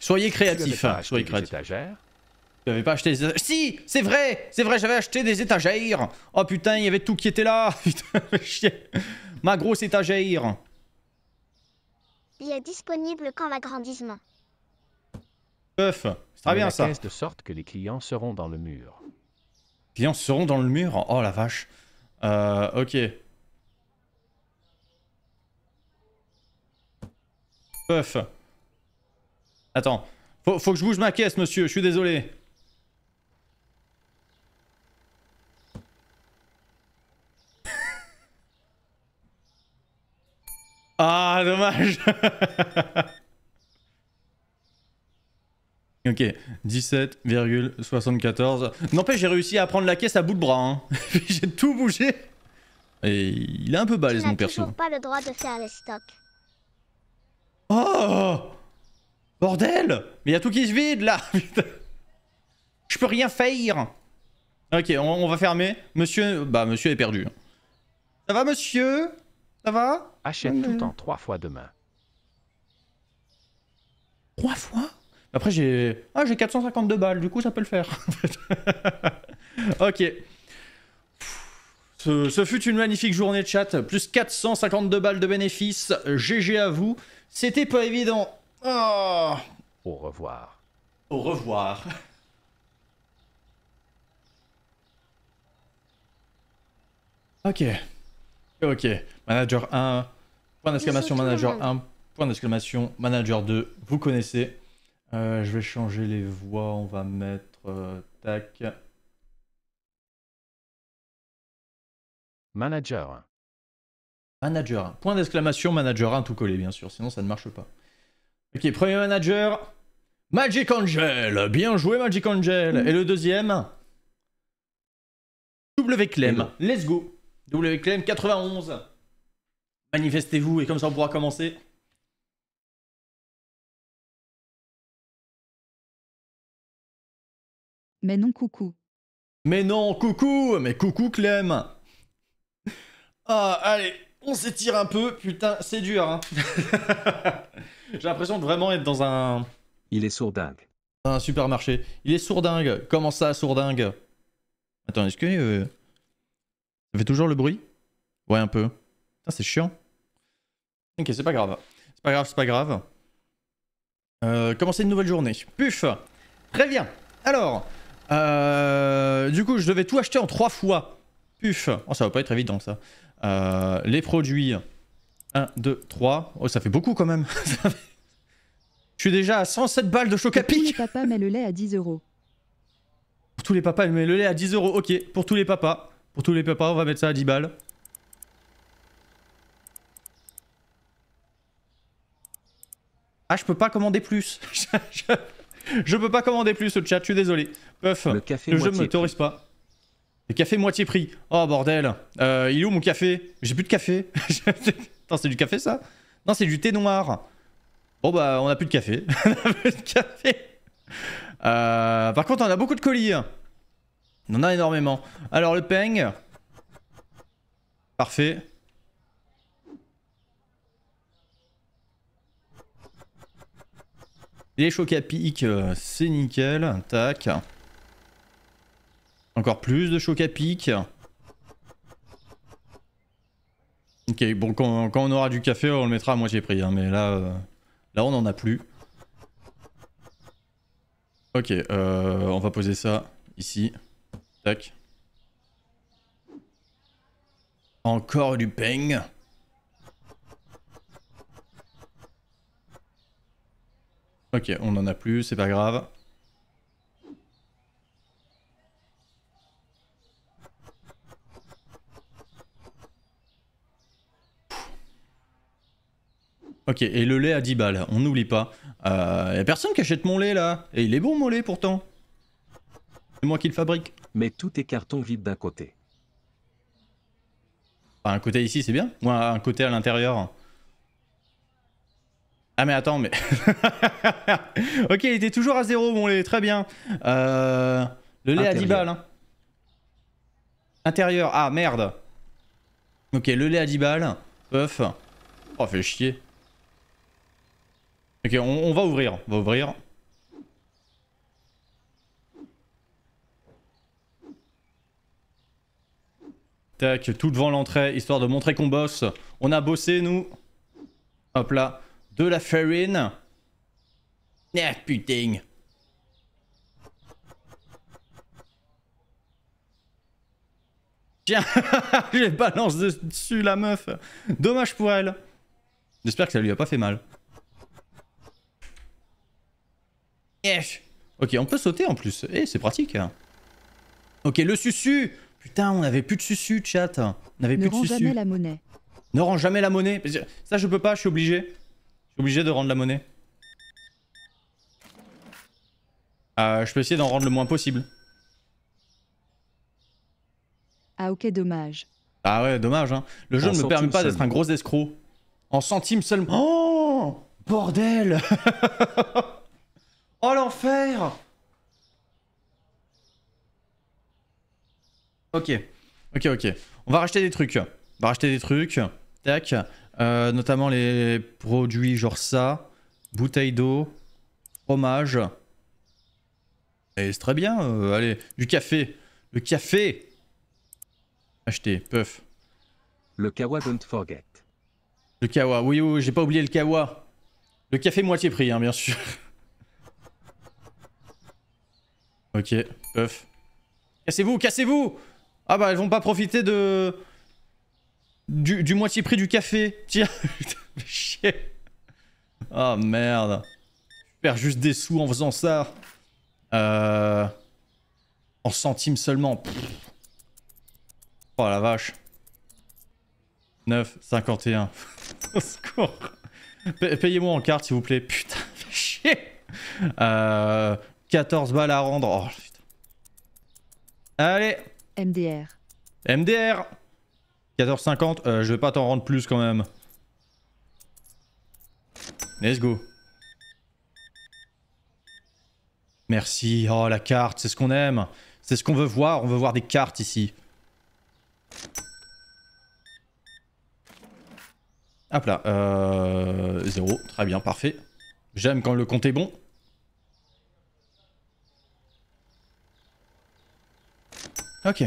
Soyez créatif. Hein, soyez créatif. Tu pas acheté des étagères Si C'est vrai C'est vrai, j'avais acheté des étagères Oh putain, il y avait tout qui était là Putain, chier Ma grosse étagère il est disponible quand l'agrandissement. c'est très bien ça. Caisse de sorte que les clients seront dans le mur. clients seront dans le mur Oh la vache. Euh, ok. Bœuf. Attends. faut que je bouge ma caisse, monsieur, je suis désolé. Ah, dommage Ok, 17,74. N'empêche, j'ai réussi à prendre la caisse à bout de bras. Hein. j'ai tout bougé. Et il est un peu balèze, mon perso. pas le droit de faire Oh Bordel Mais y a tout qui se vide, là Je peux rien faire Ok, on, va fermer. Monsieur... Bah, monsieur est perdu. Ça va, monsieur ça va Achète tout en trois fois demain. Trois fois Après, j'ai. Ah, j'ai 452 balles, du coup, ça peut le faire. ok. Ce, ce, fut une magnifique journée de chat. Plus 452 balles de bénéfices. GG à vous. C'était pas évident. Oh. Au revoir. Au revoir. ok. Ok, manager 1, point d'exclamation, manager 1, point d'exclamation, manager 2, vous connaissez. Euh, je vais changer les voix, on va mettre euh, tac. Manager Manager 1. Point d'exclamation, manager 1, tout collé bien sûr, sinon ça ne marche pas. Ok, premier manager, Magic Angel. Bien joué Magic Angel. Et le deuxième, W Clem. Let's go wclem 91. Manifestez-vous et comme ça on pourra commencer. Mais non, coucou. Mais non, coucou Mais coucou, Clem Ah, allez, on s'étire un peu, putain, c'est dur, hein. J'ai l'impression de vraiment être dans un... Il est sourdingue. Un supermarché. Il est sourdingue Comment ça, sourdingue Attends, est-ce que... Euh, ça fait toujours le bruit Ouais, un peu. c'est chiant. Ok, c'est pas grave. C'est pas grave, c'est pas grave. Euh, commencez commencer une nouvelle journée. Puf Très bien. Alors, euh, du coup, je devais tout acheter en trois fois. Puf Oh, ça va pas être évident, ça. Euh, les produits. 1, 2, 3. Oh, ça fait beaucoup, quand même. je suis déjà à 107 balles de choc à Pour tous les papas, met le lait à 10 euros. Pour tous les papas, met le lait à 10 euros. Ok, pour tous les papas. Pour tous les papas, on va mettre ça à 10 balles. Ah, je peux pas commander plus. je, peux pas commander plus le chat, je suis désolé. Puff, le, café jeu ne m'autorise pas. Le café moitié prix. Oh bordel. Euh, il est où mon café J'ai plus de café. Attends, c'est du café ça Non, c'est du thé noir. Bon bah, on a plus de café. on a plus de café. Euh, par contre, on a beaucoup de colis. On en a énormément. Alors le peng. Parfait. Les chocs à pic, euh, c'est nickel. Tac. Encore plus de chocs à pic. Ok, bon, quand, on aura du café, on le mettra à moitié pris. Hein, mais là, euh, là, on en a plus. Ok, euh, on va poser ça ici. Encore du ping. Ok, on en a plus, c'est pas grave. Ok, et le lait à 10 balles, on n'oublie pas. Euh, a personne qui achète mon lait là, et il est bon mon lait pourtant. C'est moi qui le fabrique mais tout est carton vide d'un côté. un côté ici, c'est bien Ou un côté à l'intérieur ah mais attends, mais... ok, il était toujours à zéro, mon lait, très bien. Euh, le lait à 10 balles. Hein. Intérieur, ah merde. Ok, le lait à 10 balles. Puff. Oh, fait chier. Ok, on, on va ouvrir, on va ouvrir. Tac, tout devant l'entrée, histoire de montrer qu'on bosse. On a bossé, nous. Hop là. De la farine. Ah, putain. Tiens, je balance dessus la meuf. Dommage pour elle. J'espère que ça lui a pas fait mal. Eh, ok, on peut sauter en plus. Eh, c'est pratique. Hein. Ok, le susu Putain, on avait plus de susu, chat. On n'avait plus de susu. Ne rend jamais la monnaie. Ne rend jamais la monnaie. Ça, je peux pas, je suis obligé. Je suis obligé de rendre la monnaie. Euh, je peux essayer d'en rendre le moins possible. Ah ok, dommage. Ah ouais, dommage. Hein. Le jeu ne me permet pas d'être un gros escroc. En centimes seulement. Oh Bordel Oh l'enfer Ok. Ok, ok. On va racheter des trucs. On va racheter des trucs. Tac. Euh, notamment les produits genre ça. Bouteille d'eau. Fromage. Et c'est très bien. Euh, allez, du café. Le café Acheter, puff. Le kawa, don't forget. Le kawa, oui, j'ai pas oublié le kawa. Le café moitié prix, hein, bien sûr. ok, puff. Cassez-vous, cassez-vous ah bah elles vont pas profiter de... Du, moitié prix du café. Tiens, putain, Oh ah, merde. Je perds juste des sous en faisant ça. Euh, en centimes seulement. Oh la vache. 9, 51. Au secours. Payez-moi en carte, s'il vous plaît. Putain, fais chier. 14 euh, balles à rendre. Oh, putain. Allez, MDR. MDR 14,50, je vais pas t'en rendre plus quand même. Let's go. Merci, oh la carte, c'est ce qu'on aime. C'est ce qu'on veut voir, on veut voir des cartes ici. Hop là, euh, 0, très bien, parfait. J'aime quand le compte est bon. Ok.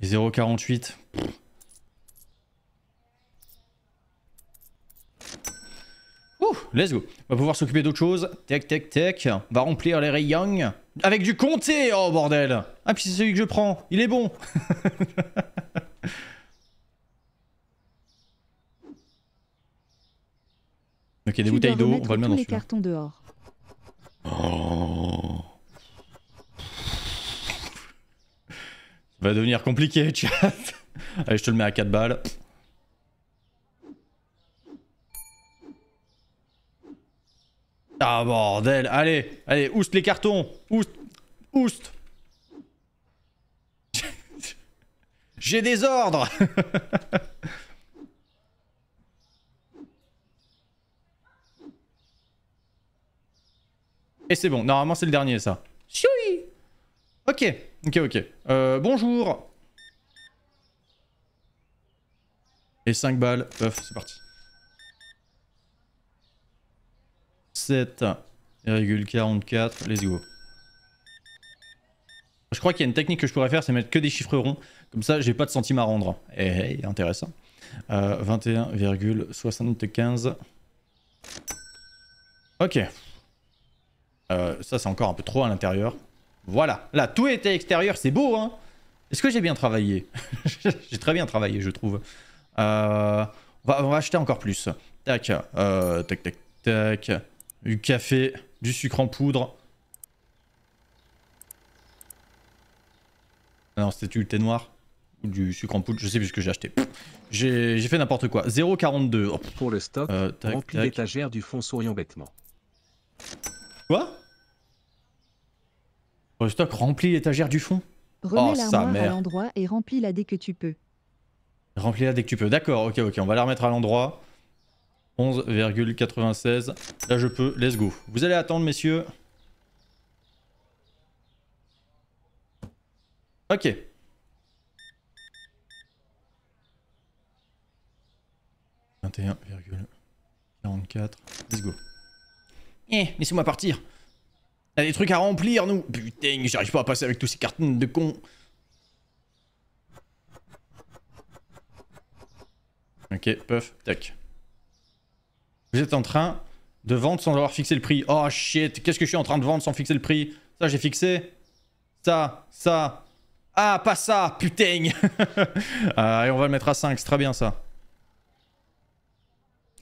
0,48. Ouh, let's go. On va pouvoir s'occuper d'autre chose. Tech, tech, tech. On va remplir les rayons. Avec du comté Oh, bordel Ah, puis c'est celui que je prends. Il est bon Ok, des bouteilles d'eau. On va le mettre dans les dehors. Oh. Va devenir compliqué, chat. Allez, je te le mets à 4 balles. Ah bordel, allez, allez, ouste les cartons, Ouste oust. J'ai des ordres Et c'est bon, normalement c'est le dernier ça. Ok. Ok, ok. Euh, bonjour Et 5 balles. Puff, c'est parti. 7,44. Let's go. Je crois qu'il y a une technique que je pourrais faire, c'est mettre que des chiffres ronds. Comme ça, j'ai pas de centimes à rendre. Eh, eh intéressant. Euh, 21,75. Ok. Euh, ça, c'est encore un peu trop à l'intérieur. Voilà. Là, tout était extérieur. C'est beau, hein Est-ce que j'ai bien travaillé J'ai très bien travaillé, je trouve. Euh, on, va, acheter encore plus. Tac. Euh, tac, tac, tac. Du café, du sucre en poudre. Non, c'était du thé noir ou du sucre en poudre, je sais plus ce que j'ai acheté. J'ai fait n'importe quoi. 0,42. Pour le stock, euh, tac, du fond souriant bêtement. Quoi Oh, stock remplis l'étagère du fond. Remets oh, l'armoire à l'endroit et remplis-la dès que tu peux. Remplis-la dès que tu peux. D'accord, ok, ok. On va la remettre à l'endroit. 11,96. Là, je peux. Let's go. Vous allez attendre, messieurs. Ok. « 21,44. Let's go. Eh, laissez-moi partir des trucs à remplir, nous. Putain, j'arrive pas à passer avec tous ces cartons de cons. Ok, puff, tac. Vous êtes en train de vendre sans avoir fixé le prix. Oh shit, qu'est-ce que je suis en train de vendre sans fixer le prix Ça, j'ai fixé. Ça, ça. Ah, pas ça, putain ah, Allez, on va le mettre à 5, c'est très bien ça.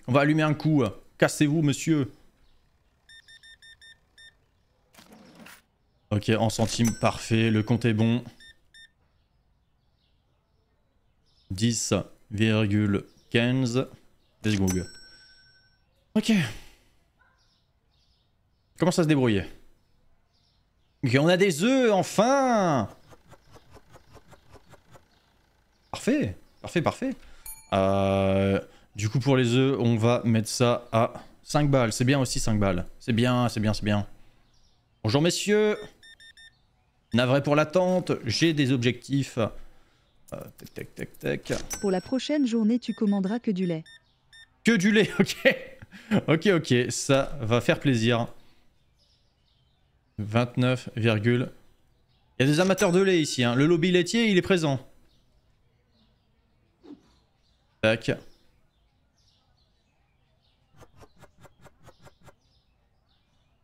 On va allumer un coup. Cassez-vous, monsieur. Ok, en centimes, parfait. Le compte est bon. 10,15. Let's go. Ok. Comment ça se débrouiller Ok, on a des œufs, enfin Parfait, parfait, parfait. Euh, du coup, pour les œufs, on va mettre ça à 5 balles. C'est bien aussi 5 balles. C'est bien, c'est bien, c'est bien. Bonjour messieurs Navré pour l'attente, j'ai des objectifs. Euh, tac, tac, tac, tac. Pour la prochaine journée, tu commanderas que du lait. Que du lait, ok. ok, ok, ça va faire plaisir. 29, Il y a des amateurs de lait ici. Hein. Le lobby laitier, il est présent. Tac.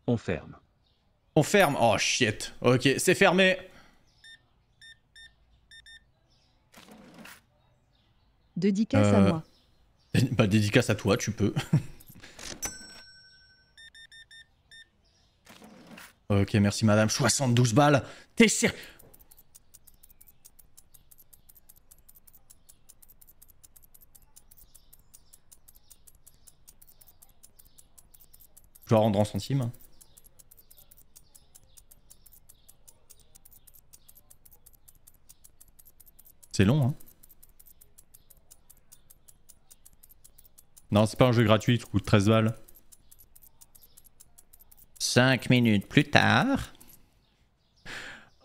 On ferme. On ferme. Oh shit. Ok, c'est fermé. Dédicace à euh, moi. Bah dédicace à toi, tu peux. ok, merci madame. 72 balles. T'es sérieux Je dois rendre en centimes. C'est long, hein. Non, c'est pas un jeu gratuit il coûte 13 balles. 5 minutes plus tard.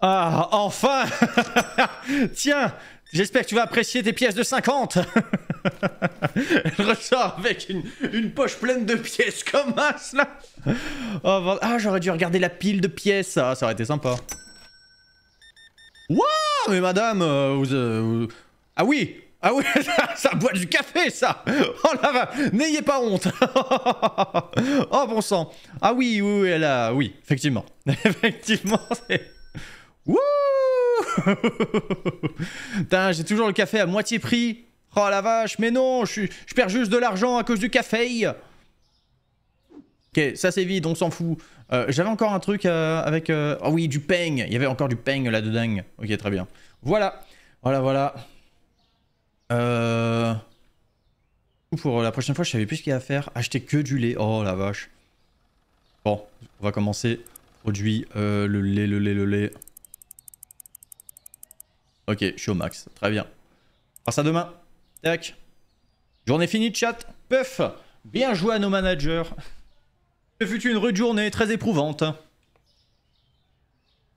Ah, enfin Tiens, j'espère que tu vas apprécier tes pièces de 50 Elle ressort avec une, poche pleine de pièces comme un là. Oh, ah, j'aurais dû regarder la pile de pièces, ah, ça aurait été sympa. Wouah Mais madame, euh, euh, Ah oui Ah oui ça, boit du café, ça Oh la vache N'ayez pas honte Oh bon sang Ah oui, oui, oui, elle a... Oui, effectivement. effectivement, c'est... Wouh Putain, j'ai toujours le café à moitié prix Oh la vache, mais non, je, je perds juste de l'argent à cause du café Ok, ça c'est vide, on s'en fout. Euh, j'avais encore un truc euh, avec... Euh, oh oui, du peng Il y avait encore du peng, là de dingue. Ok, très bien. Voilà. Voilà, voilà. Euh... Pour la prochaine fois, je savais plus ce qu'il y a à faire. Acheter que du lait. Oh la vache. Bon, on va commencer. Produit, le lait, le lait, le lait. Ok, je suis au max. Très bien. On va ça demain. Tac. Journée finie, chat. Puff. Bien joué à nos managers. Ce fut une rude journée très éprouvante.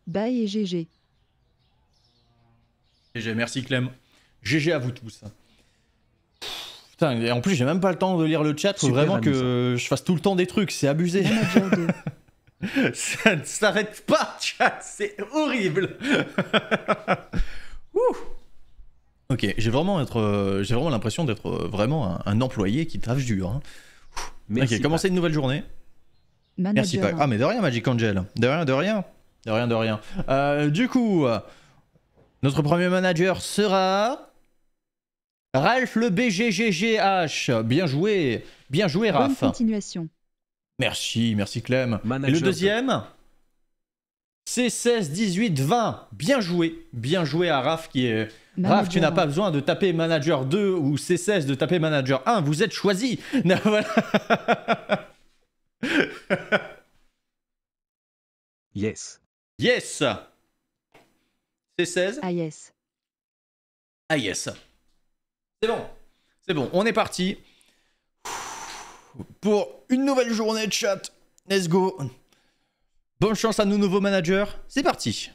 Bye et GG. GG, merci Clem. GG à vous tous. Putain, et en plus, j'ai même pas le temps de lire le chat. Faut vraiment que je fasse tout le temps des trucs, c'est abusé. ça ne s'arrête pas, chat, c'est horrible. Ouh. Ok, j'ai vraiment, euh, l'impression d'être euh, vraiment un, employé qui tâche dur. Hein. ok, commencez une nouvelle journée manager. Merci, Ah, mais de rien, Magic Angel. De rien, de rien. De rien, de rien. Euh, du coup, notre premier manager sera. Ralph le BGGGH. Bien joué. Bien joué, Ralph. continuation. Merci, merci Clem. Et le deuxième c 16, 18, 20. Bien joué. Bien joué à Raph qui est. tu n'as pas besoin de taper manager 2 ou C16 de taper manager 1. Vous êtes choisi. voilà. yes. Yes C'est 16 Ah yes. Ah yes. C'est bon. C'est bon, on est parti. Pour une nouvelle journée de chat. Let's go. Bonne chance à nos nouveaux managers. C'est parti.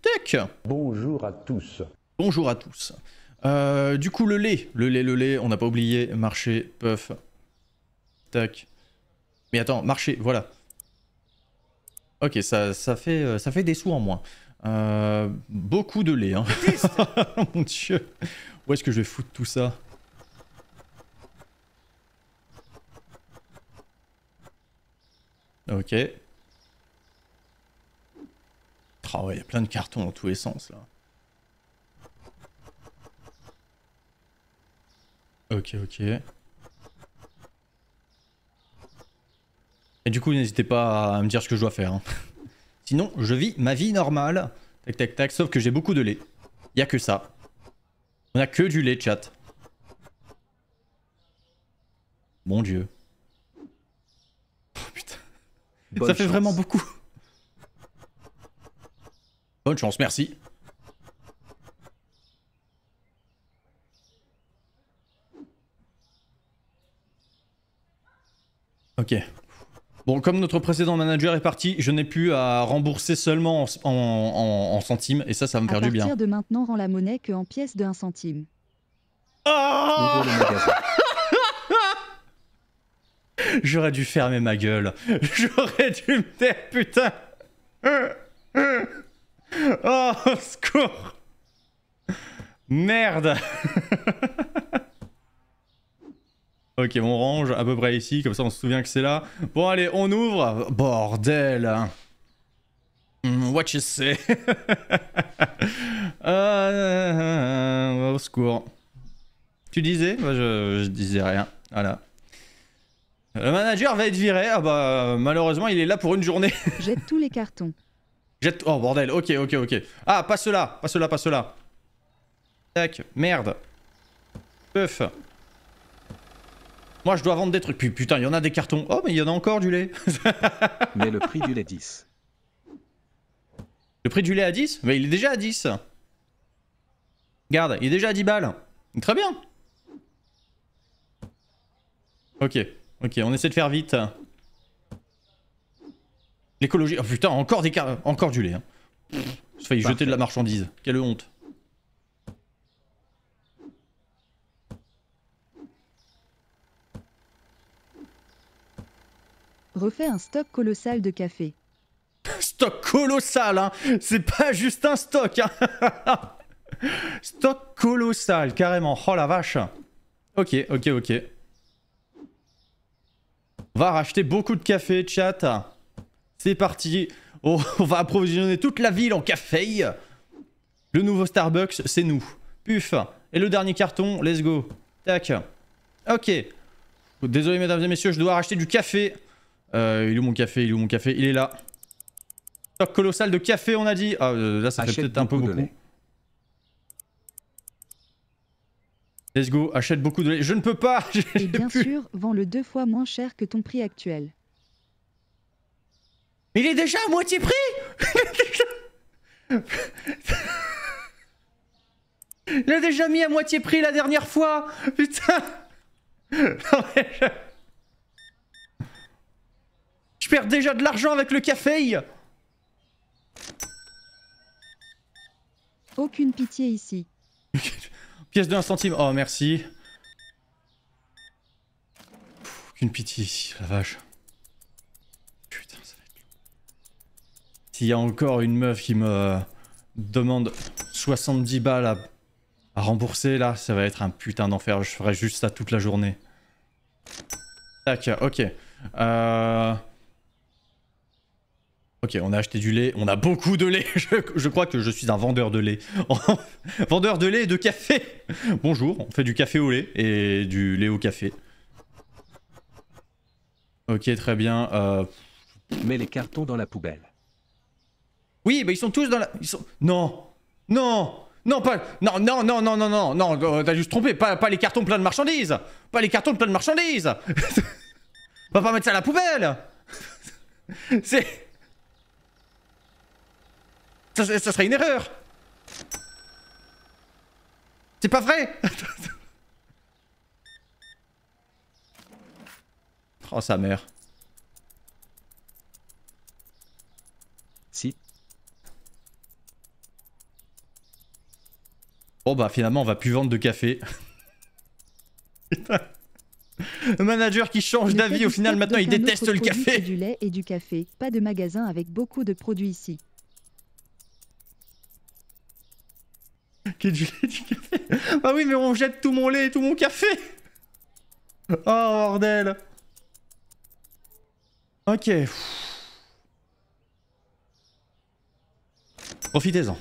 Tac. Bonjour à tous. Bonjour à tous. Euh, du coup, le lait, le lait, le lait, on n'a pas oublié, marché, puff. Tac. Mais attends, marché, voilà. Ok, ça, ça, fait, euh, ça fait des sous en moins. Euh, beaucoup de lait, hein. Mon dieu. Où est-ce que je vais foutre tout ça Ok. Ah ouais, y a plein de cartons dans tous les sens, là. Ok, ok. Et du coup, n'hésitez pas à me dire ce que je dois faire. Hein. Sinon, je vis ma vie normale. Tac, tac, tac. Sauf que j'ai beaucoup de lait. Il a que ça. On a que du lait, chat. Mon dieu. Oh, putain. ça fait vraiment beaucoup. Bonne chance, merci. Ok. Bon, comme notre précédent manager est parti, je n'ai pu à rembourser seulement en, centimes, et ça, ça va me faire du bien. À partir de maintenant, rend la monnaie que en pièces de 1 centime. Oh J'aurais dû fermer ma gueule. J'aurais dû me taire, putain. Oh, secours Merde Ok, on range à peu près ici, comme ça on se souvient que c'est là. Bon, allez, on ouvre. Bordel. Hmm, what you say euh, Au secours. Tu disais je, disais rien. Voilà. Le manager va être viré. Ah bah, malheureusement, il est là pour une journée. Jette tous les cartons. Jette... Oh, bordel. Ok, ok, ok. Ah, pas cela. Pas cela, pas cela. Tac. Merde. Puff. Moi, je dois vendre des trucs. putain, il y en a des cartons. Oh, mais il y en a encore du lait. mais le prix du lait 10. Le prix du lait à 10 Mais il est déjà à 10. Regarde, il est déjà à 10 balles. Très bien. Ok, ok, on essaie de faire vite. L'écologie. Oh putain, encore des cartons, encore du lait. Hein. J'ai failli jeter de la marchandise. Quelle honte. refait un stock colossal de café. Stock colossal, hein C'est pas juste un stock, hein Stock colossal, carrément. Oh la vache Ok, ok, ok. On va racheter beaucoup de café, chat. C'est parti. on va approvisionner toute la ville en café. Le nouveau Starbucks, c'est nous. Puf. Et le dernier carton, let's go. Tac. Ok. Désolé, mesdames et messieurs, je dois racheter du café. Euh, il est où mon café Il est où mon café Il est là. Stock colossal de café, on a dit. Ah, euh, là, ça fait peut-être un peu beaucoup. Let's go, achète beaucoup de lait. Je ne peux pas Et bien sûr, vends-le deux fois moins cher que ton prix actuel. Mais il est déjà à moitié prix Il a déjà mis à moitié prix la dernière fois Putain perds déjà de l'argent avec le café Aucune pitié ici. Pièce de 1 centime. Oh, merci. aucune pitié ici, la vache. Putain, ça va être S'il y a encore une meuf qui me demande 70 balles à, à rembourser, là, ça va être un putain d'enfer. Je ferai juste ça toute la journée. Tac, ok. Euh... Ok, on a acheté du lait, on a beaucoup de lait, je, crois que je suis un vendeur de lait. vendeur de lait et de café Bonjour, on fait du café au lait et du lait au café. Ok, très bien. Euh, Mets les cartons dans la poubelle. Oui, mais ils sont tous dans la... Ils sont... Non Non non, pas... Non, non, non, non, non, non, non, t'as juste trompé, pas, pas les cartons pleins de marchandises Pas les cartons pleins de marchandises Va pas mettre ça à la poubelle C'est... Ça, serait une erreur C'est pas vrai Oh sa mère. Si. Oh bah finalement on va plus vendre de café. Le manager qui change d'avis au final maintenant il déteste le café. Du lait et du café, pas de magasin avec beaucoup de produits ici. qui ah oui, mais on jette tout mon lait et tout mon café. Oh, bordel. Ok. Profitez-en.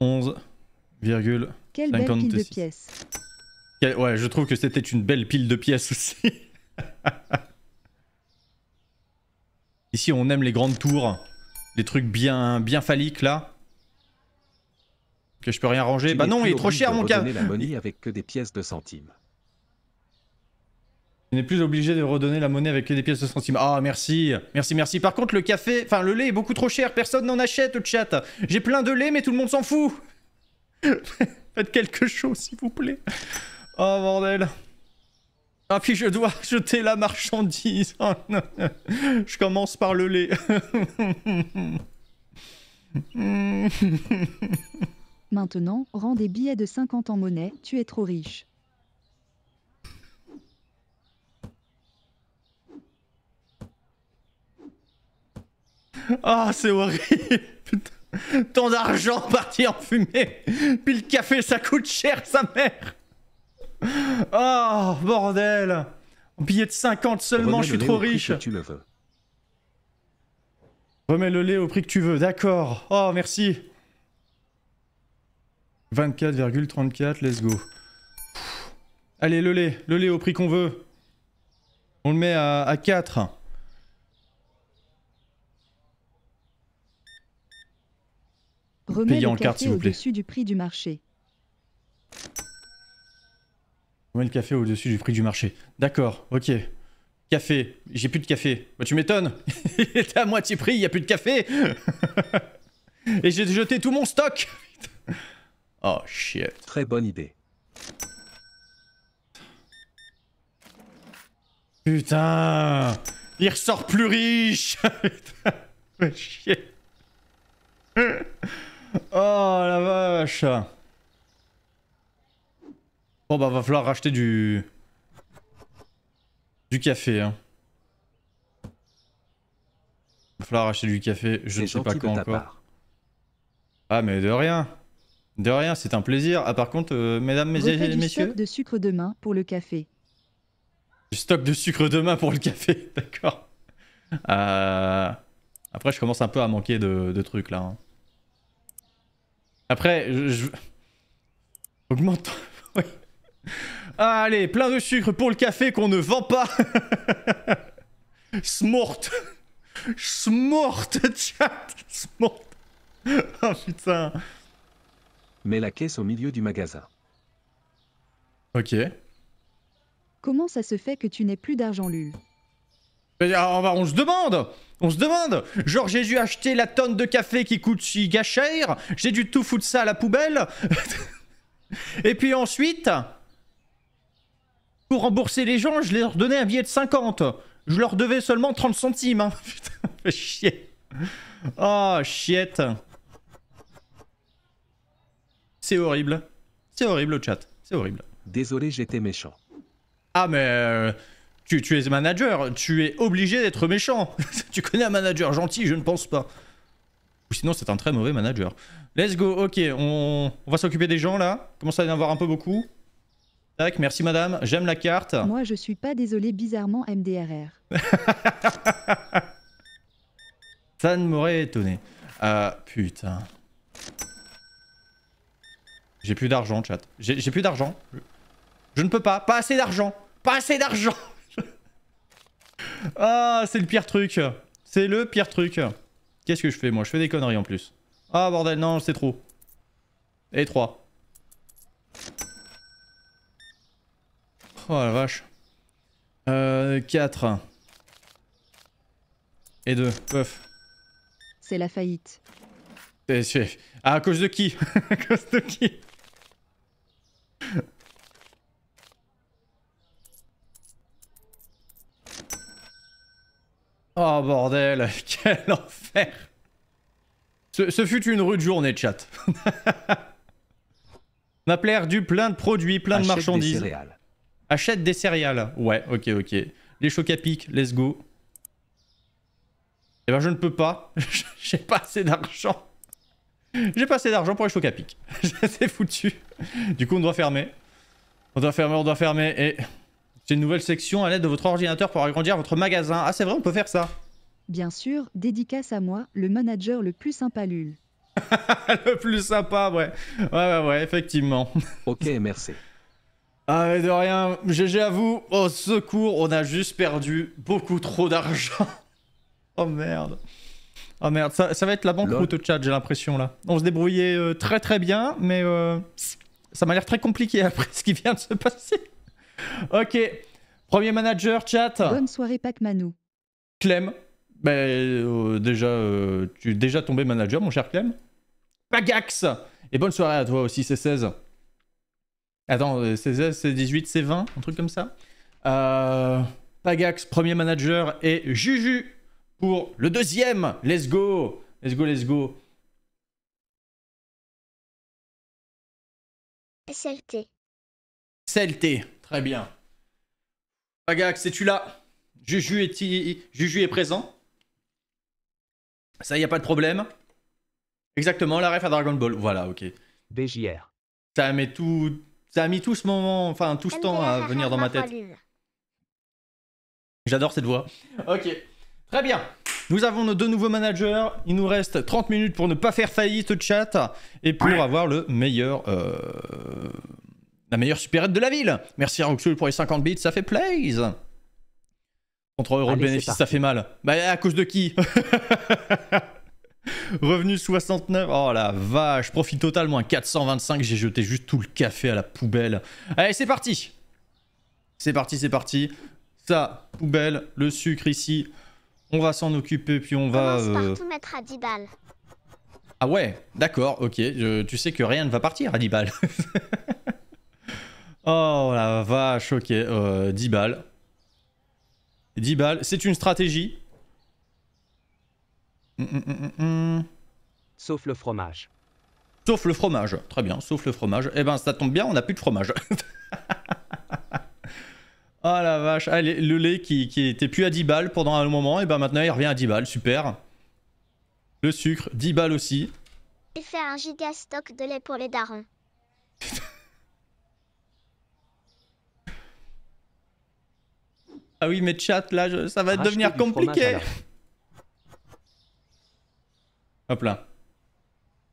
11,52 pièces. Ouais, je trouve que c'était une belle pile de pièces aussi. Ici, on aime les grandes tours. Des trucs bien, bien phalliques là. Que je peux rien ranger. bah non, il est trop cher mon gars. la monnaie avec que des pièces de centimes. Tu n'es plus obligé de redonner la monnaie avec que des pièces de centimes. Ah, merci. Merci, merci. Par contre, le café, enfin le lait est beaucoup trop cher. Personne n'en achète au chat. J'ai plein de lait, mais tout le monde s'en fout. Faites quelque chose, s'il vous plaît. Oh, bordel. Ah puis je dois jeter la marchandise. Oh, je commence par le lait. Maintenant, rends des billets de 50 en monnaie, tu es trop riche. Ah, c'est horrible Tant d'argent parti en fumée Puis le café, ça coûte cher, sa mère Oh, bordel Un billet de 50 seulement, je suis trop riche Remets le lait au prix que tu veux, d'accord. Oh, merci 24,34, let's go. Allez, le lait, le lait au prix qu'on veut. On le met à, 4. Remets le en carte, s'il vous plaît. au-dessus du prix du marché le café au-dessus du prix du marché. D'accord, ok. Café, j'ai plus de café. Bah tu m'étonnes, il était à moitié prix, il n'y a plus de café Et j'ai jeté tout mon stock Oh shit. Très bonne idée. Putain Il ressort plus riche Oh la vache Bon bah va falloir racheter du... Du café hein. Va falloir racheter du café, je ne sais pas quand encore. Ah mais de rien De rien, c'est un plaisir. Ah par contre, euh, mesdames, et messieurs... stock de sucre demain pour le café. Du stock de sucre demain pour le café, d'accord. Euh, après je commence un peu à manquer de, trucs là. Hein. Après, je... Augmente... Ah, allez, plein de sucre pour le café qu'on ne vend pas. Smort. Smort, chat. Smort. Oh putain. Mets la caisse au milieu du magasin. Ok. Comment ça se fait que tu n'aies plus d'argent, lu ah, on, va, se demande On se demande Genre j'ai dû acheter la tonne de café qui coûte si gâchère. j'ai dû tout foutre ça à la poubelle, et puis ensuite, pour rembourser les gens, je leur donnais un billet de 50. Je leur devais seulement 30 centimes. Hein. Putain, Putain, chier. Oh, chiette. C'est horrible. C'est horrible, au chat. C'est horrible. Désolé, j'étais méchant. Ah, mais... Euh, tu, es manager, tu es obligé d'être méchant. tu connais un manager gentil, je ne pense pas. Ou sinon, c'est un très mauvais manager. Let's go, ok, on, on va s'occuper des gens là. Commence à y en avoir un peu beaucoup. Tac, merci madame, j'aime la carte. Moi je suis pas désolé bizarrement MDRR. Ça ne m'aurait étonné. Ah putain. J'ai plus d'argent chat. J'ai plus d'argent. Je ne peux pas, pas assez d'argent. Pas assez d'argent. ah, c'est le pire truc. C'est le pire truc. Qu'est-ce que je fais moi Je fais des conneries en plus. Ah bordel, non, c'est trop. Et 3. Oh la vache. Euh, 4. Et 2. Puff. C'est la faillite. Ah, à cause de qui À cause de qui Oh bordel, quel enfer ce, fut une rude journée, chat. On a du plein de produits, plein de marchandises. Achète des céréales. Ouais, ok, ok. Les chocs à pic, let's go. Eh ben, je ne peux pas. J'ai pas assez d'argent. J'ai pas assez d'argent pour les chocs à pic. C'est foutu. Du coup, on doit fermer. On doit fermer, on doit fermer. Et c'est une nouvelle section à l'aide de votre ordinateur pour agrandir votre magasin. Ah, c'est vrai, on peut faire ça. Bien sûr, dédicace à moi, le manager le plus sympa Lul. le plus sympa, ouais. Ouais, ouais, ouais, effectivement. ok, merci. Ah mais de rien, GG à vous. Au secours, on a juste perdu beaucoup trop d'argent. oh merde. Oh merde, ça, va être la banqueroute au chat, j'ai l'impression là. On se débrouillait euh, très très bien, mais euh, ça m'a l'air très compliqué après ce qui vient de se passer. ok, premier manager, chat. Bonne soirée pac Clem, ben, euh, déjà, tu es déjà tombé manager mon cher Clem. Pagax, et bonne soirée à toi aussi, c'est 16 Attends, euh, c'est 18, c'est 20, un truc comme ça. Euh, Pagax, premier manager, et Juju pour le deuxième. Let's go Let's go, let's go Slt. Slt. très bien. Pagax, es-tu là Juju est, Juju est présent Ça, il n'y a pas de problème. Exactement, la ref à Dragon Ball. Voilà, ok. BJR. Ça met tout, mis tout ce moment, enfin tout ce temps à venir dans ma tête. J'adore cette voix. Ok, très bien. Nous avons nos deux nouveaux managers. Il nous reste 30 minutes pour ne pas faire faillite, chat, et pour avoir le meilleur, euh, la meilleure supérette de la ville. Merci à pour les 50 bits, ça fait plaise. Contre euro de bénéfice, ça fait mal. Bah, à cause de qui Revenu 69, oh la vache, profite totalement moins 425, j'ai jeté juste tout le café à la poubelle. Allez, c'est parti C'est parti, c'est parti. Ça, poubelle, le sucre ici. On va s'en occuper, puis on va... Euh, mettre à 10 balles. Ah ouais, d'accord, ok. tu sais que rien ne va partir à 10 balles. oh la vache, ok, 10 euh, balles. 10 balles, c'est une stratégie. Sauf le fromage. Sauf le fromage. Très bien, sauf le fromage. Eh ben, ça tombe bien, on n'a plus de fromage. oh la vache. le lait qui, était plus à 10 balles pendant un moment, et eh ben maintenant il revient à 10 balles. Super. Le sucre, 10 balles aussi. un giga stock de lait pour les darons. ah oui, mais chat, là, ça va devenir compliqué. Hop là.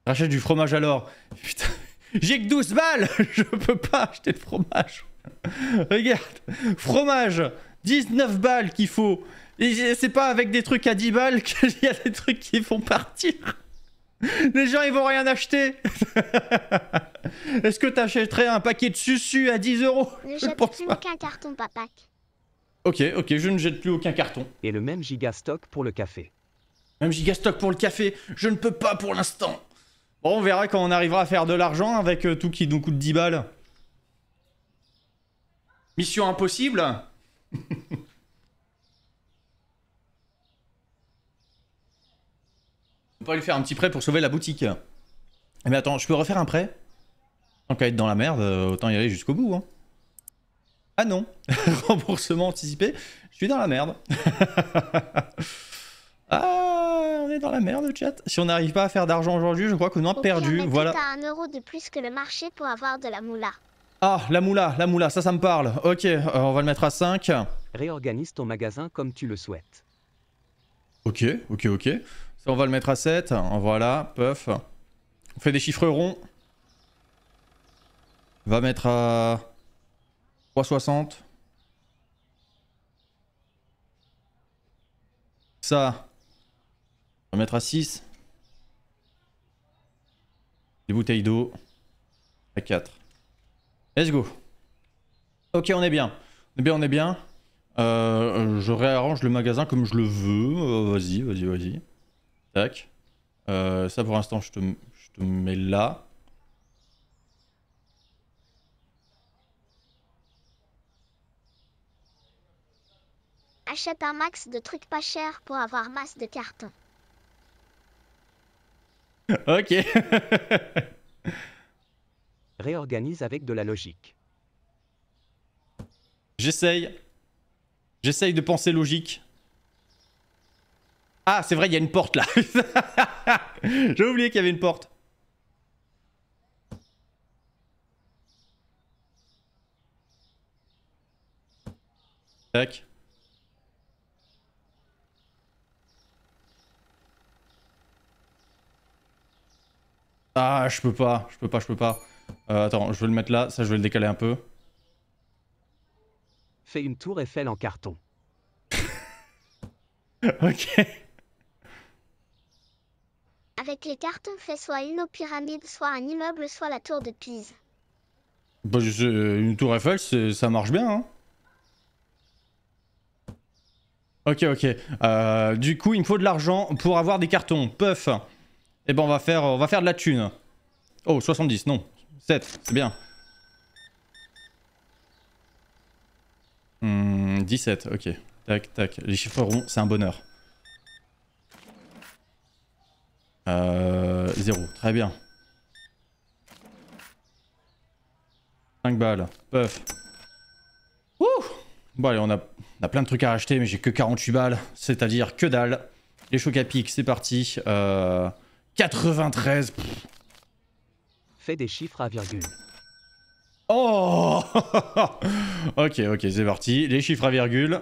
Rachète du fromage alors. Putain, j'ai que 12 balles Je peux pas acheter de fromage. Regarde, fromage, 19 balles qu'il faut. c'est pas avec des trucs à 10 balles qu'il y a des trucs qui font partir. Les gens, ils vont rien acheter. Est-ce que t'achèterais un paquet de susu à 10 euros Ne jette plus aucun carton, papa Ok, ok, je ne jette plus aucun carton. Et le même gigastock pour le café. Même gigastock pour le café, je ne peux pas pour l'instant. Bon, on verra quand on arrivera à faire de l'argent avec euh, tout qui nous coûte 10 balles. Mission impossible On peut lui faire un petit prêt pour sauver la boutique. Mais eh ben, attends, je peux refaire un prêt Tant qu'à être dans la merde, euh, autant y aller jusqu'au bout. Hein. Ah non Remboursement anticipé, je suis dans la merde Ah, on est dans la merde, chat. Si on n'arrive pas à faire d'argent aujourd'hui, je crois qu'on a perdu. voilà. un euro de plus que le marché pour avoir de la moula. Ah, la moula, la moula, ça, ça me parle. Ok, euh, on va le mettre à 5. Réorganise ton magasin comme tu le souhaites. Ok, ok, ok. Ça, on va le mettre à 7. Voilà, puff. On fait des chiffres ronds. va mettre à 3,60. Ça, mettre à 6. Des bouteilles d'eau. À 4. Let's go. Ok, on est bien. On est bien, on est bien. Euh, je réarrange le magasin comme je le veux. Euh, vas-y, vas-y, vas-y. Tac. Euh, ça pour l'instant, je te, je te mets là. Achète un max de trucs pas chers pour avoir masse de cartons. ok. Réorganise avec de la logique. J'essaye. J'essaye de penser logique. Ah, c'est vrai, il y a une porte là. J'ai oublié qu'il y avait une porte. Tac. Ah, je peux pas, je peux pas, je peux pas. Euh, attends, je vais le mettre là, ça je vais le décaler un peu. Fais une tour Eiffel en carton. ok. Avec les cartons, fais soit une pyramide, soit un immeuble, soit la tour de Pise. Bah, euh, une tour Eiffel, ça marche bien, hein. Ok, ok. Euh, du coup, il me faut de l'argent pour avoir des cartons. Puff. Et eh ben on va faire, on va faire de la thune. Oh, 70, non. 7, c'est bien. 17, hmm, ok. Tac, tac. Les chiffres ronds, c'est un bonheur. Euh, 0, très bien. 5 balles, puff. Ouh bon allez, on a, plein de trucs à racheter, mais j'ai que 48 balles, c'est-à-dire que dalle. Les chocs à pic, c'est parti. Euh... 93. Fais des chiffres à virgule. Oh Ok, ok, c'est parti. Les chiffres à virgule.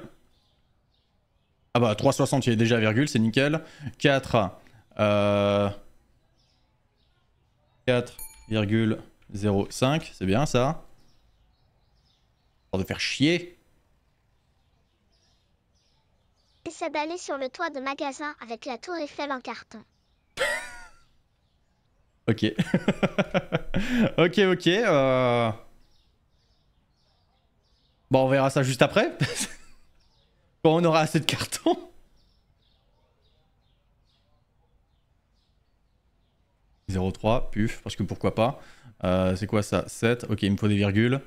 Ah bah 360, il est déjà à virgule, c'est nickel. 4. Euh... 4,05, c'est bien ça. Pour de faire chier. Essaie d'aller sur le toit de magasin avec la tour Eiffel en carton. Ok. ok, ok. Euh. Bon, on verra ça juste après. Quand on aura assez de cartons. « 0,3, puf, parce que pourquoi pas. Euh, c'est quoi ça 7, ok, il me faut des virgules.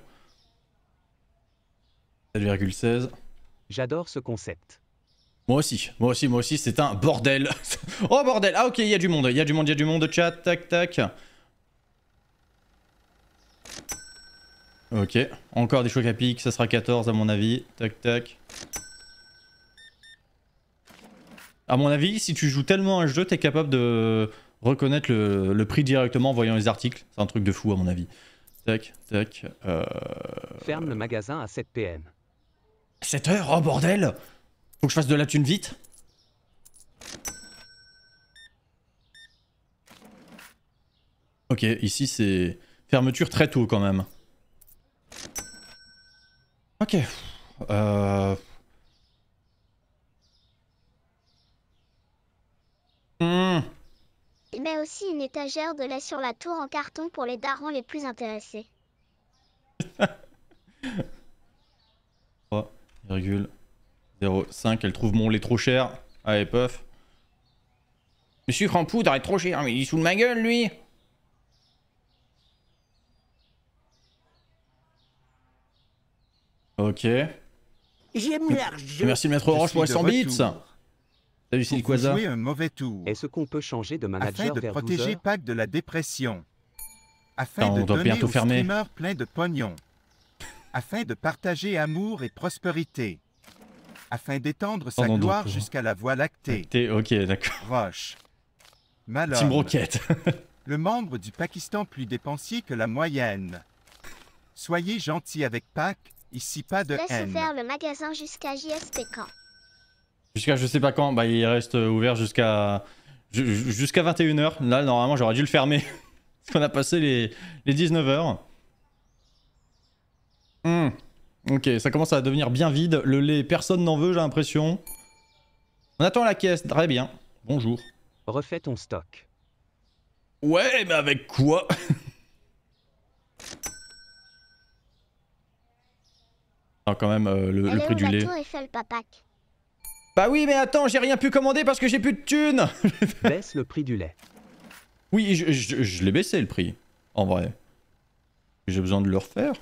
7,16. J'adore ce concept. Moi aussi, moi aussi, moi aussi, c'est un bordel. oh bordel, ah ok, il y a du monde, il y a du monde, il y a du monde, chat, tac, tac. Ok, encore des chocs à pic, ça sera 14 à mon avis, tac, tac. À mon avis, si tu joues tellement un jeu, t'es capable de reconnaître le, prix directement en voyant les articles. C'est un truc de fou à mon avis. Tac, tac. Euh... Ferme le magasin à 7 pm. 7 heures Oh bordel faut que je fasse de la thune vite. Ok, ici c'est fermeture très tôt quand même. Ok. Euh... Hmm. Il met aussi une étagère de lait sur la tour en carton pour les darons les plus intéressés. virgule 0,5, elle trouve mon lait trop cher. Allez, puff. Le sucre en poudre est trop cher, mais il est sous ma gueule, lui Ok. J'aime l'argent. Merci maître Orange pour 100 bits. Salut, c'est un mauvais tour. Est-ce qu'on peut changer de manager Afin de protéger Pac de la dépression. Afin de on doit donner aux plein de pognon. Afin de partager amour et prospérité afin d'étendre sa gloire jusqu'à la voie lactée. ok, d'accord. Roche. Malhomme. le membre du Pakistan plus dépensier que la moyenne. Soyez gentil avec Pâques, ici pas de Laisse haine. faire le magasin jusqu'à JSP quand Jusqu'à je sais pas quand, bah il reste euh, ouvert jusqu'à jusqu'à 21h. Là normalement j'aurais dû le fermer. Parce qu'on a passé les, les 19h. Hum. Ok, ça commence à devenir bien vide. Le lait, personne n'en veut, j'ai l'impression. On attend la caisse, très bien. Bonjour. Refais ton stock. Ouais, mais avec quoi Non, quand même, euh, le, prix du lait. bah oui, mais attends, j'ai rien pu commander parce que j'ai plus de thunes Baisse le prix du lait. Oui, je, je, je l'ai baissé le prix, en vrai. J'ai besoin de le refaire.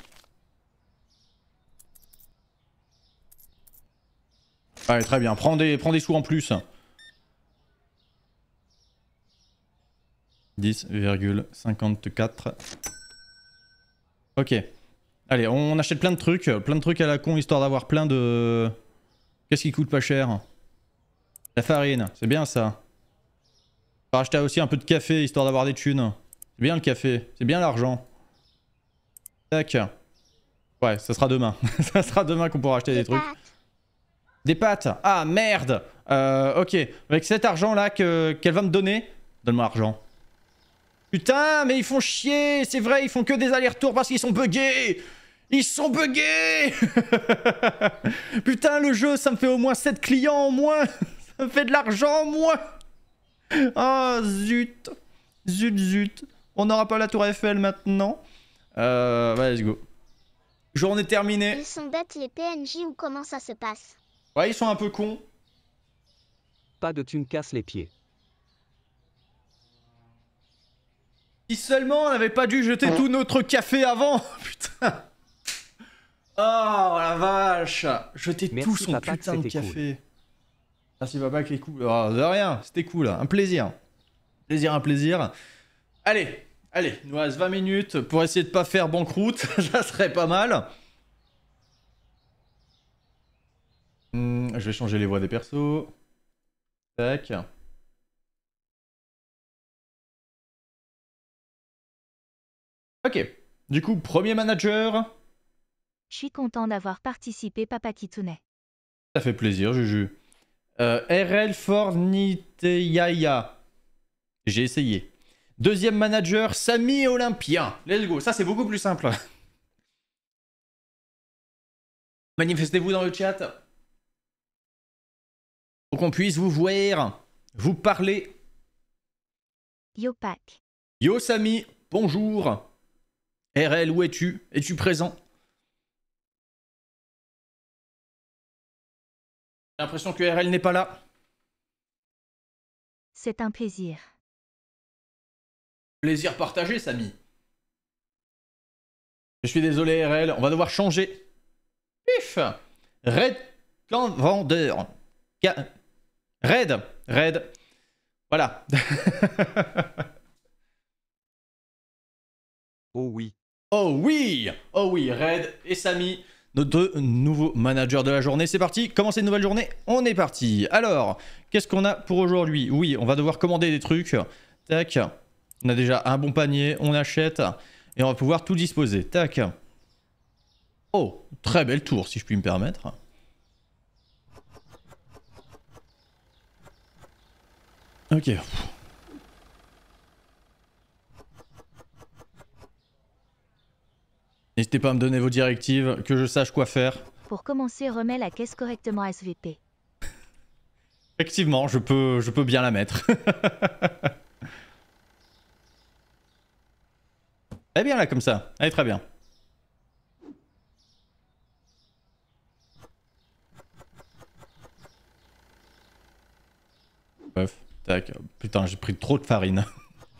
Allez, très bien. Prends des, prends sous en plus. 10,54. Ok. Allez, on achète plein de trucs. Plein de trucs à la con, histoire d'avoir plein de... Qu'est-ce qui coûte pas cher La farine, c'est bien ça. On va acheter aussi un peu de café, histoire d'avoir des thunes. C'est bien le café, c'est bien l'argent. Tac. Ouais, ça sera demain. ça sera demain qu'on pourra acheter des trucs. Des pattes. Ah, merde. Euh, ok. Avec cet argent-là qu'elle va me donner. Donne-moi l'argent. Putain, mais ils font chier. C'est vrai, ils font que des allers-retours parce qu'ils sont buggés. Ils sont buggés Putain, le jeu, ça me fait au moins 7 clients en moins. Ça me fait de l'argent en moins. Ah, oh, zut. Zut, zut. On n'aura pas la tour Eiffel maintenant. Euh, bah, let's go. Journée terminée. Ils sont bêtes les PNJ ou comment ça se passe Ouais, ils sont un peu cons. Pas de tu les pieds. Si seulement on n'avait pas dû jeter tout notre café avant Putain Oh la vache Jeter tout son putain de café. Merci papa qui est cool. Oh, de rien, c'était cool, un plaisir. Plaisir, un plaisir. Allez, allez, il nous reste 20 minutes pour essayer de pas faire banqueroute, ça serait pas mal. Je vais changer les voix des persos. Tac. Ok. Du coup, premier manager. Je suis content d'avoir participé, Papa Kitsune. Ça fait plaisir, Juju. Euh, RL Forniteyaya. J'ai essayé. Deuxième manager, Samy Olympien. Let's go. Ça, c'est beaucoup plus simple. Manifestez-vous dans le chat pour qu'on puisse vous voir, vous parler. Yo Pac. Yo Samy, bonjour. RL, où es-tu Es-tu présent J'ai l'impression que RL n'est pas là. C'est un plaisir. Plaisir partagé, Samy. Je suis désolé, RL, on va devoir changer. Pif Red Vendeur. Red, Red, Voilà Oh oui Oh oui Oh oui Red et Samy nos deux nouveaux managers de la journée. C'est parti, commencez une nouvelle journée, on est parti. Alors, qu'est-ce qu'on a pour aujourd'hui Oui, on va devoir commander des trucs. Tac, on a déjà un bon panier, on achète et on va pouvoir tout disposer. Tac. Oh, très belle tour si je puis me permettre. Ok. N'hésitez pas à me donner vos directives, que je sache quoi faire. Pour commencer, remets la caisse correctement SVP. Effectivement, je peux, je peux bien la mettre. Elle est bien là comme ça, elle est très bien. Bref. Tac. Putain, j'ai pris trop de farine.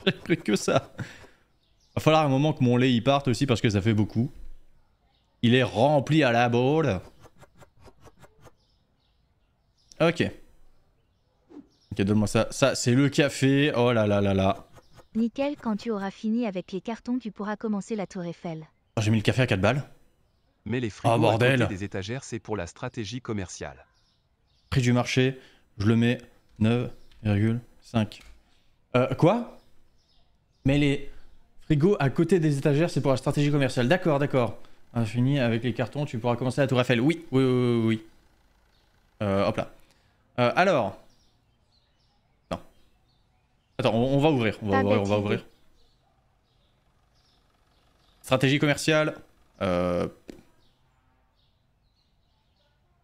j'ai pris que ça. Va falloir un moment que mon lait y parte aussi parce que ça fait beaucoup. Il est rempli à la boule. Ok. Ok, donne-moi ça. Ça, c'est le café. Oh là là là là. Nickel, quand tu auras fini avec les cartons, tu pourras commencer la tour Eiffel. Oh, j'ai mis le café à 4 balles. Mais les frigos oh, bordel. À des étagères, c'est pour la stratégie commerciale. Prix du marché, je le mets 9 5. Euh, quoi Mais les frigos à côté des étagères, c'est pour la stratégie commerciale. D'accord, d'accord. Infini, ah, avec les cartons, tu pourras commencer la Tour Eiffel. Oui, oui, oui, oui. Euh, hop là. Euh, alors. Non. Attends, on, va ouvrir. On va ouvrir. Stratégie commerciale. Euh.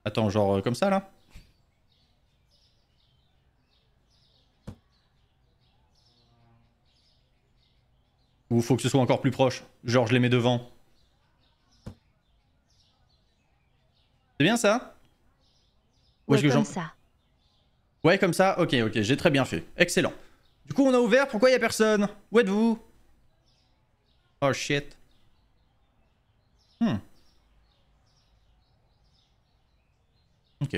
Attends, genre comme ça là Ou faut que ce soit encore plus proche. Genre, je les mets devant. C'est bien ça Ouais, comme ça. Ouais, comme ça Ok, ok, j'ai très bien fait. Excellent. Du coup, on a ouvert, pourquoi il a personne Où êtes-vous Oh shit. Hmm. Ok.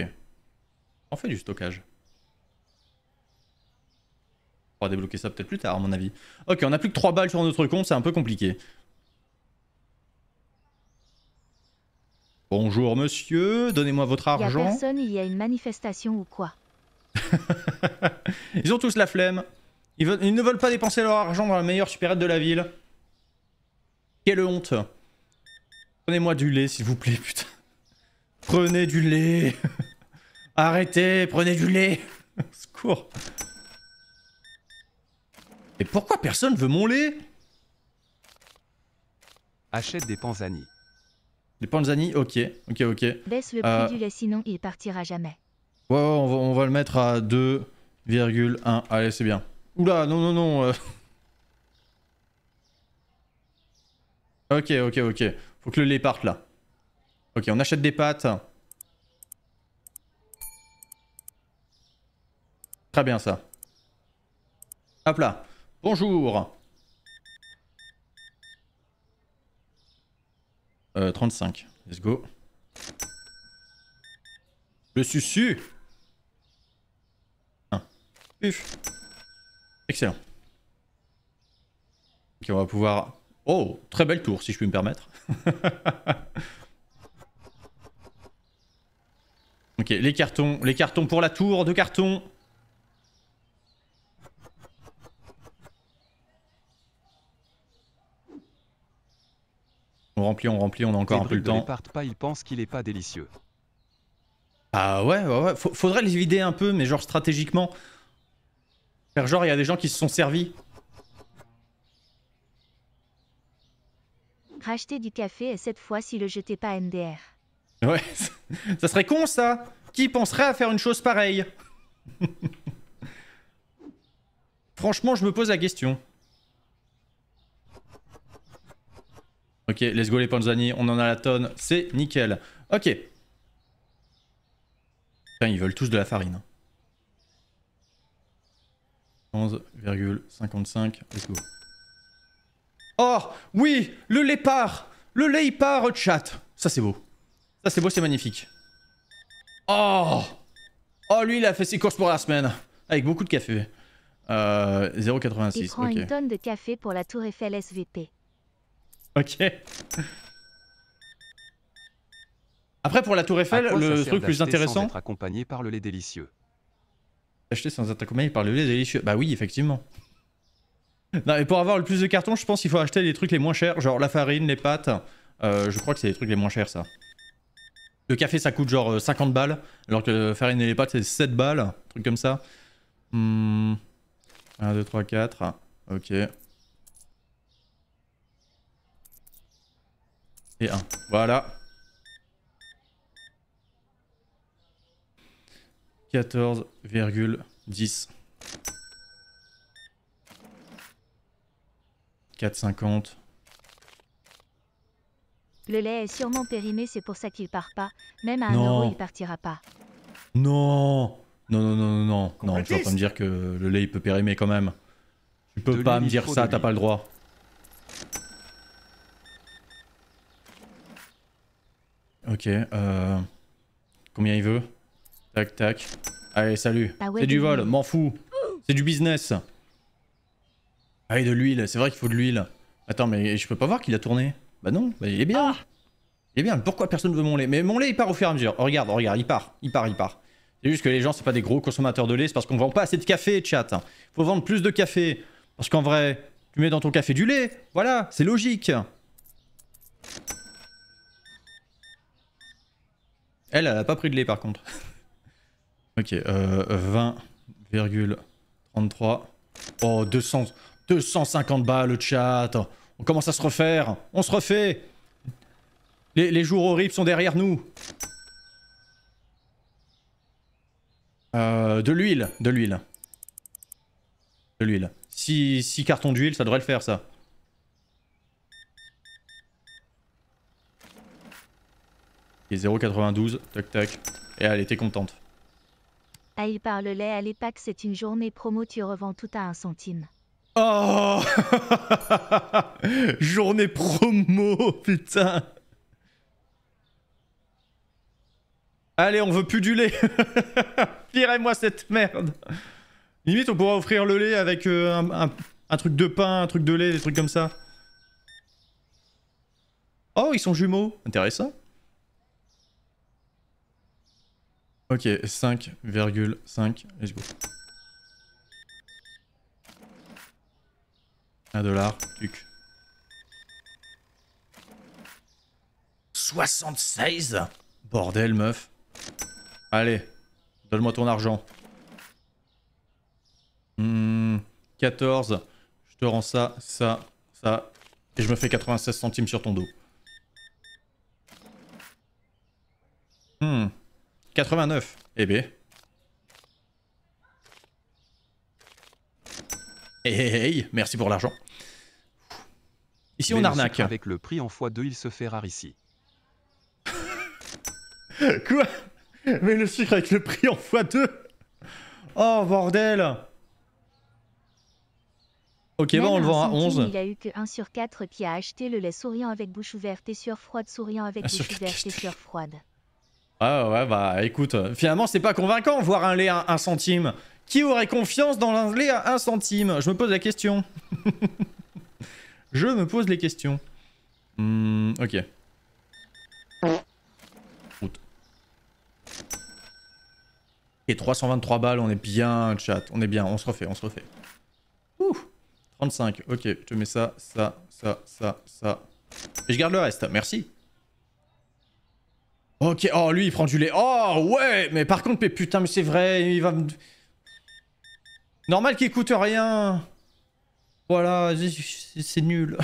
On fait du stockage. On débloquer ça peut-être plus tard, à mon avis. Ok, on a plus que 3 balles sur notre compte, c'est un peu compliqué. Bonjour monsieur, donnez-moi votre argent. personne, il y a une manifestation ou quoi Ils ont tous la flemme. Ils, ne veulent pas dépenser leur argent dans la meilleure supérette de la ville. Quelle honte. Prenez-moi du lait, s'il vous plaît, putain. Prenez du lait. Arrêtez, prenez du lait. Au secours. Mais pourquoi personne veut mon lait Achète des panzani. Des panzani, ok, ok, ok. Baisse le euh, prix du lait sinon il partira jamais. Ouais, on, va, le mettre à 2,1. Allez, c'est bien. Oula, non, non, non. Euh. Ok, ok, ok. Faut que le lait parte là. Ok, on achète des pâtes. Très bien ça. Hop là. Bonjour euh, 35. Let's go. Le susu ah. Excellent. Ok, on va pouvoir... Oh, très belle tour, si je puis me permettre. ok, les cartons. Les cartons pour la tour. de cartons. On remplit, on remplit, on a encore un peu le temps. partent pas, qu'il est pas délicieux. Ah ouais, ouais, faudrait les vider un peu, mais genre stratégiquement. Faire genre, il y a des gens qui se sont servis. Racheter du café et cette fois s'il le jetait pas MDR. Ouais, ça serait con ça Qui penserait à faire une chose pareille Franchement, je me pose la question. Ok, let's go les Panzani, on en a la tonne, c'est nickel. Ok. Putain, ils veulent tous de la farine. 11,55, hein. let's go. Oh Oui Le léopard Le léopard chat Ça c'est beau. Ça c'est beau, c'est magnifique. Oh Oh lui, il a fait ses courses pour la semaine. Avec beaucoup de café. 0,86. Euh, il une tonne de café pour la tour Eiffel SVP. Ok. Après, pour la Tour Eiffel, le truc plus intéressant. accompagné par le lait délicieux. Acheter sans être accompagné par le lait délicieux. Bah oui, effectivement. Non, et pour avoir le plus de cartons, je pense qu'il faut acheter les trucs les moins chers, genre la farine, les pâtes. Euh, je crois que c'est les trucs les moins chers, ça. Le café, ça coûte genre 50 euh, balles, alors que la farine et les pâtes, c'est 7 balles, un truc comme ça. Hmm. 1, 2, 3, 4. Ok. Et 1. Voilà. 14,10. 4,50. Le lait est sûrement périmé, c'est pour ça qu'il part pas. Même à un euro, il partira pas. Non Non, non, non, non, non. Non, tu vas pas me dire que le lait, il peut périmer quand même. Tu peux pas me dire ça, t'as pas le droit. Ok. Euh... Combien il veut Tac, tac. Allez, salut. Bah c'est du vol, m'en fous. C'est du business. Allez ah, de l'huile. C'est vrai qu'il faut de l'huile. Attends, mais je peux pas voir qu'il a tourné. Bah non, bah, il est bien. Ah. il est bien. Pourquoi personne veut mon lait Mais mon lait, il part au fur et à mesure. Oh, regarde, regarde, il part. Il part, il part. C'est juste que les gens, c'est pas des gros consommateurs de lait. C'est parce qu'on vend pas assez de café, chat. Faut vendre plus de café. Parce qu'en vrai, tu mets dans ton café du lait. Voilà, c'est logique. Elle, elle a pas pris de lait par contre. ok, 20,33. Euh, oh, 200, 250 balles le chat. On commence à se refaire. On se refait. Les, jours horribles sont derrière nous. Euh, de l'huile, de l'huile. De l'huile. 6 cartons d'huile, ça devrait le faire ça. 0,92. Tac tac. Et elle était contente. Ah, il parle lait à que c'est une journée promo, tu revends tout à un centime. Oh Journée promo, putain Allez, on veut plus du lait pirez moi cette merde Limite, on pourra offrir le lait avec euh, un, un, truc de pain, un truc de lait, des trucs comme ça. Oh, ils sont jumeaux Intéressant. Ok, 5,5, let's go. 1 dollar, tuc. 76 Bordel, meuf. Allez, donne-moi ton argent. Hmm. 14, je te rends ça, ça, ça, et je me fais 96 centimes sur ton dos. Hmm. 89. Eh bien. Hey, eh, eh, hey, eh, hey, merci pour l'argent. Ici, Mais on arnaque. Avec le prix en x2, il se fait rare ici. Quoi Mais le sucre avec le prix en x2 Oh, bordel Ok, Même bon, on le vend à 11. Il n'y a eu que 1 sur 4 qui a acheté le lait souriant avec bouche ouverte et sueur froide, souriant avec bouche ouverte et sueur froide. Ah ouais, bah écoute, euh, finalement c'est pas convaincant voir un lait à 1 centime. Qui aurait confiance dans un lait à 1 centime Je me pose la question. Je me pose les questions. Hmm, ok. Et 323 balles, on est bien, chat. On est bien, on se refait, on se refait. Ouh 35, ok, je te mets ça, ça, ça, ça, ça. Et je garde le reste, merci. Ok, oh lui il prend du lait. Oh ouais, mais par contre, mais putain, mais c'est vrai, il va me... Normal qu'il écoute rien. Voilà, c'est nul.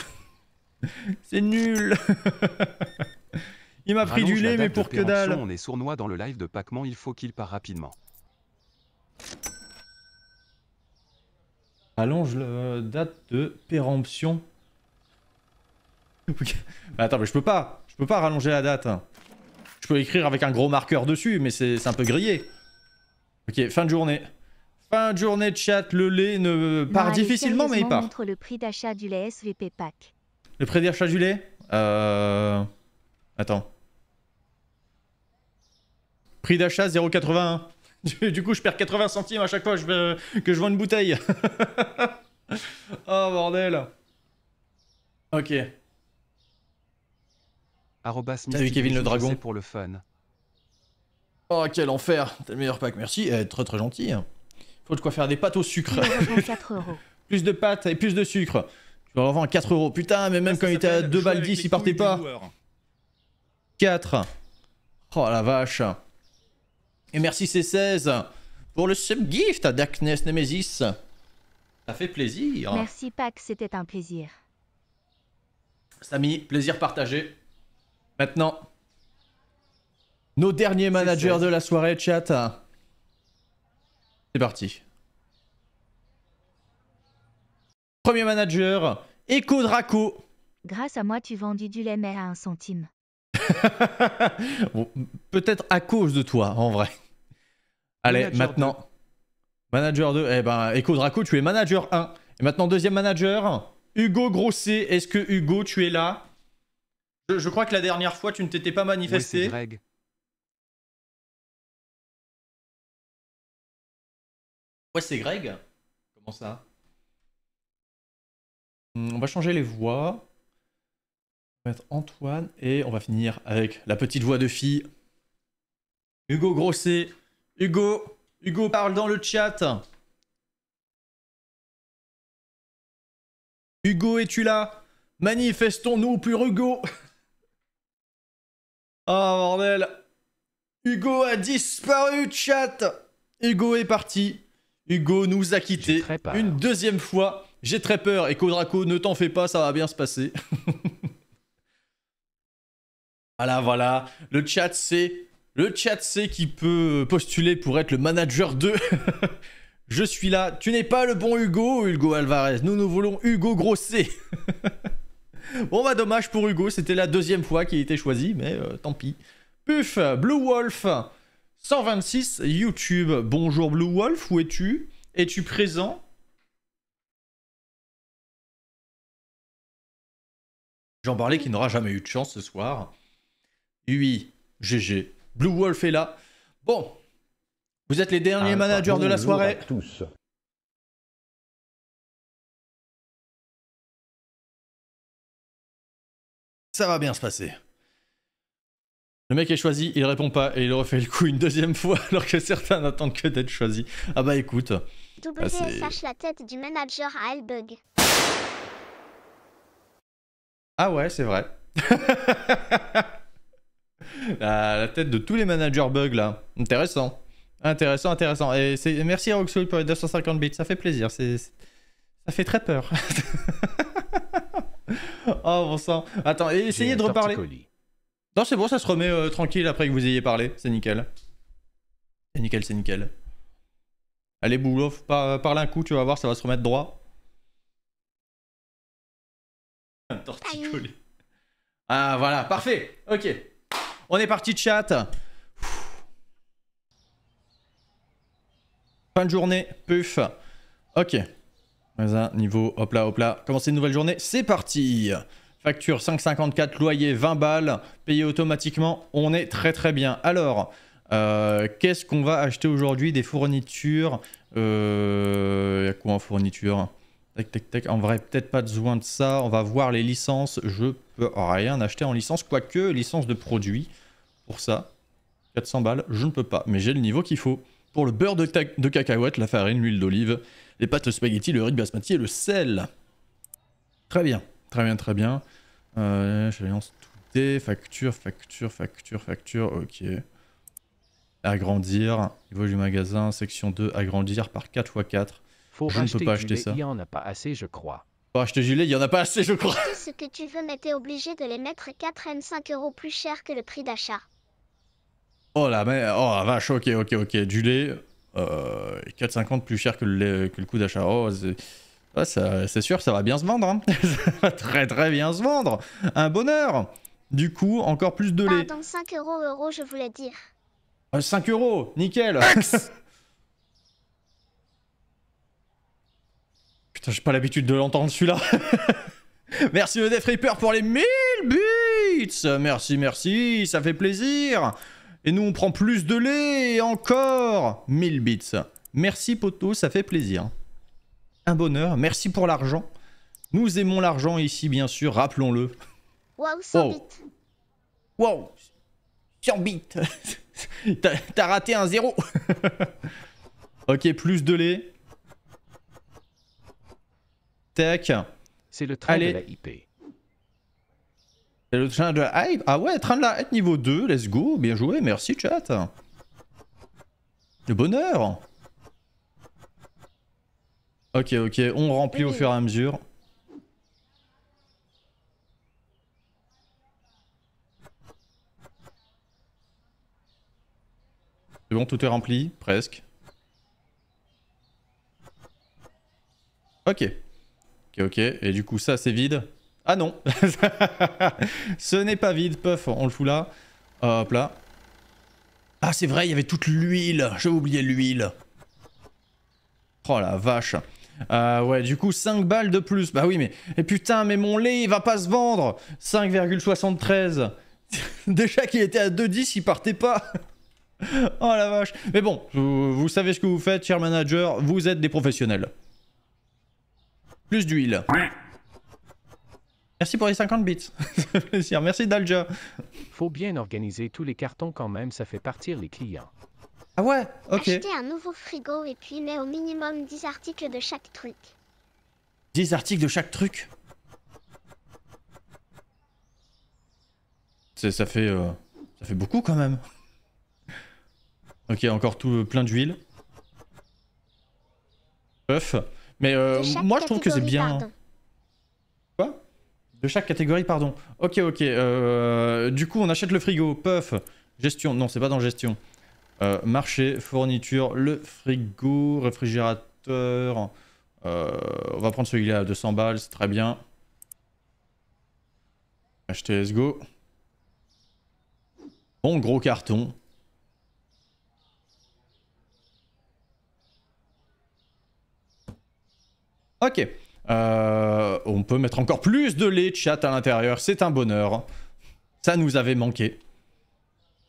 c'est nul. il m'a pris du lait, mais pour que dalle. On est sournois dans le live de pac il faut qu'il part rapidement. Allonge la euh, date de péremption. Attends, mais je peux pas. Je peux pas rallonger la date. Hein. Je peux écrire avec un gros marqueur dessus, mais c'est un peu grillé. Ok, fin de journée. Fin de journée chat, le lait ne part difficilement, mais il part. le prix d'achat du lait SVP pack. Le prix d'achat du lait Euh... Attends. Prix d'achat 0,81. Du, coup, je perds 80 centimes à chaque fois que je, que je vends une bouteille. oh, bordel. Ok. Salut Kevin le dragon. pour le fun. Oh, quel enfer T'es le meilleur pack, merci. Eh, très très gentil. Faut de quoi faire des pâtes au sucre. plus de pâtes et plus de sucre. Je leur à 4 euros. Putain, mais même ah, quand il était à 2 balles 10, il partait pas. 4. Oh la vache. Et merci C16 pour le sub-gift à Darkness Nemesis. Ça fait plaisir. Merci Pac, c'était un plaisir. Samy, plaisir partagé. Maintenant, nos derniers managers de la soirée, chat. C'est parti. Premier manager, Echo Draco. Grâce à moi, tu vendis du lait mais à un centime. Peut-être à cause de toi, en vrai. Allez, maintenant. Manager 2, eh ben, Echo Draco, tu es manager 1. Et maintenant, deuxième manager, Hugo Grosset. Est-ce que Hugo, tu es là je, crois que la dernière fois, tu ne t'étais pas manifesté. c'est Greg. Ouais, c'est Greg Comment ça hmm, On va changer les voix. On va mettre Antoine et on va finir avec la petite voix de fille. Hugo Grosset. Hugo, Hugo parle dans le chat. Hugo, es-tu là Manifestons-nous pour Hugo oh, bordel Hugo a disparu, chat Hugo est parti. Hugo nous a quittés une deuxième fois. J'ai très peur. Et Draco, ne t'en fais pas, ça va bien se passer. voilà, voilà. Le chat c'est Le chat sait qui peut postuler pour être le manager 2. Je suis là. Tu n'es pas le bon Hugo, Hugo Alvarez. Nous, nous voulons Hugo Grosset. Bon bah dommage pour Hugo, c'était la deuxième fois qu'il était choisi, mais euh, tant pis. Puf, Blue Wolf, 126 YouTube. Bonjour Blue Wolf, où es-tu Es-tu présent J'en parlais qui n'aura jamais eu de chance ce soir. Oui, GG. Blue Wolf est là. Bon, vous êtes les derniers ah, managers de la soirée. tous. Ça va bien se passer. Le mec est choisi, il répond pas et il refait le coup une deuxième fois alors que certains n'attendent que d'être choisis. Ah bah écoute. WSH bah, la tête du manager à Ah ouais, c'est vrai. Ah, la, tête de tous les managers bug là. Intéressant. Intéressant, intéressant. Et merci à pour les 250 bits, ça fait plaisir. C'est, ça fait très peur. oh bon sang. Attends, essayez de reparler. Non, c'est bon, ça se remet euh, tranquille après que vous ayez parlé. C'est nickel. C'est nickel, c'est nickel. Allez, Boulof, euh, parle un coup, tu vas voir, ça va se remettre droit. Un torticolis. Ah, voilà, parfait. Ok. On est parti, chat. Fin de journée, puf. Ok niveau, hop là, hop là. Commencer une nouvelle journée, c'est parti Facture 5,54, loyer 20 balles, payé automatiquement, on est très très bien. Alors, euh, qu'est-ce qu'on va acheter aujourd'hui Des fournitures. Il euh, y a quoi en fourniture Tac, En vrai, peut-être pas besoin de ça. On va voir les licences. Je peux rien acheter en licence, quoique licence de produit pour ça. 400 balles, je ne peux pas. Mais j'ai le niveau qu'il faut pour le beurre de, cacahuète, la farine, l'huile d'olive, les pâtes, de spaghetti, le riz basmati et le sel. Très bien, très bien, très bien. Euh, je tout D, Facture, facture, facture, facture. Ok. Agrandir. Niveau du magasin, section 2, agrandir par 4x4. Faut je ne peux pas acheter ça. Il n'y en a pas assez, je crois. Pour acheter gilet, il n'y en a pas assez, je crois. ce que tu veux, mais t'es obligé de les mettre 4 M5 euros plus cher que le prix d'achat. Oh la, mais... oh la vache, ok, ok, ok. Du lait, 4,50 euh, plus cher que le, que le coût d'achat. Oh, ah, c'est sûr, ça va bien se vendre. Hein. ça va très très bien se vendre. Un bonheur. Du coup, encore plus de lait. 5 euros, euros, je voulais dire. 5 euh, euros, nickel. Putain, j'ai pas l'habitude de l'entendre celui-là. merci le Death Reaper pour les 1000 bits. Merci, merci, ça fait plaisir. Et nous, on prend plus de lait encore 1000 bits. Merci, poteau, ça fait plaisir. Un bonheur. Merci pour l'argent. Nous aimons l'argent ici, bien sûr, rappelons-le. Wow, 100 wow. bits. Wow, 100 bits. T'as raté un zéro. ok, plus de lait. Tech. C'est le train de la IP le train de hype Ah ouais, train de la hype niveau 2, let's go, bien joué, merci chat. Le bonheur Ok, ok, on remplit au fur et à mesure. C'est bon, tout est rempli, presque. Ok. Ok, ok, et du coup ça c'est vide. Ah non Ce n'est pas vide, puff, on le fout là. Hop là. Ah c'est vrai, il y avait toute l'huile, j'ai oublié l'huile. Oh la vache. Euh, ouais, du coup, 5 balles de plus. Bah oui, mais... Et eh putain, mais mon lait, il va pas se vendre 5,73 Déjà qu'il était à 2,10, il partait pas Oh la vache Mais bon, vous, savez ce que vous faites, cher manager, vous êtes des professionnels. Plus d'huile. Merci pour les 50 bits. Merci Dalja. Faut bien organiser tous les cartons quand même, ça fait partir les clients. Ah ouais Ok. Acheter un nouveau frigo et puis mets au minimum 10 articles de chaque truc. 10 articles de chaque truc Ça fait, euh, ça fait beaucoup quand même. Ok, encore tout euh, plein d'huile. Mais euh, moi je trouve que c'est bien chaque catégorie, pardon. Ok, ok. Euh, du coup, on achète le frigo. Puff. Gestion. Non, c'est pas dans gestion. Euh, marché, fourniture, le frigo, réfrigérateur. Euh, on va prendre celui-là à 200 balles, c'est très bien. HTS go. Bon, gros carton. Ok. Euh, on peut mettre encore plus de lait chat à l'intérieur, c'est un bonheur. Ça nous avait manqué.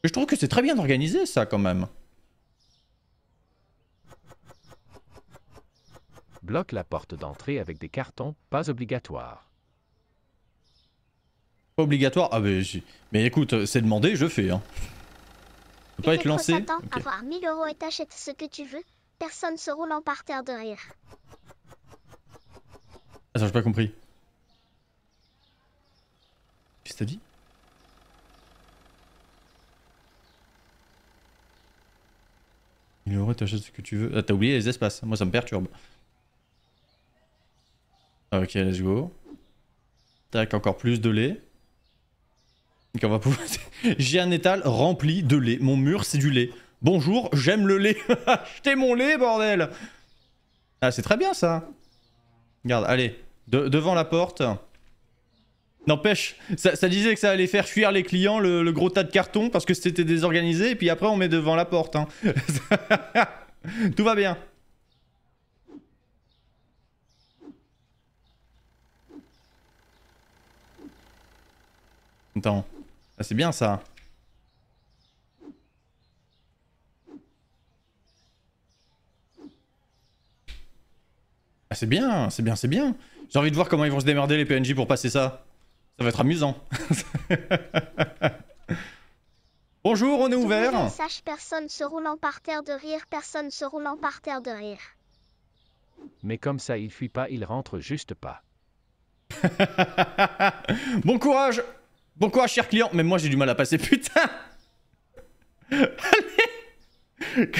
je trouve que c'est très bien organisé ça quand même. Bloque la porte d'entrée avec des cartons, pas obligatoire. Pas obligatoire Ah mais, ben, mais écoute, c'est demandé, je fais. Hein. pas être lancé. avoir 1000 euros et t'achètes ce que tu veux, personne se roule en terre de rire. Attends, j'ai pas compris. Qu'est-ce que t'as dit Il aurait t'achètes ce que tu veux. Ah, t'as oublié les espaces. Moi, ça me perturbe. Ok, let's go. Tac, encore plus de lait. Donc on va pouvoir... J'ai un étal rempli de lait. Mon mur, c'est du lait. Bonjour, j'aime le lait. Achetez mon lait, bordel Ah, c'est très bien, ça. Regarde, allez devant la porte. N'empêche, ça, disait que ça allait faire fuir les clients le, gros tas de cartons parce que c'était désorganisé et puis après on met devant la porte. Hein. Tout va bien. Attends. Ah, c'est bien ça. Ah, c'est bien, c'est bien, c'est bien. J'ai envie de voir comment ils vont se démerder les PNJ pour passer ça. Ça va être amusant. Bonjour, on est ouvert. personne se roulant par terre de rire, personne se roulant par terre de rire. Mais comme ça, il fuit pas, il rentre juste pas. bon courage Bon courage, cher client Mais moi, j'ai du mal à passer, putain Allez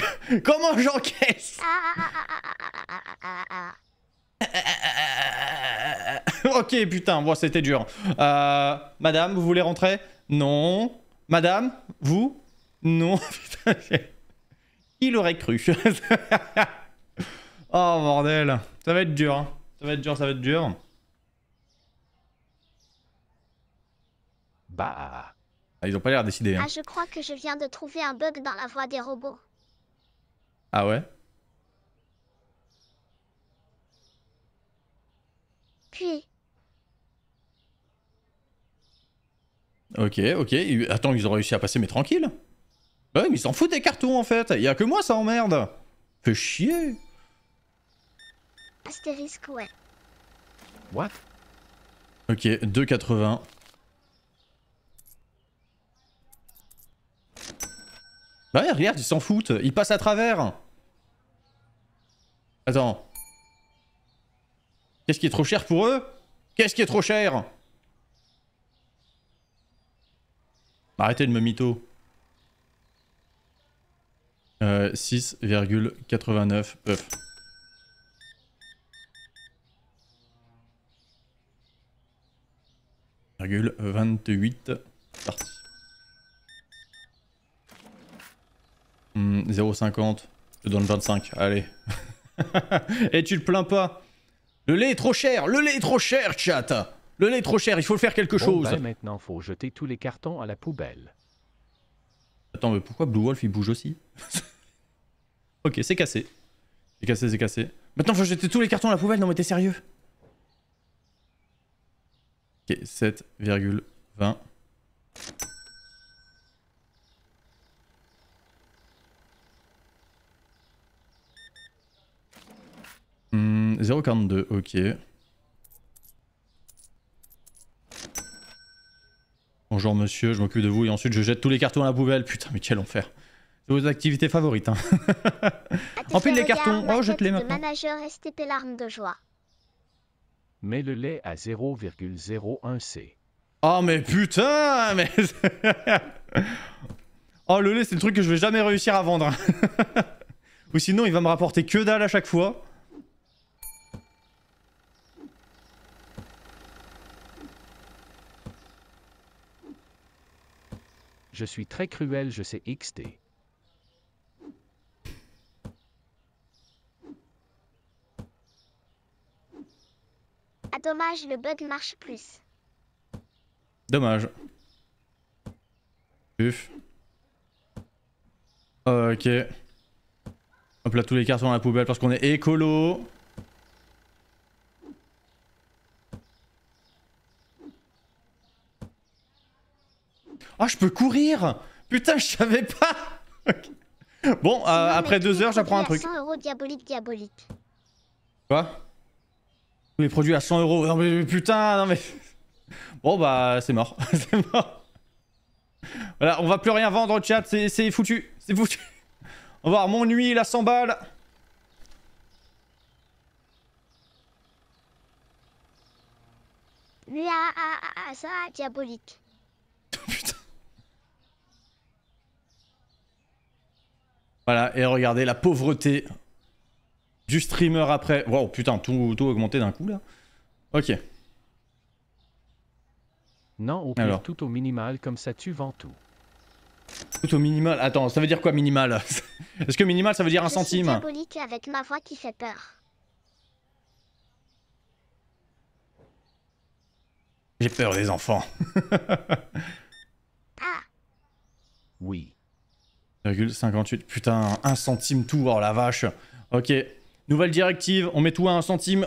Comment j'encaisse ok, putain, moi c'était dur. Euh, madame, vous voulez rentrer Non. Madame, vous Non. il aurait cru. oh bordel, ça va être dur. Hein. Ça va être dur, ça va être dur. Bah, ils ont pas l'air décidés. Hein. Ah, je crois que je viens de trouver un bug dans la voix des robots. Ah ouais Ok, ok. Attends, ils ont réussi à passer, mais tranquille. Ouais, mais ils s'en foutent des cartons en fait. Il y a que moi, ça emmerde. Fais chier. Astérisque, ouais. What Ok, 2,80. Bah regarde, ils s'en foutent. Ils passent à travers. Attends. Qu'est-ce qui est trop cher pour eux Qu'est-ce qui est trop cher Arrêtez de me mytho. 6,89 Puff. 28. Parti. 0,50. Hmm, je donne 25. Allez. Et tu le plains pas. Le lait est trop cher, le lait est trop cher, chat. Le lait est trop cher, il faut faire quelque chose. Ben, maintenant, faut jeter tous les cartons à la poubelle. Attends, mais pourquoi Blue Wolf il bouge aussi Ok, c'est cassé. C'est cassé, c'est cassé. Maintenant, faut jeter tous les cartons à la poubelle, non mais t'es sérieux Ok, 7,20. Mmh, 0,42, ok. Bonjour monsieur, je m'occupe de vous et ensuite je jette tous les cartons à la poubelle. Putain, mais quel enfer. C'est vos activités favorites. Hein. Empile les cartons. Oh, jette-les Manager STP de joie. Mets le lait à 0,01C. Oh, ah, mais putain mais... oh, le lait, c'est le truc que je vais jamais réussir à vendre. Hein. Ou sinon, il va me rapporter que dalle à chaque fois. Je suis très cruel, je sais XT. Ah dommage, le bug marche plus. Dommage. Puf. Ok. Hop là, tous les cartons à la poubelle parce qu'on est écolo. Ah, je peux courir Putain, je savais pas Bon, euh, après deux heures, j'apprends un truc. 100 euros diabolique, diabolique. Quoi Tous les produits à 100 euros. Non mais putain, non mais... Bon bah, c'est mort. c'est mort. Voilà, on va plus rien vendre, chat. C'est foutu. C'est foutu. On va voir mon nuit, a 100 balles. diabolique. Voilà, et regardez la pauvreté du streamer après. Wow, putain, tout, augmenté d'un coup là. Ok. Non, au Alors. tout au minimal, comme ça tu vends tout. Tout au minimal Attends, ça veut dire quoi minimal Est-ce que minimal ça veut dire un centime avec ma qui fait peur. J'ai peur des enfants. ah. Oui. 1,58 Putain, 1 centime tout, oh la vache. Ok, nouvelle directive, on met tout à 1 centime.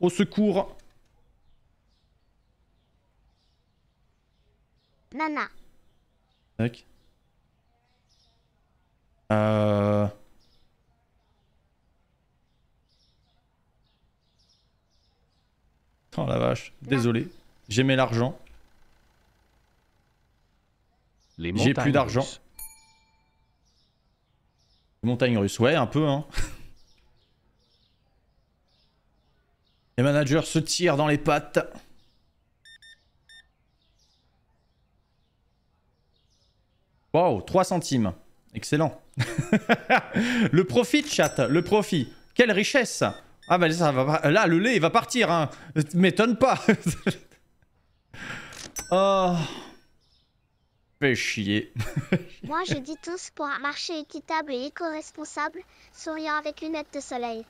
Au secours. Nana. Tac. Euh. Oh la vache, désolé, j'ai j'aimais l'argent. J'ai plus d'argent. Montagne russe, ouais, un peu, hein. Les managers se tirent dans les pattes. Wow, 3 centimes. Excellent. le profit, chat, le profit. Quelle richesse. Ah bah ça va là, le lait, il va partir. Hein. M'étonne pas. oh chier. Moi, je dis tous pour un marché équitable et éco-responsable, souriant avec lunettes de soleil.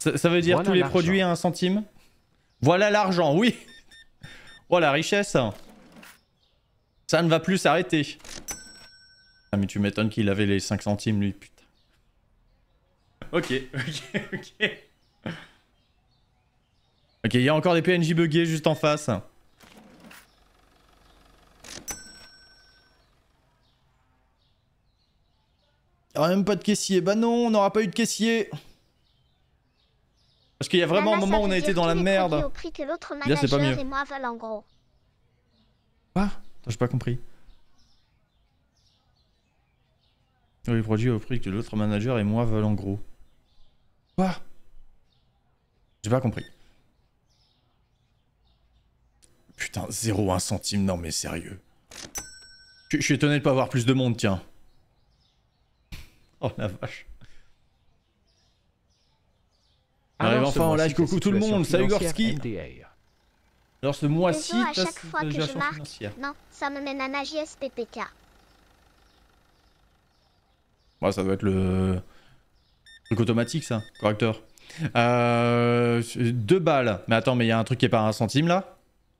Ça, veut dire tous les produits à un centime Voilà l'argent, oui Voilà oh la richesse Ça ne va plus s'arrêter. Ah, mais tu m'étonnes qu'il avait les 5 centimes lui, putain. Ok, ok, ok. Ok, il y a encore des PNJ buggés juste en face. aura ah, même pas de caissier. Bah non, on n'aura pas eu de caissier. Parce qu'il y a vraiment un moment où on a été dans la merde. Là, c'est pas mieux. Quoi J'ai pas compris. Les produits au prix que l'autre manager et moi veulent en gros. Quoi J'ai pas compris. Putain, 0,1 centime, non mais sérieux. Je suis étonné de pas avoir plus de monde, tiens. Oh la vache. Arrive enfin en live, coucou tout le monde, salut Gorski Alors ce mois-ci, à chaque non, ça me mène à ma JSPPK. Ouais, bah, ça doit être le truc automatique ça, correcteur. Euh, deux balles. Mais attends, mais il y a un truc qui est pas un centime là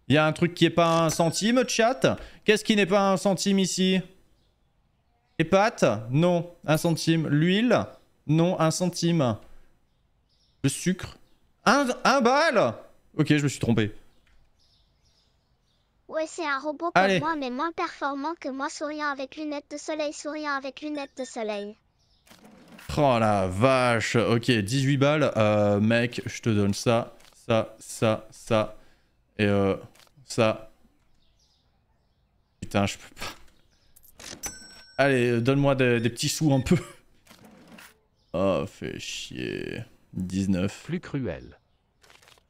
Il y a un truc qui est pas un centime, chat Qu'est-ce qui n'est pas un centime ici les pâtes Non, 1 centime. L'huile Non, 1 centime. Le sucre un, un bal Ok, je me suis trompé. Ouais, c'est un robot comme moi, mais moins performant que moi, souriant avec lunettes de soleil, souriant avec lunettes de soleil. Oh la vache Ok, 18 balles. Euh, mec, je te donne ça, ça, ça, ça. Et euh, ça. Putain, je peux pas. Allez, euh, donne-moi des, petits sous un peu. Oh, fais chier. 19. Plus cruel.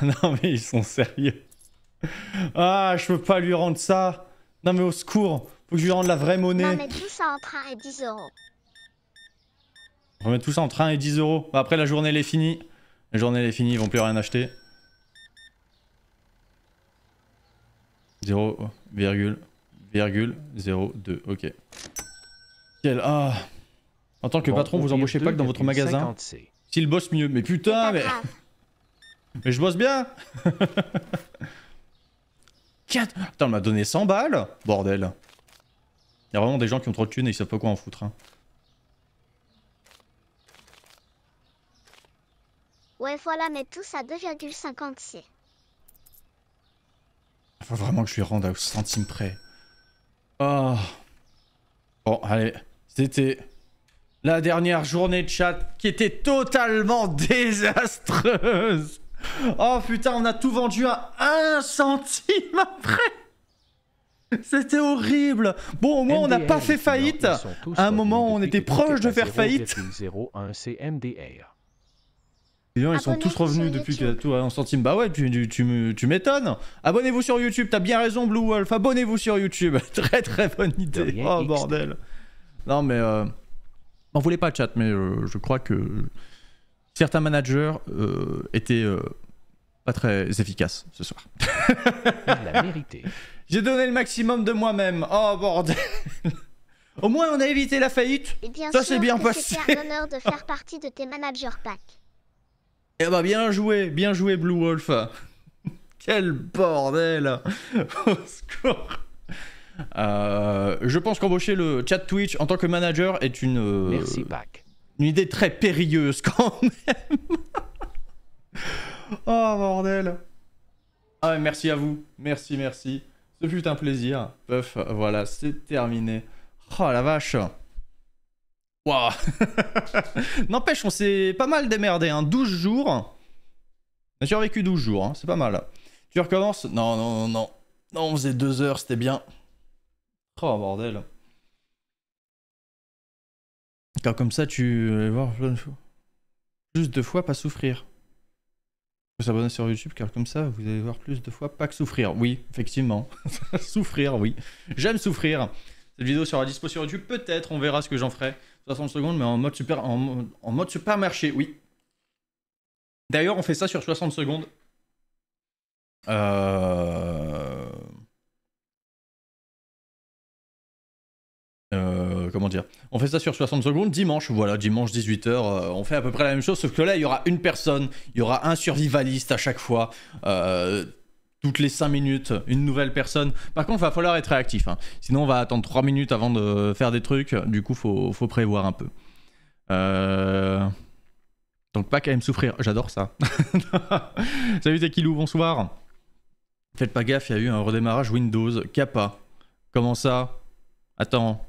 non mais ils sont sérieux. Ah, je peux pas lui rendre ça. Non mais au secours, faut que je lui rende la vraie monnaie. Non mais tout ça en train et 10 euros. On remet tout ça en train et 10 euros. Après, la journée, elle est finie. La journée, elle est finie, ils vont plus rien acheter. 0,02. Ok. Quel... Ah En tant que patron, vous embauchez pas que dans votre magasin. S'il bosse mieux. Mais putain, mais... Mais je bosse bien Quatre... Putain, il m'a donné 100 balles Bordel. Il y a vraiment des gens qui ont trop de thunes et ils savent pas quoi en foutre. Hein. Ouais, voilà, mais tous à 2,56. Faut vraiment que je lui rende à centime près. Oh. Bon, allez. C'était la dernière journée de chat qui était totalement désastreuse. Oh putain, on a tout vendu à 1 centime après. C'était horrible. Bon, au moins, on n'a pas fait faillite. À un moment, on était proche de faire faillite. 0,1 ils sont tous revenus depuis que tout un centime. Bah ouais, tu, m'étonnes. Abonnez-vous sur YouTube, t'as bien raison, Blue Wolf. Abonnez-vous sur YouTube. très très bonne idée. Oh bordel. Non mais. on euh, voulait pas, chat, mais euh, je crois que certains managers euh, étaient pas très efficaces ce soir. La vérité. J'ai donné le maximum de moi-même. Oh bordel. Au moins, on a évité la faillite. Ça, c'est bien passé. j'ai l'honneur de faire partie de tes managers packs. Eh bah bien joué, bien joué Blue Wolf. Quel bordel Au euh, Je pense qu'embaucher le chat Twitch en tant que manager est une, euh, Merci, une idée très périlleuse quand même. oh bordel ah, Merci à vous, merci, merci. Ce fut un plaisir. Puff, voilà, c'est terminé. Oh la vache N'empêche, on s'est pas mal démerdé, hein. 12 jours. J'ai survécu 12 jours, hein. c'est pas mal. Tu recommences Non, non, non, non. on faisait 2 heures, c'était bien. Oh, bordel. Quand comme ça, tu vas voir fois. Plus de fois, pas souffrir. Vous s'abonner sur YouTube, car comme ça, vous allez voir plus de fois, pas que souffrir. Oui, effectivement. souffrir, oui. J'aime souffrir. Cette vidéo sera dispo sur YouTube, peut-être, on verra ce que j'en ferai. 60 secondes, mais en mode, super, en, en mode supermarché, oui. D'ailleurs, on fait ça sur 60 secondes. Euh, euh, comment dire On fait ça sur 60 secondes dimanche, voilà, dimanche 18h, euh, on fait à peu près la même chose, sauf que là, il y aura une personne, il y aura un survivaliste à chaque fois. Euh, toutes les 5 minutes, une nouvelle personne. Par contre, il va falloir être réactif. Hein. Sinon, on va attendre 3 minutes avant de faire des trucs. Du coup, faut, faut prévoir un peu. Euh, donc, pas quand même souffrir. J'adore ça. Salut, Tekilou, Kilou, bonsoir. Faites pas gaffe, il y a eu un redémarrage Windows. Kappa. Comment ça Attends.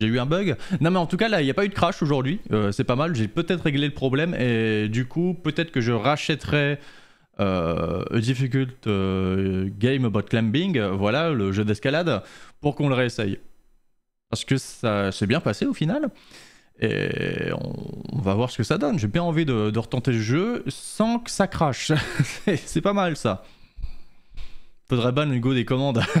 J'ai eu un bug Non mais en tout cas là il n'y a pas eu de crash aujourd'hui, euh, c'est pas mal, j'ai peut-être réglé le problème et du coup peut-être que je rachèterai euh, a difficult euh, game about climbing, euh, voilà le jeu d'escalade, pour qu'on le réessaye. Parce que ça s'est bien passé au final. Et on, va voir ce que ça donne. J'ai bien envie de, retenter le jeu sans que ça crache. c'est pas mal ça. Faudrait ban Hugo des commandes.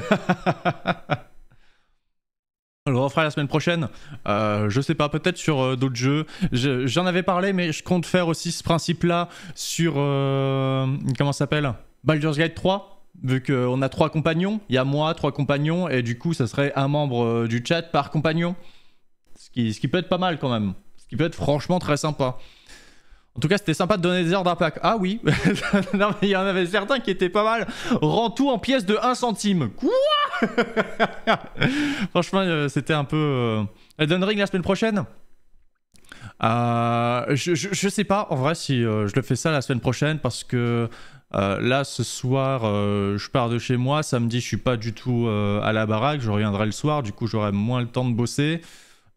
On le refera la semaine prochaine. Euh, je sais pas, peut-être sur euh, d'autres jeux. J'en avais parlé, mais je compte faire aussi ce principe-là sur. Euh, comment ça s'appelle Baldur's Gate 3. Vu qu'on a trois compagnons, il y a moi, trois compagnons, et du coup, ça serait un membre du chat par compagnon. Ce qui, ce qui peut être pas mal quand même. Ce qui peut être franchement très sympa. En tout cas, c'était sympa de donner des heures d'impact Ah oui Non, mais il y en avait certains qui étaient pas mal. Rends tout en pièces de 1 centime. Quoi Franchement, euh, c'était un peu. Euh, donne Ring la semaine prochaine euh, je, je, sais pas en vrai si je le fais ça la semaine prochaine parce que là ce soir je pars de chez moi, samedi je suis pas du tout à la baraque, je reviendrai le soir, du coup j'aurai moins le temps de bosser.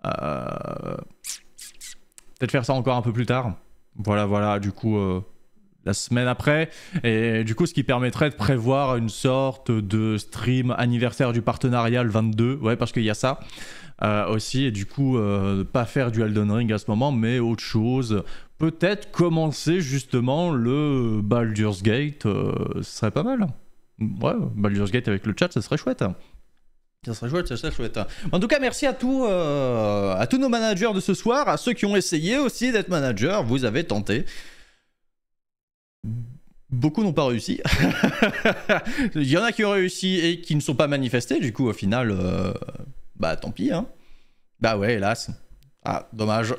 Peut-être faire ça encore un peu plus tard. Voilà, voilà, du coup, euh, la semaine après. Et du coup, ce qui permettrait de prévoir une sorte de stream anniversaire du partenariat le 22. Ouais, parce qu'il y a ça. Euh, aussi et du coup euh, pas faire du Elden Ring à ce moment mais autre chose peut-être commencer justement le Baldur's Gate ce serait pas mal ouais Baldur's Gate avec le chat ce serait chouette ça serait chouette, ça serait chouette. Hein. En tout cas, merci à, tous, euh, à tous nos managers de ce soir, à ceux qui ont essayé aussi d'être managers, Vous avez tenté. Beaucoup n'ont pas réussi. Il y en a qui ont réussi et qui ne sont pas manifestés. Du coup, au final, euh, bah tant pis. Hein. Bah ouais, hélas. Ah, dommage.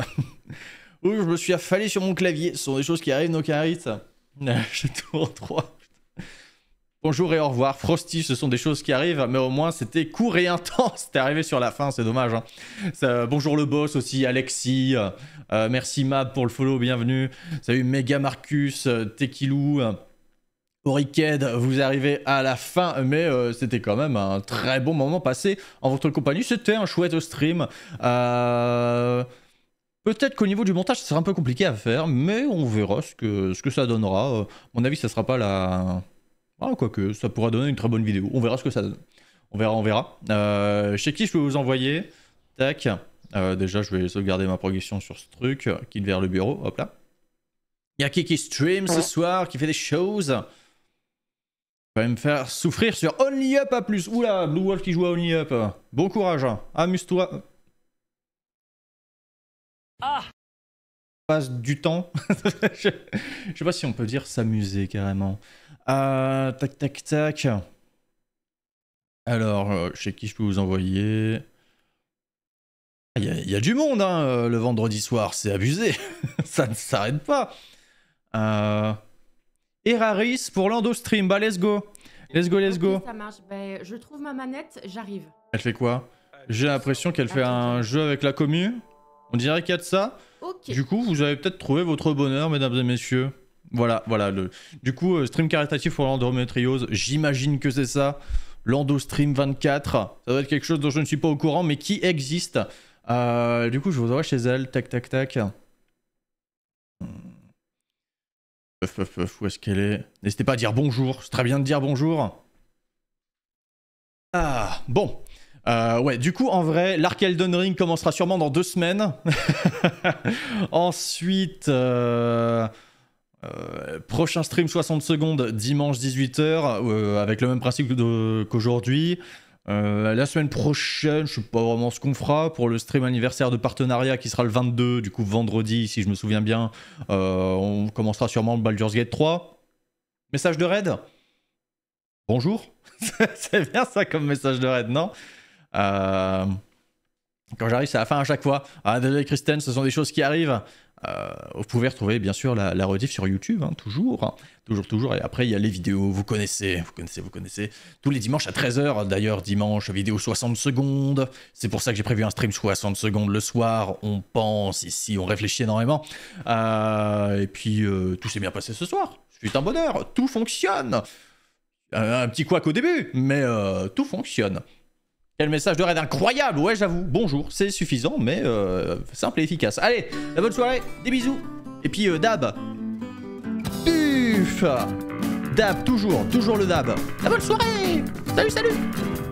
Ouh, je me suis affalé sur mon clavier. Ce sont des choses qui arrivent, nos carites. Je tourne 3. Bonjour et au revoir. Frosty, ce sont des choses qui arrivent, mais au moins c'était court et intense. C'était arrivé sur la fin, c'est dommage. Hein. bonjour le boss aussi, Alexis. Euh, euh, merci Mab pour le follow, bienvenue. Salut Mega Marcus, euh, Tequilou. Horiked, vous arrivez à la fin, mais c'était quand même un très bon moment passé en votre compagnie. C'était un chouette stream. Peut-être qu'au niveau du montage, ce sera un peu compliqué à faire, mais on verra ce que, ce que ça donnera. mon avis, ça sera pas la ah, quoique, ça pourra donner une très bonne vidéo. On verra ce que ça donne. On verra, on verra. Euh, chez qui je peux vous envoyer Tac. Euh, déjà, je vais sauvegarder ma progression sur ce truc euh, qui vers le bureau. Hop là. Il y a qui qui stream ce soir, qui fait des choses va me faire souffrir sur Only Up à plus. Oula, Blue Wolf qui joue à Only Up. Bon courage, amuse-toi. Ah Passe du temps. je, sais pas si on peut dire s'amuser carrément. Euh, tac, tac, tac. Alors, euh, chez qui je peux vous envoyer ah, Il y, a du monde, hein, euh, le vendredi soir, c'est abusé. Ça ne s'arrête pas. Euh... Eraris pour l'endostream, bah let's go. Let's go, let's go. ça marche. Ben, je trouve ma manette, j'arrive. Elle fait quoi J'ai l'impression qu'elle fait un jeu avec la commu. On dirait qu'il y a de ça. Du coup, vous avez peut-être trouvé votre bonheur, mesdames et messieurs. Voilà, voilà. Le... Du coup, euh, stream caritatif pour l'endométriose, j'imagine que c'est ça. L'endostream 24, ça doit être quelque chose dont je ne suis pas au courant, mais qui existe. Euh, du coup, je vous envoie chez elle. Tac, tac, tac. Hmm. Puff, où est-ce qu'elle est, N'hésitez pas à dire bonjour. C'est très bien de dire bonjour. Ah, bon. Euh, ouais, du coup, en vrai, l'arc Elden Ring commencera sûrement dans deux semaines. Ensuite. Euh, prochain stream 60 secondes dimanche 18h euh, avec le même principe qu'aujourd'hui. Euh, la semaine prochaine, je sais pas vraiment ce qu'on fera pour le stream anniversaire de partenariat qui sera le 22, du coup vendredi si je me souviens bien. on commencera sûrement le Baldur's Gate 3. Message de raid Bonjour C'est bien ça comme message de raid, non Quand j'arrive, c'est la fin à chaque fois. Ah désolé Kristen, ce sont des choses qui arrivent. Euh, vous pouvez retrouver bien sûr la, la rediff sur YouTube, hein, toujours, hein, toujours, toujours. Et après, il y a les vidéos, vous connaissez, vous connaissez, vous connaissez. Tous les dimanches à 13h, d'ailleurs, dimanche, vidéo 60 secondes. C'est pour ça que j'ai prévu un stream 60 secondes le soir. On pense ici, on réfléchit énormément. Euh, et puis, euh, tout s'est bien passé ce soir. C'est un bonheur, tout fonctionne. un petit couac au début, mais tout fonctionne. Quel message de raid incroyable Ouais, j'avoue. Bonjour, c'est suffisant, mais euh, simple et efficace. Allez, la bonne soirée, des bisous. Et puis euh, dab. Uff Dab, toujours, toujours le dab. La bonne soirée Salut, salut